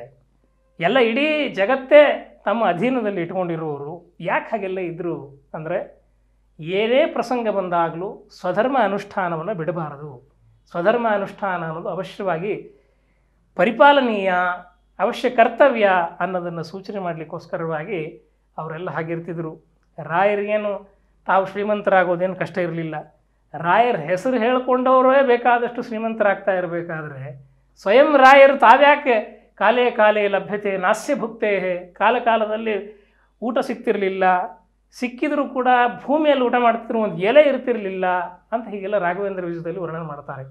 ಎಲ್ಲ ಇಡೀ ಜಗತ್ತೇ ತಮ್ಮ ಅಧೀನದಲ್ಲಿ ಇಟ್ಕೊಂಡಿರುವವರು ಯಾಕೆ ಹಾಗೆಲ್ಲ ಇದ್ದರು ಅಂದರೆ ಏನೇ ಪ್ರಸಂಗ ಬಂದಾಗಲೂ ಸ್ವಧರ್ಮ ಅನುಷ್ಠಾನವನ್ನು ಬಿಡಬಾರದು ಸ್ವಧರ್ಮ ಅನುಷ್ಠಾನ ಅನ್ನೋದು ಅವಶ್ಯವಾಗಿ ಪರಿಪಾಲನೀಯ ಅವಶ್ಯ ಕರ್ತವ್ಯ ಅನ್ನೋದನ್ನು ಸೂಚನೆ ಮಾಡಲಿಕ್ಕೋಸ್ಕರವಾಗಿ ಅವರೆಲ್ಲ ಹಾಗಿರ್ತಿದ್ರು ರಾಯರಿಗೇನು ತಾವು ಶ್ರೀಮಂತರಾಗೋದೇನು ಕಷ್ಟ ಇರಲಿಲ್ಲ ರಾಯರ ಹೆಸರು ಹೇಳಿಕೊಂಡವರೇ ಬೇಕಾದಷ್ಟು ಶ್ರೀಮಂತರಾಗ್ತಾ ಇರಬೇಕಾದ್ರೆ ಸ್ವಯಂ ರಾಯರು ತಾವ್ಯಾಕೆ ಕಾಲೇ ಕಾಲೇ ಲಭ್ಯತೆ ನಾಸ್ಯ ಭುಕ್ತೇ ಕಾಲ ಕಾಲದಲ್ಲಿ ಊಟ ಸಿಗ್ತಿರಲಿಲ್ಲ ಸಿಕ್ಕಿದರೂ ಕೂಡ ಭೂಮಿಯಲ್ಲಿ ಊಟ ಮಾಡ್ತಿದ್ರು ಒಂದು ಎಲೆ ಇರ್ತಿರಲಿಲ್ಲ ಅಂತ ಹೀಗೆಲ್ಲ ರಾಘವೇಂದ್ರ ವಿಜಯದಲ್ಲಿ ವರ್ಣನೆ ಮಾಡ್ತಾರೆ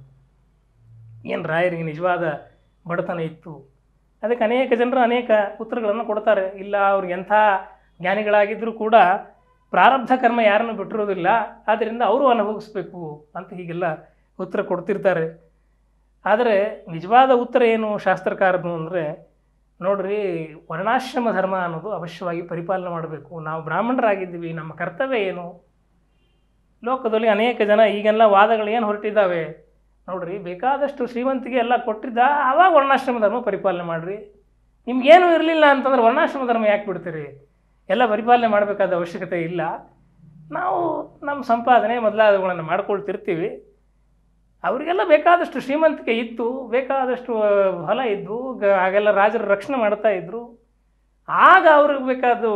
ಏನು ರಾಯರಿಗೆ ನಿಜವಾದ ಬಡತನ ಇತ್ತು ಅದಕ್ಕೆ ಅನೇಕ ಜನರು ಅನೇಕ ಉತ್ತರಗಳನ್ನು ಕೊಡ್ತಾರೆ ಇಲ್ಲ ಅವ್ರಿಗೆ ಎಂಥ ಜ್ಞಾನಿಗಳಾಗಿದ್ದರೂ ಕೂಡ ಪ್ರಾರಬ್ಧ ಕರ್ಮ ಯಾರನ್ನು ಬಿಟ್ಟಿರೋದಿಲ್ಲ ಆದ್ದರಿಂದ ಅವರು ಅನುಭವಿಸ್ಬೇಕು ಅಂತ ಹೀಗೆಲ್ಲ ಉತ್ತರ ಕೊಡ್ತಿರ್ತಾರೆ ಆದರೆ ನಿಜವಾದ ಉತ್ತರ ಏನು ಶಾಸ್ತ್ರಕಾರದ್ದು ಅಂದರೆ ನೋಡ್ರಿ ವರ್ಣಾಶ್ರಮ ಧರ್ಮ ಅನ್ನೋದು ಅವಶ್ಯವಾಗಿ ಪರಿಪಾಲನೆ ಮಾಡಬೇಕು ನಾವು ಬ್ರಾಹ್ಮಣರಾಗಿದ್ದೀವಿ ನಮ್ಮ ಕರ್ತವ್ಯ ಏನು ಲೋಕದಲ್ಲಿ ಅನೇಕ ಜನ ಈಗೆಲ್ಲ ವಾದಗಳು ಏನು ಹೊರಟಿದ್ದಾವೆ ನೋಡ್ರಿ ಬೇಕಾದಷ್ಟು ಶ್ರೀಮಂತಿಗೆ ಎಲ್ಲ ಕೊಟ್ಟಿದ್ದ ಆವಾಗ ವರ್ಣಾಶ್ರಮ ಧರ್ಮ ಪರಿಪಾಲನೆ ಮಾಡಿರಿ ನಿಮ್ಗೇನು ಇರಲಿಲ್ಲ ಅಂತಂದ್ರೆ ವರ್ಣಾಶ್ರಮ ಧರ್ಮ ಯಾಕೆ ಬಿಡ್ತೀರಿ ಎಲ್ಲ ಪರಿಪಾಲನೆ ಮಾಡಬೇಕಾದ ಅವಶ್ಯಕತೆ ಇಲ್ಲ ನಾವು ನಮ್ಮ ಸಂಪಾದನೆ ಮೊದಲಾದವುಗಳನ್ನು ಮಾಡ್ಕೊಳ್ತಿರ್ತೀವಿ ಅವರಿಗೆಲ್ಲ ಬೇಕಾದಷ್ಟು ಶ್ರೀಮಂತಿಕೆ ಇತ್ತು ಬೇಕಾದಷ್ಟು ಫಲ ಇದ್ವು ಹಾಗೆಲ್ಲ ರಾಜರು ರಕ್ಷಣೆ ಮಾಡ್ತಾ ಇದ್ದರು ಆಗ ಅವ್ರಿಗೆ ಬೇಕಾದ್ದು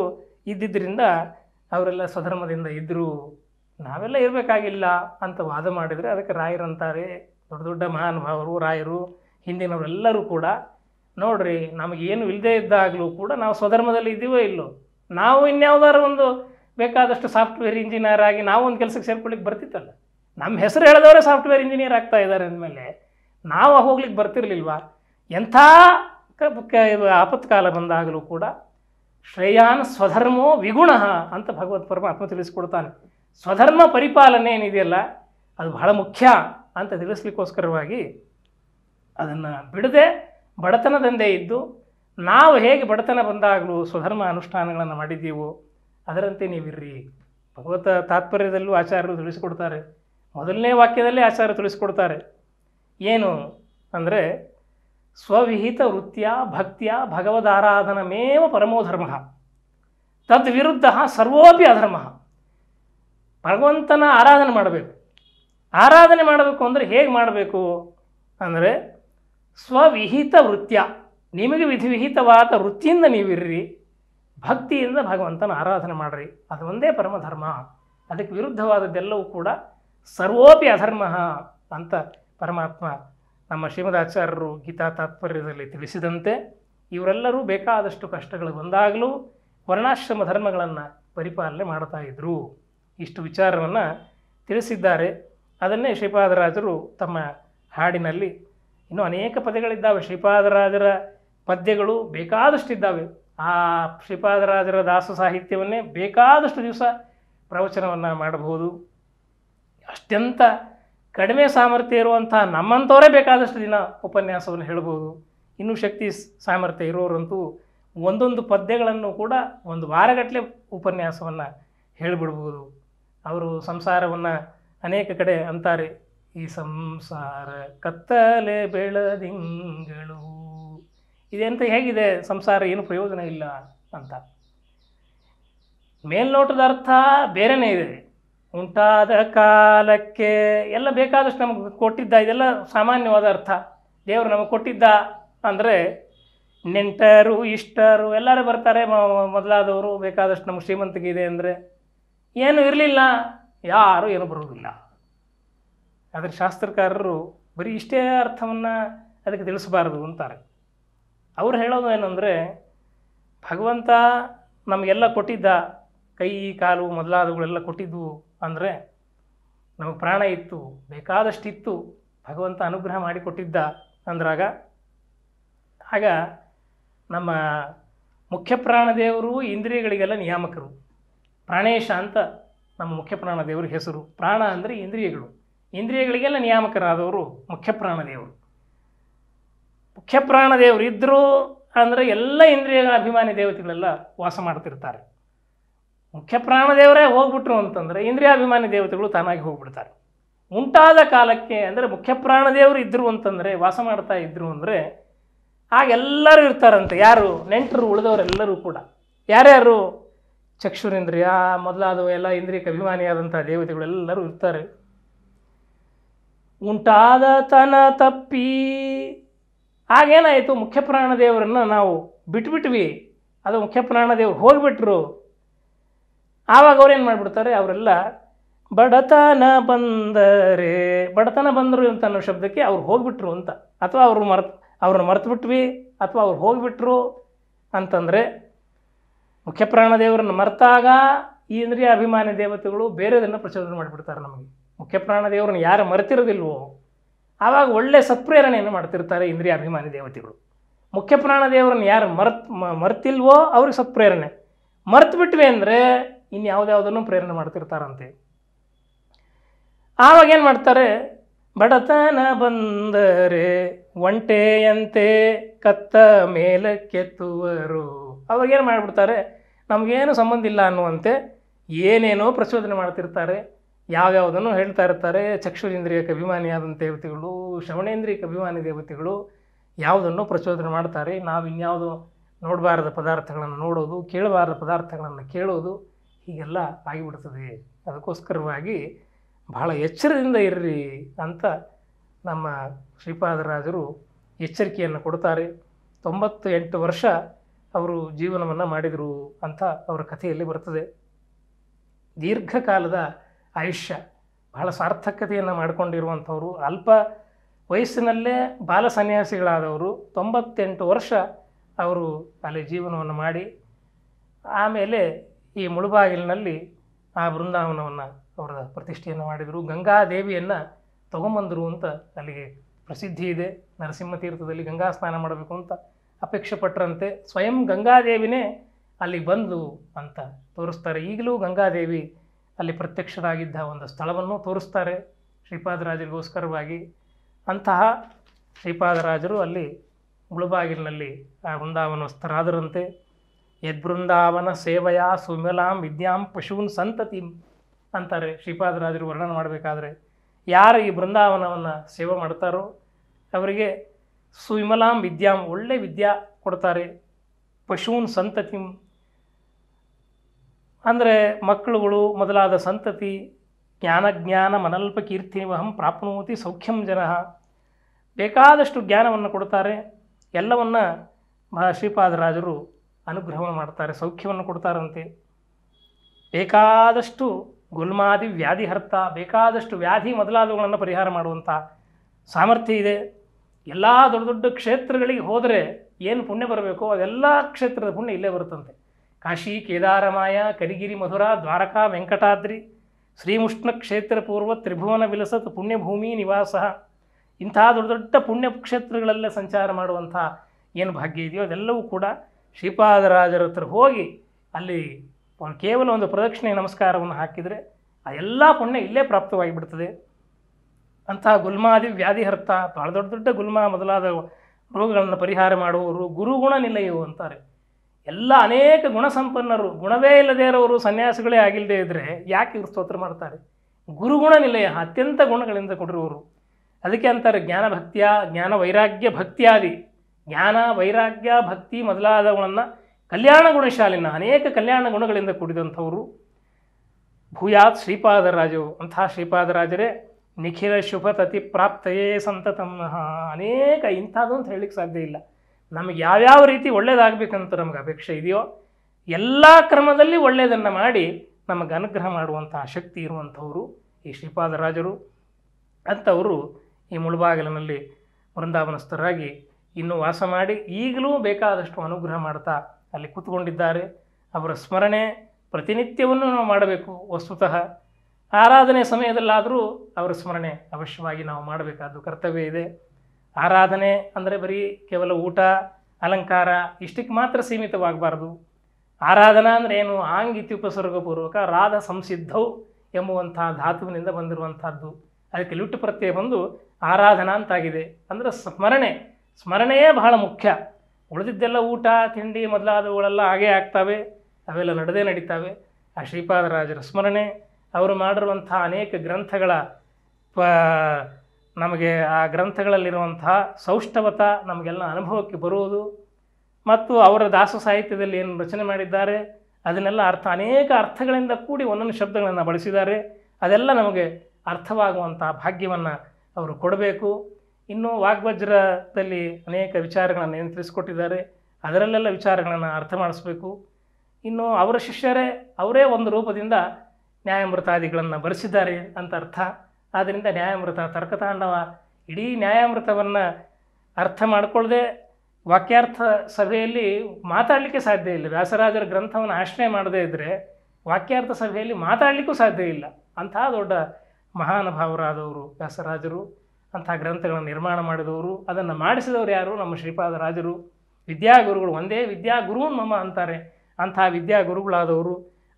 ಇದ್ದಿದ್ದರಿಂದ ಅವರೆಲ್ಲ ಸ್ವಧರ್ಮದಿಂದ ಇದ್ದರು ನಾವೆಲ್ಲ ಇರಬೇಕಾಗಿಲ್ಲ ಅಂತ ವಾದ ಮಾಡಿದರೆ ಅದಕ್ಕೆ ರಾಯರಂತಾರೆ ದೊಡ್ಡ ದೊಡ್ಡ ಮಹಾನುಭಾವರು ರಾಯರು ಹಿಂದಿನವರೆಲ್ಲರೂ ಕೂಡ ನೋಡ್ರಿ ನಮಗೇನು ಇಲ್ಲದೇ ಇದ್ದಾಗಲೂ ಕೂಡ ನಾವು ಸ್ವಧರ್ಮದಲ್ಲಿ ಇದ್ದೀವೋ ಇಲ್ಲೋ ನಾವು ಇನ್ಯಾವುದಾದ್ರು ಒಂದು ಬೇಕಾದಷ್ಟು ಸಾಫ್ಟ್ವೇರ್ ಇಂಜಿನಿಯರ್ ಆಗಿ ನಾವು ಒಂದು ಕೆಲಸಕ್ಕೆ ಸೇರ್ಕೊಳ್ಳಿಕ್ಕೆ ಬರ್ತಿತ್ತಲ್ಲ ನಮ್ಮ ಹೆಸರು ಹೇಳಿದವರೇ ಸಾಫ್ಟ್ವೇರ್ ಇಂಜಿನಿಯರ್ ಆಗ್ತಾ ಇದ್ದಾರೆ ಅಂದಮೇಲೆ ನಾವು ಹೋಗ್ಲಿಕ್ಕೆ ಬರ್ತಿರ್ಲಿಲ್ವಾ ಎಂಥ ಆಪತ್ಕಾಲ ಬಂದಾಗಲೂ ಕೂಡ ಶ್ರೇಯಾನ್ ಸ್ವಧರ್ಮೋ ವಿಗುಣ ಅಂತ ಭಗವತ್ ಪರಮಾತ್ಮ ತಿಳಿಸ್ಕೊಡ್ತಾನೆ ಸ್ವಧರ್ಮ ಪರಿಪಾಲನೆ ಏನಿದೆಯಲ್ಲ ಅದು ಬಹಳ ಮುಖ್ಯ ಅಂತ ತಿಳಿಸ್ಲಿಕ್ಕೋಸ್ಕರವಾಗಿ ಅದನ್ನು ಬಿಡದೆ ಬಡತನದಂದೇ ಇದ್ದು ನಾವು ಹೇಗೆ ಬಡತನ ಬಂದಾಗಲೂ ಸ್ವಧರ್ಮ ಅನುಷ್ಠಾನಗಳನ್ನು ಮಾಡಿದ್ದೀವೋ ಅದರಂತೆ ನೀವಿರ್ರಿ ಭಗವತ ತಾತ್ಪರ್ಯದಲ್ಲೂ ಆಚಾರ್ಯರು ತಿಳಿಸಿಕೊಡ್ತಾರೆ ಮೊದಲನೇ ವಾಕ್ಯದಲ್ಲೇ ಆಚಾರ್ಯರು ತಿಳಿಸಿಕೊಡ್ತಾರೆ ಏನು ಅಂದರೆ ಸ್ವವಿಹಿತ ವೃತ್ತಿಯ ಭಕ್ತಿಯ ಭಗವದಾರಾಧನಮೇವ ಪರಮೋಧರ್ಮ ತದ್ವಿರುದ್ಧ ಸರ್ವೋಪಿ ಅಧರ್ಮ ಭಗವಂತನ ಆರಾಧನೆ ಮಾಡಬೇಕು ಆರಾಧನೆ ಮಾಡಬೇಕು ಅಂದರೆ ಹೇಗೆ ಮಾಡಬೇಕು ಅಂದರೆ ಸ್ವವಿಹಿತ ವೃತ್ಯ ನಿಮಗೆ ವಿಧಿವಿಹಿತವಾದ ವೃತ್ತಿಯಿಂದ ನೀವಿರ್ರಿ ಭಕ್ತಿಯಿಂದ ಭಗವಂತನ ಆರಾಧನೆ ಮಾಡಿರಿ ಅದು ಒಂದೇ ಪರಮಧರ್ಮ ಅದಕ್ಕೆ ವಿರುದ್ಧವಾದದ್ದೆಲ್ಲವೂ ಕೂಡ ಸರ್ವೋಪಿ ಅಧರ್ಮ ಅಂತ ಪರಮಾತ್ಮ ನಮ್ಮ ಶ್ರೀಮದಾಚಾರ್ಯರು ಗೀತಾ ತಾತ್ಪರ್ಯದಲ್ಲಿ ತಿಳಿಸಿದಂತೆ ಇವರೆಲ್ಲರೂ ಬೇಕಾದಷ್ಟು ಕಷ್ಟಗಳು ಬಂದಾಗಲೂ ವರ್ಣಾಶ್ರಮ ಧರ್ಮಗಳನ್ನು ಪರಿಪಾಲನೆ ಮಾಡ್ತಾ ಇದ್ದರು ಇಷ್ಟು ವಿಚಾರವನ್ನು ತಿಳಿಸಿದ್ದಾರೆ ಅದನ್ನೇ ಶ್ರೀಪಾದರಾಜರು ತಮ್ಮ ಹಾಡಿನಲ್ಲಿ ಇನ್ನೂ ಅನೇಕ ಪದಗಳಿದ್ದಾವೆ ಶ್ರೀಪಾದರಾಜರ ಪದ್ಯಗಳು ಬೇಕಾದಷ್ಟು ಇದ್ದಾವೆ ಆ ಶ್ರೀಪಾದರಾಜರ ದಾಸ ಸಾಹಿತ್ಯವನ್ನೇ ಬೇಕಾದಷ್ಟು ದಿವಸ ಪ್ರವಚನವನ್ನು ಮಾಡಬಹುದು ಅತ್ಯಂತ ಕಡಿಮೆ ಸಾಮರ್ಥ್ಯ ಇರುವಂಥ ನಮ್ಮಂಥವರೇ ಬೇಕಾದಷ್ಟು ದಿನ ಉಪನ್ಯಾಸವನ್ನು ಹೇಳ್ಬೋದು ಇನ್ನೂ ಶಕ್ತಿ ಸಾಮರ್ಥ್ಯ ಇರೋರಂತೂ ಒಂದೊಂದು ಪದ್ಯಗಳನ್ನು ಕೂಡ ಒಂದು ವಾರಗಟ್ಟಲೆ ಉಪನ್ಯಾಸವನ್ನು ಹೇಳಿಬಿಡ್ಬೋದು ಅವರು ಸಂಸಾರವನ್ನು ಅನೇಕ ಕಡೆ ಅಂತಾರೆ ಈ ಸಂಸಾರ ಕತ್ತಲೆ ಬೆಳದಿಂಗಳು ಇದೆಂತ ಹೇಗಿದೆ ಸಂಸಾರ ಏನು ಪ್ರಯೋಜನ ಇಲ್ಲ ಅಂತ ಮೇಲ್ನೋಟದ ಅರ್ಥ ಬೇರೆನೇ ಇದೆ ಉಂಟಾದ ಕಾಲಕ್ಕೆ ಎಲ್ಲ ಬೇಕಾದಷ್ಟು ನಮಗೆ ಕೊಟ್ಟಿದ್ದ ಇದೆಲ್ಲ ಸಾಮಾನ್ಯವಾದ ಅರ್ಥ ದೇವರು ನಮಗೆ ಕೊಟ್ಟಿದ್ದ ಅಂದರೆ ನೆಂಟರು ಇಷ್ಟರು ಎಲ್ಲರೂ ಬರ್ತಾರೆ ಮೊದಲಾದವರು ಬೇಕಾದಷ್ಟು ನಮಗೆ ಶ್ರೀಮಂತಿಗೆ ಅಂದರೆ ಏನು ಇರಲಿಲ್ಲ ಯಾರೂ ಏನು ಬರೋದಿಲ್ಲ ಆದರೆ ಶಾಸ್ತ್ರಕಾರರು ಬರೀ ಇಷ್ಟೇ ಅರ್ಥವನ್ನು ಅದಕ್ಕೆ ತಿಳಿಸಬಾರದು ಅಂತಾರೆ ಅವ್ರು ಹೇಳೋದು ಏನಂದರೆ ಭಗವಂತ ನಮಗೆಲ್ಲ ಕೊಟ್ಟಿದ್ದ ಕೈ ಕಾಲು ಮೊದಲಾದವುಗಳೆಲ್ಲ ಕೊಟ್ಟಿದ್ದವು ಅಂದರೆ ನಮಗೆ ಪ್ರಾಣ ಇತ್ತು ಬೇಕಾದಷ್ಟಿತ್ತು ಭಗವಂತ ಅನುಗ್ರಹ ಮಾಡಿಕೊಟ್ಟಿದ್ದ ಅಂದ್ರಾಗ ಆಗ ನಮ್ಮ ಮುಖ್ಯ ಪ್ರಾಣದೇವರು ಇಂದ್ರಿಯಗಳಿಗೆಲ್ಲ ನಿಯಾಮಕರು ಪ್ರಾಣೇಶ ಅಂತ ನಮ್ಮ ಮುಖ್ಯ ಪ್ರಾಣದೇವರ ಹೆಸರು ಪ್ರಾಣ ಅಂದರೆ ಇಂದ್ರಿಯಗಳು ಇಂದ್ರಿಯಗಳಿಗೆಲ್ಲ ನಿಯಾಮಕರಾದವರು ಮುಖ್ಯ ಪ್ರಾಣದೇವರು ಮುಖ್ಯ ಪ್ರಾಣದೇವರು ಇದ್ದರು ಅಂದರೆ ಎಲ್ಲ ಇಂದ್ರಿಯಗಳ ಅಭಿಮಾನಿ ದೇವತೆಗಳೆಲ್ಲ ವಾಸ ಮಾಡ್ತಿರ್ತಾರೆ ಮುಖ್ಯ ದೇವರೇ ಹೋಗ್ಬಿಟ್ರು ಅಂತಂದರೆ ಇಂದ್ರಿಯಾಭಿಮಾನಿ ದೇವತೆಗಳು ತಾನಾಗಿ ಹೋಗ್ಬಿಡ್ತಾರೆ ಉಂಟಾದ ಕಾಲಕ್ಕೆ ಅಂದರೆ ಮುಖ್ಯ ಪ್ರಾಣದೇವರು ಇದ್ದರು ಅಂತಂದರೆ ವಾಸ ಮಾಡ್ತಾ ಇದ್ದರು ಅಂದರೆ ಎಲ್ಲರೂ ಇರ್ತಾರಂತೆ ಯಾರು ನೆಂಟರು ಉಳಿದವರೆಲ್ಲರೂ ಕೂಡ ಯಾರ್ಯಾರು ಚಕ್ಷುರೇಂದ್ರಿಯ ಮೊದಲಾದವು ಎಲ್ಲ ಇಂದ್ರಿಯಕ್ಕೆ ಅಭಿಮಾನಿಯಾದಂಥ ದೇವತೆಗಳೆಲ್ಲರೂ ಇರ್ತಾರೆ ಉಂಟಾದ ತನ ತಪ್ಪಿ ಆಗೇನಾಯಿತು ಮುಖ್ಯ ಪ್ರಾಣದೇವರನ್ನು ನಾವು ಬಿಟ್ಬಿಟ್ವಿ ಅದು ಮುಖ್ಯ ಪ್ರಾಣದೇವರು ಹೋಗಿಬಿಟ್ರು ಆವಾಗ ಅವ್ರೇನು ಮಾಡಿಬಿಡ್ತಾರೆ ಅವರೆಲ್ಲ ಬಡತನ ಬಂದರೆ ಬಡತನ ಬಂದರು ಅಂತ ಅನ್ನೋ ಶಬ್ದಕ್ಕೆ ಅವ್ರು ಹೋಗಿಬಿಟ್ರು ಅಂತ ಅಥವಾ ಅವರು ಮರ್ತು ಅವ್ರನ್ನ ಮರ್ತು ಬಿಟ್ವಿ ಅಥವಾ ಅವ್ರು ಹೋಗಿಬಿಟ್ರು ಅಂತಂದರೆ ಮುಖ್ಯ ಪ್ರಾಣದೇವರನ್ನು ಮರೆತಾಗ ಇಂದ್ರಿಯ ಅಭಿಮಾನಿ ದೇವತೆಗಳು ಬೇರೆದನ್ನು ಪ್ರಚೋದನೆ ಮಾಡಿಬಿಡ್ತಾರೆ ನಮಗೆ ಮುಖ್ಯ ಪ್ರಾಣದೇವರನ್ನು ಯಾರು ಮರೆತಿರೋದಿಲ್ವೋ ಆವಾಗ ಒಳ್ಳೆ ಸತ್ಪ್ರೇರಣೆಯನ್ನು ಮಾಡ್ತಿರ್ತಾರೆ ಇಂದ್ರಿಯ ಅಭಿಮಾನಿ ದೇವತೆಗಳು ಮುಖ್ಯ ಪ್ರಾಣ ದೇವರನ್ನು ಯಾರು ಮರ್ತ್ ಮರ್ತಿಲ್ವೋ ಅವ್ರಿಗೆ ಸತ್ಪ್ರೇರಣೆ ಮರ್ತು ಬಿಟ್ವಿ ಅಂದರೆ ಇನ್ಯಾವುದ್ಯಾವುದನ್ನು ಪ್ರೇರಣೆ ಮಾಡ್ತಿರ್ತಾರಂತೆ ಆವಾಗ ಏನು ಮಾಡ್ತಾರೆ ಬಡತನ ಬಂದರೆ ಒಂಟೆಯಂತೆ ಕತ್ತ ಮೇಲೆ ಕೆತ್ತುವರು ಅವಾಗೇನು ಮಾಡಿಬಿಡ್ತಾರೆ ನಮಗೇನು ಸಂಬಂಧ ಇಲ್ಲ ಅನ್ನುವಂತೆ ಏನೇನೋ ಪ್ರಚೋದನೆ ಮಾಡ್ತಿರ್ತಾರೆ ಯಾವ್ಯಾವುದನ್ನು ಹೇಳ್ತಾ ಇರ್ತಾರೆ ಚಕ್ಷುರೇಂದ್ರಿಯಕ್ಕೆ ಅಭಿಮಾನಿಯಾದಂಥ ದೇವತೆಗಳು ಶ್ರವಣೇಂದ್ರಿಯಕ್ಕೆ ಅಭಿಮಾನಿ ದೇವತೆಗಳು ಯಾವುದನ್ನು ಪ್ರಚೋದನೆ ಮಾಡ್ತಾರೆ ನಾವು ಇನ್ಯಾವುದು ನೋಡಬಾರದ ಪದಾರ್ಥಗಳನ್ನು ನೋಡೋದು ಕೇಳಬಾರದ ಪದಾರ್ಥಗಳನ್ನು ಕೇಳೋದು ಹೀಗೆಲ್ಲ ಆಗಿಬಿಡ್ತದೆ ಅದಕ್ಕೋಸ್ಕರವಾಗಿ ಬಹಳ ಎಚ್ಚರದಿಂದ ಇರ್ರಿ ಅಂತ ನಮ್ಮ ಶ್ರೀಪಾದರಾಜರು ಎಚ್ಚರಿಕೆಯನ್ನು ಕೊಡ್ತಾರೆ ತೊಂಬತ್ತು ಎಂಟು ವರ್ಷ ಅವರು ಜೀವನವನ್ನು ಮಾಡಿದರು ಅಂತ ಅವರ ಕಥೆಯಲ್ಲಿ ಬರ್ತದೆ ದೀರ್ಘಕಾಲದ ಆಯುಷ್ಯ ಬಹಳ ಸಾರ್ಥಕತೆಯನ್ನು ಮಾಡಿಕೊಂಡಿರುವಂಥವ್ರು ಅಲ್ಪ ವಯಸ್ಸಿನಲ್ಲೇ ಬಾಲ ಸನ್ಯಾಸಿಗಳಾದವರು ತೊಂಬತ್ತೆಂಟು ವರ್ಷ ಅವರು ಅಲ್ಲಿ ಜೀವನವನ್ನು ಮಾಡಿ ಆಮೇಲೆ ಈ ಮುಳುಬಾಗಿಲಿನಲ್ಲಿ ಆ ಬೃಂದಾವನವನ್ನು ಅವರ ಪ್ರತಿಷ್ಠೆಯನ್ನು ಮಾಡಿದರು ಗಂಗಾದೇವಿಯನ್ನು ತಗೊಂಬಂದರು ಅಂತ ಅಲ್ಲಿಗೆ ಪ್ರಸಿದ್ಧಿ ಇದೆ ನರಸಿಂಹ ತೀರ್ಥದಲ್ಲಿ ಗಂಗಾ ಸ್ನಾನ ಮಾಡಬೇಕು ಅಂತ ಅಪೇಕ್ಷೆ ಪಟ್ಟರಂತೆ ಸ್ವಯಂ ಗಂಗಾದೇವಿನೇ ಅಲ್ಲಿಗೆ ಬಂದು ಅಂತ ತೋರಿಸ್ತಾರೆ ಈಗಲೂ ಗಂಗಾದೇವಿ ಅಲ್ಲಿ ಪ್ರತ್ಯಕ್ಷರಾಗಿದ್ದ ಒಂದು ಸ್ಥಳವನ್ನು ತೋರಿಸ್ತಾರೆ ಶ್ರೀಪಾದರಾಜರಿಗೋಸ್ಕರವಾಗಿ ಅಂತಹ ಶ್ರೀಪಾದರಾಜರು ಅಲ್ಲಿ ಮುಳುಬಾಗಿಲಿನಲ್ಲಿ ಆ ವೃಂದಾವನಸ್ಥರಾದರಂತೆ ಯದ್ಬೃಂದಾವನ ಸೇವೆಯ ಸುಮಲಾಂ ವಿದ್ಯಾಂ ಪಶೂನ್ ಸಂತತಿ ಅಂತಾರೆ ಶ್ರೀಪಾದರಾಜರು ವರ್ಣನೆ ಮಾಡಬೇಕಾದ್ರೆ ಯಾರು ಈ ಬೃಂದಾವನವನ್ನು ಸೇವೆ ಮಾಡ್ತಾರೋ ಅವರಿಗೆ ಸುವಿಮಲಾಂ ವಿದ್ಯಾಂ ಒಳ್ಳೆ ವಿದ್ಯಾ ಕೊಡ್ತಾರೆ ಪಶೂನ್ ಸಂತತಿಂ ಅಂದರೆ ಮಕ್ಕಳುಗಳು ಮೊದಲಾದ ಸಂತತಿ ಜ್ಞಾನಜ್ಞಾನ ಮನಲ್ಪ ಕೀರ್ತಿವಹಂ ಪ್ರಾಪ್ನೋತಿ ಸೌಖ್ಯಂ ಜನ ಬೇಕಾದಷ್ಟು ಜ್ಞಾನವನ್ನು ಕೊಡ್ತಾರೆ ಎಲ್ಲವನ್ನು ಶ್ರೀಪಾದರಾಜರು ಅನುಗ್ರಹವನ್ನು ಮಾಡ್ತಾರೆ ಸೌಖ್ಯವನ್ನು ಕೊಡ್ತಾರಂತೆ ಬೇಕಾದಷ್ಟು ಗುಲ್ಮಾದಿ ಹರ್ತ ಬೇಕಾದಷ್ಟು ವ್ಯಾಧಿ ಮೊದಲಾದವುಗಳನ್ನು ಪರಿಹಾರ ಮಾಡುವಂಥ ಸಾಮರ್ಥ್ಯ ಇದೆ ಎಲ್ಲ ದೊಡ್ಡ ದೊಡ್ಡ ಕ್ಷೇತ್ರಗಳಿಗೆ ಹೋದರೆ ಏನು ಪುಣ್ಯ ಬರಬೇಕೋ ಅದೆಲ್ಲ ಕ್ಷೇತ್ರದ ಪುಣ್ಯ ಇಲ್ಲೇ ಬರುತ್ತಂತೆ ಕಾಶಿ ಕೇದಾರಮಾಯ ಕರಿಗಿರಿ ಮಧುರಾ ದ್ವಾರಕಾ ವೆಂಕಟಾದ್ರಿ ಶ್ರೀಮುಷ್ಣ ಕ್ಷೇತ್ರ ಪೂರ್ವ ತ್ರಿಭುವನ ವಿಲಸತ್ ಪುಣ್ಯಭೂಮಿ ನಿವಾಸ ಇಂತಹ ದೊಡ್ಡ ದೊಡ್ಡ ಪುಣ್ಯ ಸಂಚಾರ ಮಾಡುವಂಥ ಏನು ಭಾಗ್ಯ ಇದೆಯೋ ಅದೆಲ್ಲವೂ ಕೂಡ ಶ್ರೀಪಾದರಾಜರ ಹತ್ರ ಹೋಗಿ ಅಲ್ಲಿ ಕೇವಲ ಒಂದು ಪ್ರದಕ್ಷಿಣೆ ನಮಸ್ಕಾರವನ್ನು ಹಾಕಿದರೆ ಆ ಎಲ್ಲ ಪುಣ್ಯ ಇಲ್ಲೇ ಪ್ರಾಪ್ತವಾಗಿಬಿಡ್ತದೆ ಅಂತಹ ಗುಲ್ಮಾದಿ ವ್ಯಾಧಿಹರ್ತ ಭಾಳ ದೊಡ್ಡ ದೊಡ್ಡ ಗುಲ್ಮ ಮೊದಲಾದ ರೋಗಗಳನ್ನು ಪರಿಹಾರ ಮಾಡುವವರು ಗುರುಗುಣ ನಿಲಯವು ಅಂತಾರೆ ಎಲ್ಲ ಅನೇಕ ಗುಣಸಂಪನ್ನರು ಗುಣವೇ ಇಲ್ಲದೇ ಇರೋರು ಸನ್ಯಾಸಿಗಳೇ ಆಗಿಲ್ಲದೆ ಇದ್ದರೆ ಯಾಕೆ ಇವರು ಸ್ತೋತ್ರ ಮಾಡ್ತಾರೆ ಗುರುಗುಣ ನಿಲಯ ಅತ್ಯಂತ ಗುಣಗಳಿಂದ ಕೊಡಿರುವರು ಅದಕ್ಕೆ ಅಂತಾರೆ ಜ್ಞಾನ ಭಕ್ತಿಯ ಜ್ಞಾನ ವೈರಾಗ್ಯ ಭಕ್ತಿಯಾದಿ ಜ್ಞಾನ ವೈರಾಗ್ಯ ಭಕ್ತಿ ಮೊದಲಾದವುಗಳನ್ನು ಕಲ್ಯಾಣ ಗುಣಶಾಲಿನ ಅನೇಕ ಕಲ್ಯಾಣ ಗುಣಗಳಿಂದ ಕೂಡಿದಂಥವರು ಭೂಯಾತ್ ಶ್ರೀಪಾದರಾಜು ಅಂತಹ ಶ್ರೀಪಾದರಾಜರೇ ನಿಖಿಲ ಶುಭತತಿ ಪ್ರಾಪ್ತಯೇ ತಮ್ಮ ಅನೇಕ ಇಂಥದ್ದು ಅಂತ ಹೇಳಲಿಕ್ಕೆ ಸಾಧ್ಯ ಇಲ್ಲ ನಮಗೆ ಯಾವ್ಯಾವ ರೀತಿ ಒಳ್ಳೇದಾಗಬೇಕಂತ ನಮಗೆ ಅಪೇಕ್ಷೆ ಇದೆಯೋ ಎಲ್ಲ ಕ್ರಮದಲ್ಲಿ ಒಳ್ಳೆಯದನ್ನು ಮಾಡಿ ನಮಗೆ ಅನುಗ್ರಹ ಮಾಡುವಂತಹ ಶಕ್ತಿ ಇರುವಂಥವರು ಈ ಶ್ರೀಪಾದರಾಜರು ಅಂಥವರು ಈ ಮುಳುಬಾಗಿಲಿನಲ್ಲಿ ವೃಂದಾವನಸ್ಥರಾಗಿ ಇನ್ನೂ ವಾಸ ಮಾಡಿ ಈಗಲೂ ಬೇಕಾದಷ್ಟು ಅನುಗ್ರಹ ಮಾಡ್ತಾ ಅಲ್ಲಿ ಕೂತ್ಕೊಂಡಿದ್ದಾರೆ ಅವರ ಸ್ಮರಣೆ ಪ್ರತಿನಿತ್ಯವನ್ನು ನಾವು ಮಾಡಬೇಕು ವಸ್ತುತಃ ಆರಾಧನೆ ಸಮಯದಲ್ಲಾದರೂ ಅವರ ಸ್ಮರಣೆ ಅವಶ್ಯವಾಗಿ ನಾವು ಮಾಡಬೇಕಾದ್ದು ಕರ್ತವ್ಯ ಇದೆ ಆರಾಧನೆ ಅಂದರೆ ಬರೀ ಕೇವಲ ಊಟ ಅಲಂಕಾರ ಇಷ್ಟಕ್ಕೆ ಮಾತ್ರ ಸೀಮಿತವಾಗಬಾರ್ದು ಆರಾಧನಾ ಅಂದರೆ ಏನು ಆಂಗಿತಿ ಉಪಸರ್ಗಪೂರ್ವಕ ರಾಧ ಸಂಸಿದ್ಧವು ಎಂಬುವಂಥ ಧಾತುವಿನಿಂದ ಬಂದಿರುವಂಥದ್ದು ಅದಕ್ಕೆ ಲುಟ್ಟು ಪ್ರತ್ಯಯ ಬಂದು ಆರಾಧನಾ ಅಂತಾಗಿದೆ ಅಂದರೆ ಸ್ಮರಣೆ ಸ್ಮರಣೆಯೇ ಬಹಳ ಮುಖ್ಯ ಉಳಿದಿದ್ದೆಲ್ಲ ಊಟ ತಿಂಡಿ ಮೊದಲಾದವುಗಳೆಲ್ಲ ಹಾಗೇ ಆಗ್ತವೆ ಅವೆಲ್ಲ ನಡೆದೇ ನಡೀತಾವೆ ಆ ಶ್ರೀಪಾದರಾಜರ ಸ್ಮರಣೆ ಅವರು ಮಾಡಿರುವಂಥ ಅನೇಕ ಗ್ರಂಥಗಳ ಪ ನಮಗೆ ಆ ಗ್ರಂಥಗಳಲ್ಲಿರುವಂತಹ ಸೌಷ್ಠವತ ನಮಗೆಲ್ಲ ಅನುಭವಕ್ಕೆ ಬರುವುದು ಮತ್ತು ಅವರ ದಾಸ ಸಾಹಿತ್ಯದಲ್ಲಿ ಏನು ರಚನೆ ಮಾಡಿದ್ದಾರೆ ಅದನ್ನೆಲ್ಲ ಅರ್ಥ ಅನೇಕ ಅರ್ಥಗಳಿಂದ ಕೂಡಿ ಒಂದೊಂದು ಶಬ್ದಗಳನ್ನು ಬಳಸಿದ್ದಾರೆ ಅದೆಲ್ಲ ನಮಗೆ ಅರ್ಥವಾಗುವಂಥ ಭಾಗ್ಯವನ್ನು ಅವರು ಕೊಡಬೇಕು ಇನ್ನು ವಾಗ್ವಜ್ರದಲ್ಲಿ ಅನೇಕ ವಿಚಾರಗಳನ್ನು ಏನು ತಿಳಿಸಿಕೊಟ್ಟಿದ್ದಾರೆ ಅದರಲ್ಲೆಲ್ಲ ವಿಚಾರಗಳನ್ನು ಅರ್ಥ ಮಾಡಿಸ್ಬೇಕು ಇನ್ನು ಅವರ ಶಿಷ್ಯರೇ ಅವರೇ ಒಂದು ರೂಪದಿಂದ ನ್ಯಾಯಮೃತಾದಿಗಳನ್ನು ಬರೆಸಿದ್ದಾರೆ ಅಂತ ಅರ್ಥ ಆದ್ದರಿಂದ ನ್ಯಾಯಾಮೃತ ತರ್ಕತಾಂಡವ ಇಡೀ ನ್ಯಾಯಾಮೃತವನ್ನು ಅರ್ಥ ಮಾಡಿಕೊಳ್ಳದೆ ವಾಕ್ಯಾರ್ಥ ಸಭೆಯಲ್ಲಿ ಮಾತಾಡಲಿಕ್ಕೆ ಸಾಧ್ಯ ಇಲ್ಲ ವ್ಯಾಸರಾಜರ ಗ್ರಂಥವನ್ನು ಆಶ್ರಯ ಮಾಡದೇ ಇದ್ದರೆ ವಾಕ್ಯಾರ್ಥ ಸಭೆಯಲ್ಲಿ ಮಾತಾಡಲಿಕ್ಕೂ ಸಾಧ್ಯ ಇಲ್ಲ ಅಂಥ ದೊಡ್ಡ ಮಹಾನುಭಾವರಾದವರು ವ್ಯಾಸರಾಜರು ಅಂಥ ಗ್ರಂಥಗಳನ್ನು ನಿರ್ಮಾಣ ಮಾಡಿದವರು ಅದನ್ನು ಮಾಡಿಸಿದವರು ಯಾರು ನಮ್ಮ ರಾಜರು ವಿದ್ಯಾಗುರುಗಳು ಒಂದೇ ವಿದ್ಯಾಗುರು ಮಮ ಅಂತಾರೆ ಅಂಥ ವಿದ್ಯಾಗುರುಗಳಾದವರು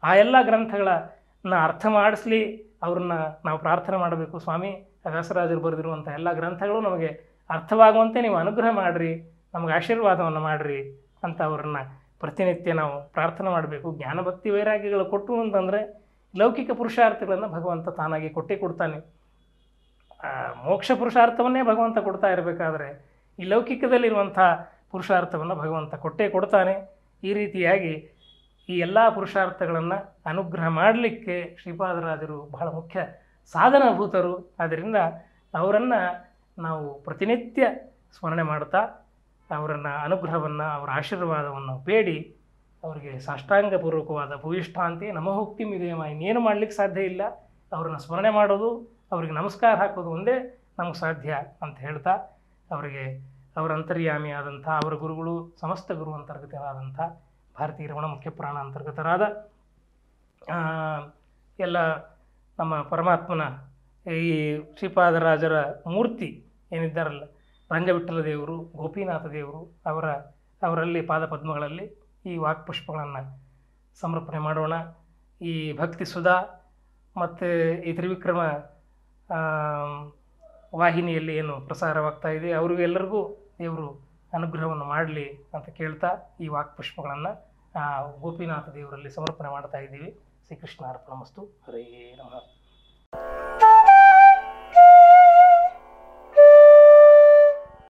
ಆ ಎಲ್ಲ ಗ್ರಂಥಗಳನ್ನ ಅರ್ಥ ಮಾಡಿಸ್ಲಿ ಅವ್ರನ್ನ ನಾವು ಪ್ರಾರ್ಥನೆ ಮಾಡಬೇಕು ಸ್ವಾಮಿ ವ್ಯಾಸರಾಜರು ಬರೆದಿರುವಂಥ ಎಲ್ಲ ಗ್ರಂಥಗಳು ನಮಗೆ ಅರ್ಥವಾಗುವಂತೆ ನೀವು ಅನುಗ್ರಹ ಮಾಡಿರಿ ನಮಗೆ ಆಶೀರ್ವಾದವನ್ನು ಮಾಡಿರಿ ಅಂತ ಅವ್ರನ್ನ ಪ್ರತಿನಿತ್ಯ ನಾವು ಪ್ರಾರ್ಥನೆ ಮಾಡಬೇಕು ಜ್ಞಾನಭಕ್ತಿ ವೈರಾಗ್ಯಗಳು ಕೊಟ್ಟು ಅಂತಂದರೆ ಲೌಕಿಕ ಪುರುಷಾರ್ಥಗಳನ್ನು ಭಗವಂತ ತಾನಾಗಿ ಕೊಟ್ಟೇ ಕೊಡ್ತಾನೆ ಮೋಕ್ಷ ಪುರುಷಾರ್ಥವನ್ನೇ ಭಗವಂತ ಕೊಡ್ತಾ ಇರಬೇಕಾದ್ರೆ ಈ ಲೌಕಿಕದಲ್ಲಿರುವಂಥ ಪುರುಷಾರ್ಥವನ್ನು ಭಗವಂತ ಕೊಟ್ಟೇ ಕೊಡ್ತಾನೆ ಈ ರೀತಿಯಾಗಿ ಈ ಎಲ್ಲ ಪುರುಷಾರ್ಥಗಳನ್ನು ಅನುಗ್ರಹ ಮಾಡಲಿಕ್ಕೆ ಶ್ರೀಪಾದರಾದರು ಬಹಳ ಮುಖ್ಯ ಸಾಧನಭೂತರು ಆದ್ದರಿಂದ ಅವರನ್ನು ನಾವು ಪ್ರತಿನಿತ್ಯ ಸ್ಮರಣೆ ಮಾಡ್ತಾ ಅವರನ್ನು ಅನುಗ್ರಹವನ್ನು ಅವರ ಆಶೀರ್ವಾದವನ್ನು ಬೇಡಿ ಅವರಿಗೆ ಸಾಷ್ಟಾಂಗಪೂರ್ವಕವಾದ ಭೂಯಿಷ್ಠಾಂತಿ ನಮಹೋಕ್ತಿ ಮಿದೇಮ ಇನ್ನೇನು ಮಾಡಲಿಕ್ಕೆ ಸಾಧ್ಯ ಇಲ್ಲ ಅವರನ್ನು ಸ್ಮರಣೆ ಮಾಡೋದು ಅವರಿಗೆ ನಮಸ್ಕಾರ ಹಾಕೋದು ಒಂದೇ ನಮಗೆ ಸಾಧ್ಯ ಅಂತ ಹೇಳ್ತಾ ಅವರಿಗೆ ಅವರ ಅಂತರ್ಯಾಮಿ ಆದಂಥ ಅವರ ಗುರುಗಳು ಸಮಸ್ತ ಗುರು ಅಂತರ್ಗತವಾದಂಥ ಭಾರತೀಯ ರಮಣ ಮುಖ್ಯ ಪುರಾಣ ಅಂತರ್ಗತರಾದ ಎಲ್ಲ ನಮ್ಮ ಪರಮಾತ್ಮನ ಈ ಶ್ರೀಪಾದರಾಜರ ಮೂರ್ತಿ ಏನಿದ್ದಾರಲ್ಲ ರಂಜವಿಠಲ ದೇವರು ಗೋಪಿನಾಥ ದೇವರು ಅವರ ಅವರಲ್ಲಿ ಪಾದಪದ್ಮಗಳಲ್ಲಿ ಈ ವಾಕ್ಪುಷ್ಪಗಳನ್ನು ಸಮರ್ಪಣೆ ಮಾಡೋಣ ಈ ಭಕ್ತಿ ಸುಧಾ ಮತ್ತು ಈ ತ್ರಿವಿಕ್ರಮ ವಾಹಿನಿಯಲ್ಲಿ ಏನು ಪ್ರಸಾರವಾಗ್ತಾ ಇದೆ ಅವ್ರಿಗೆಲ್ಲರಿಗೂ ದೇವರು ಅನುಗ್ರಹವನ್ನು ಮಾಡಲಿ ಅಂತ ಕೇಳ್ತಾ ಈ ವಾಕ್ಪುಷ್ಪಗಳನ್ನು ಗೋಪಿನಾಥ ದೇವರಲ್ಲಿ ಸಮರ್ಪಣೆ ಮಾಡ್ತಾ ಇದ್ದೀವಿ ಶ್ರೀಕೃಷ್ಣ ಅರ್ಪಣ ಮಸ್ತು ಹರೇ ನಮಃ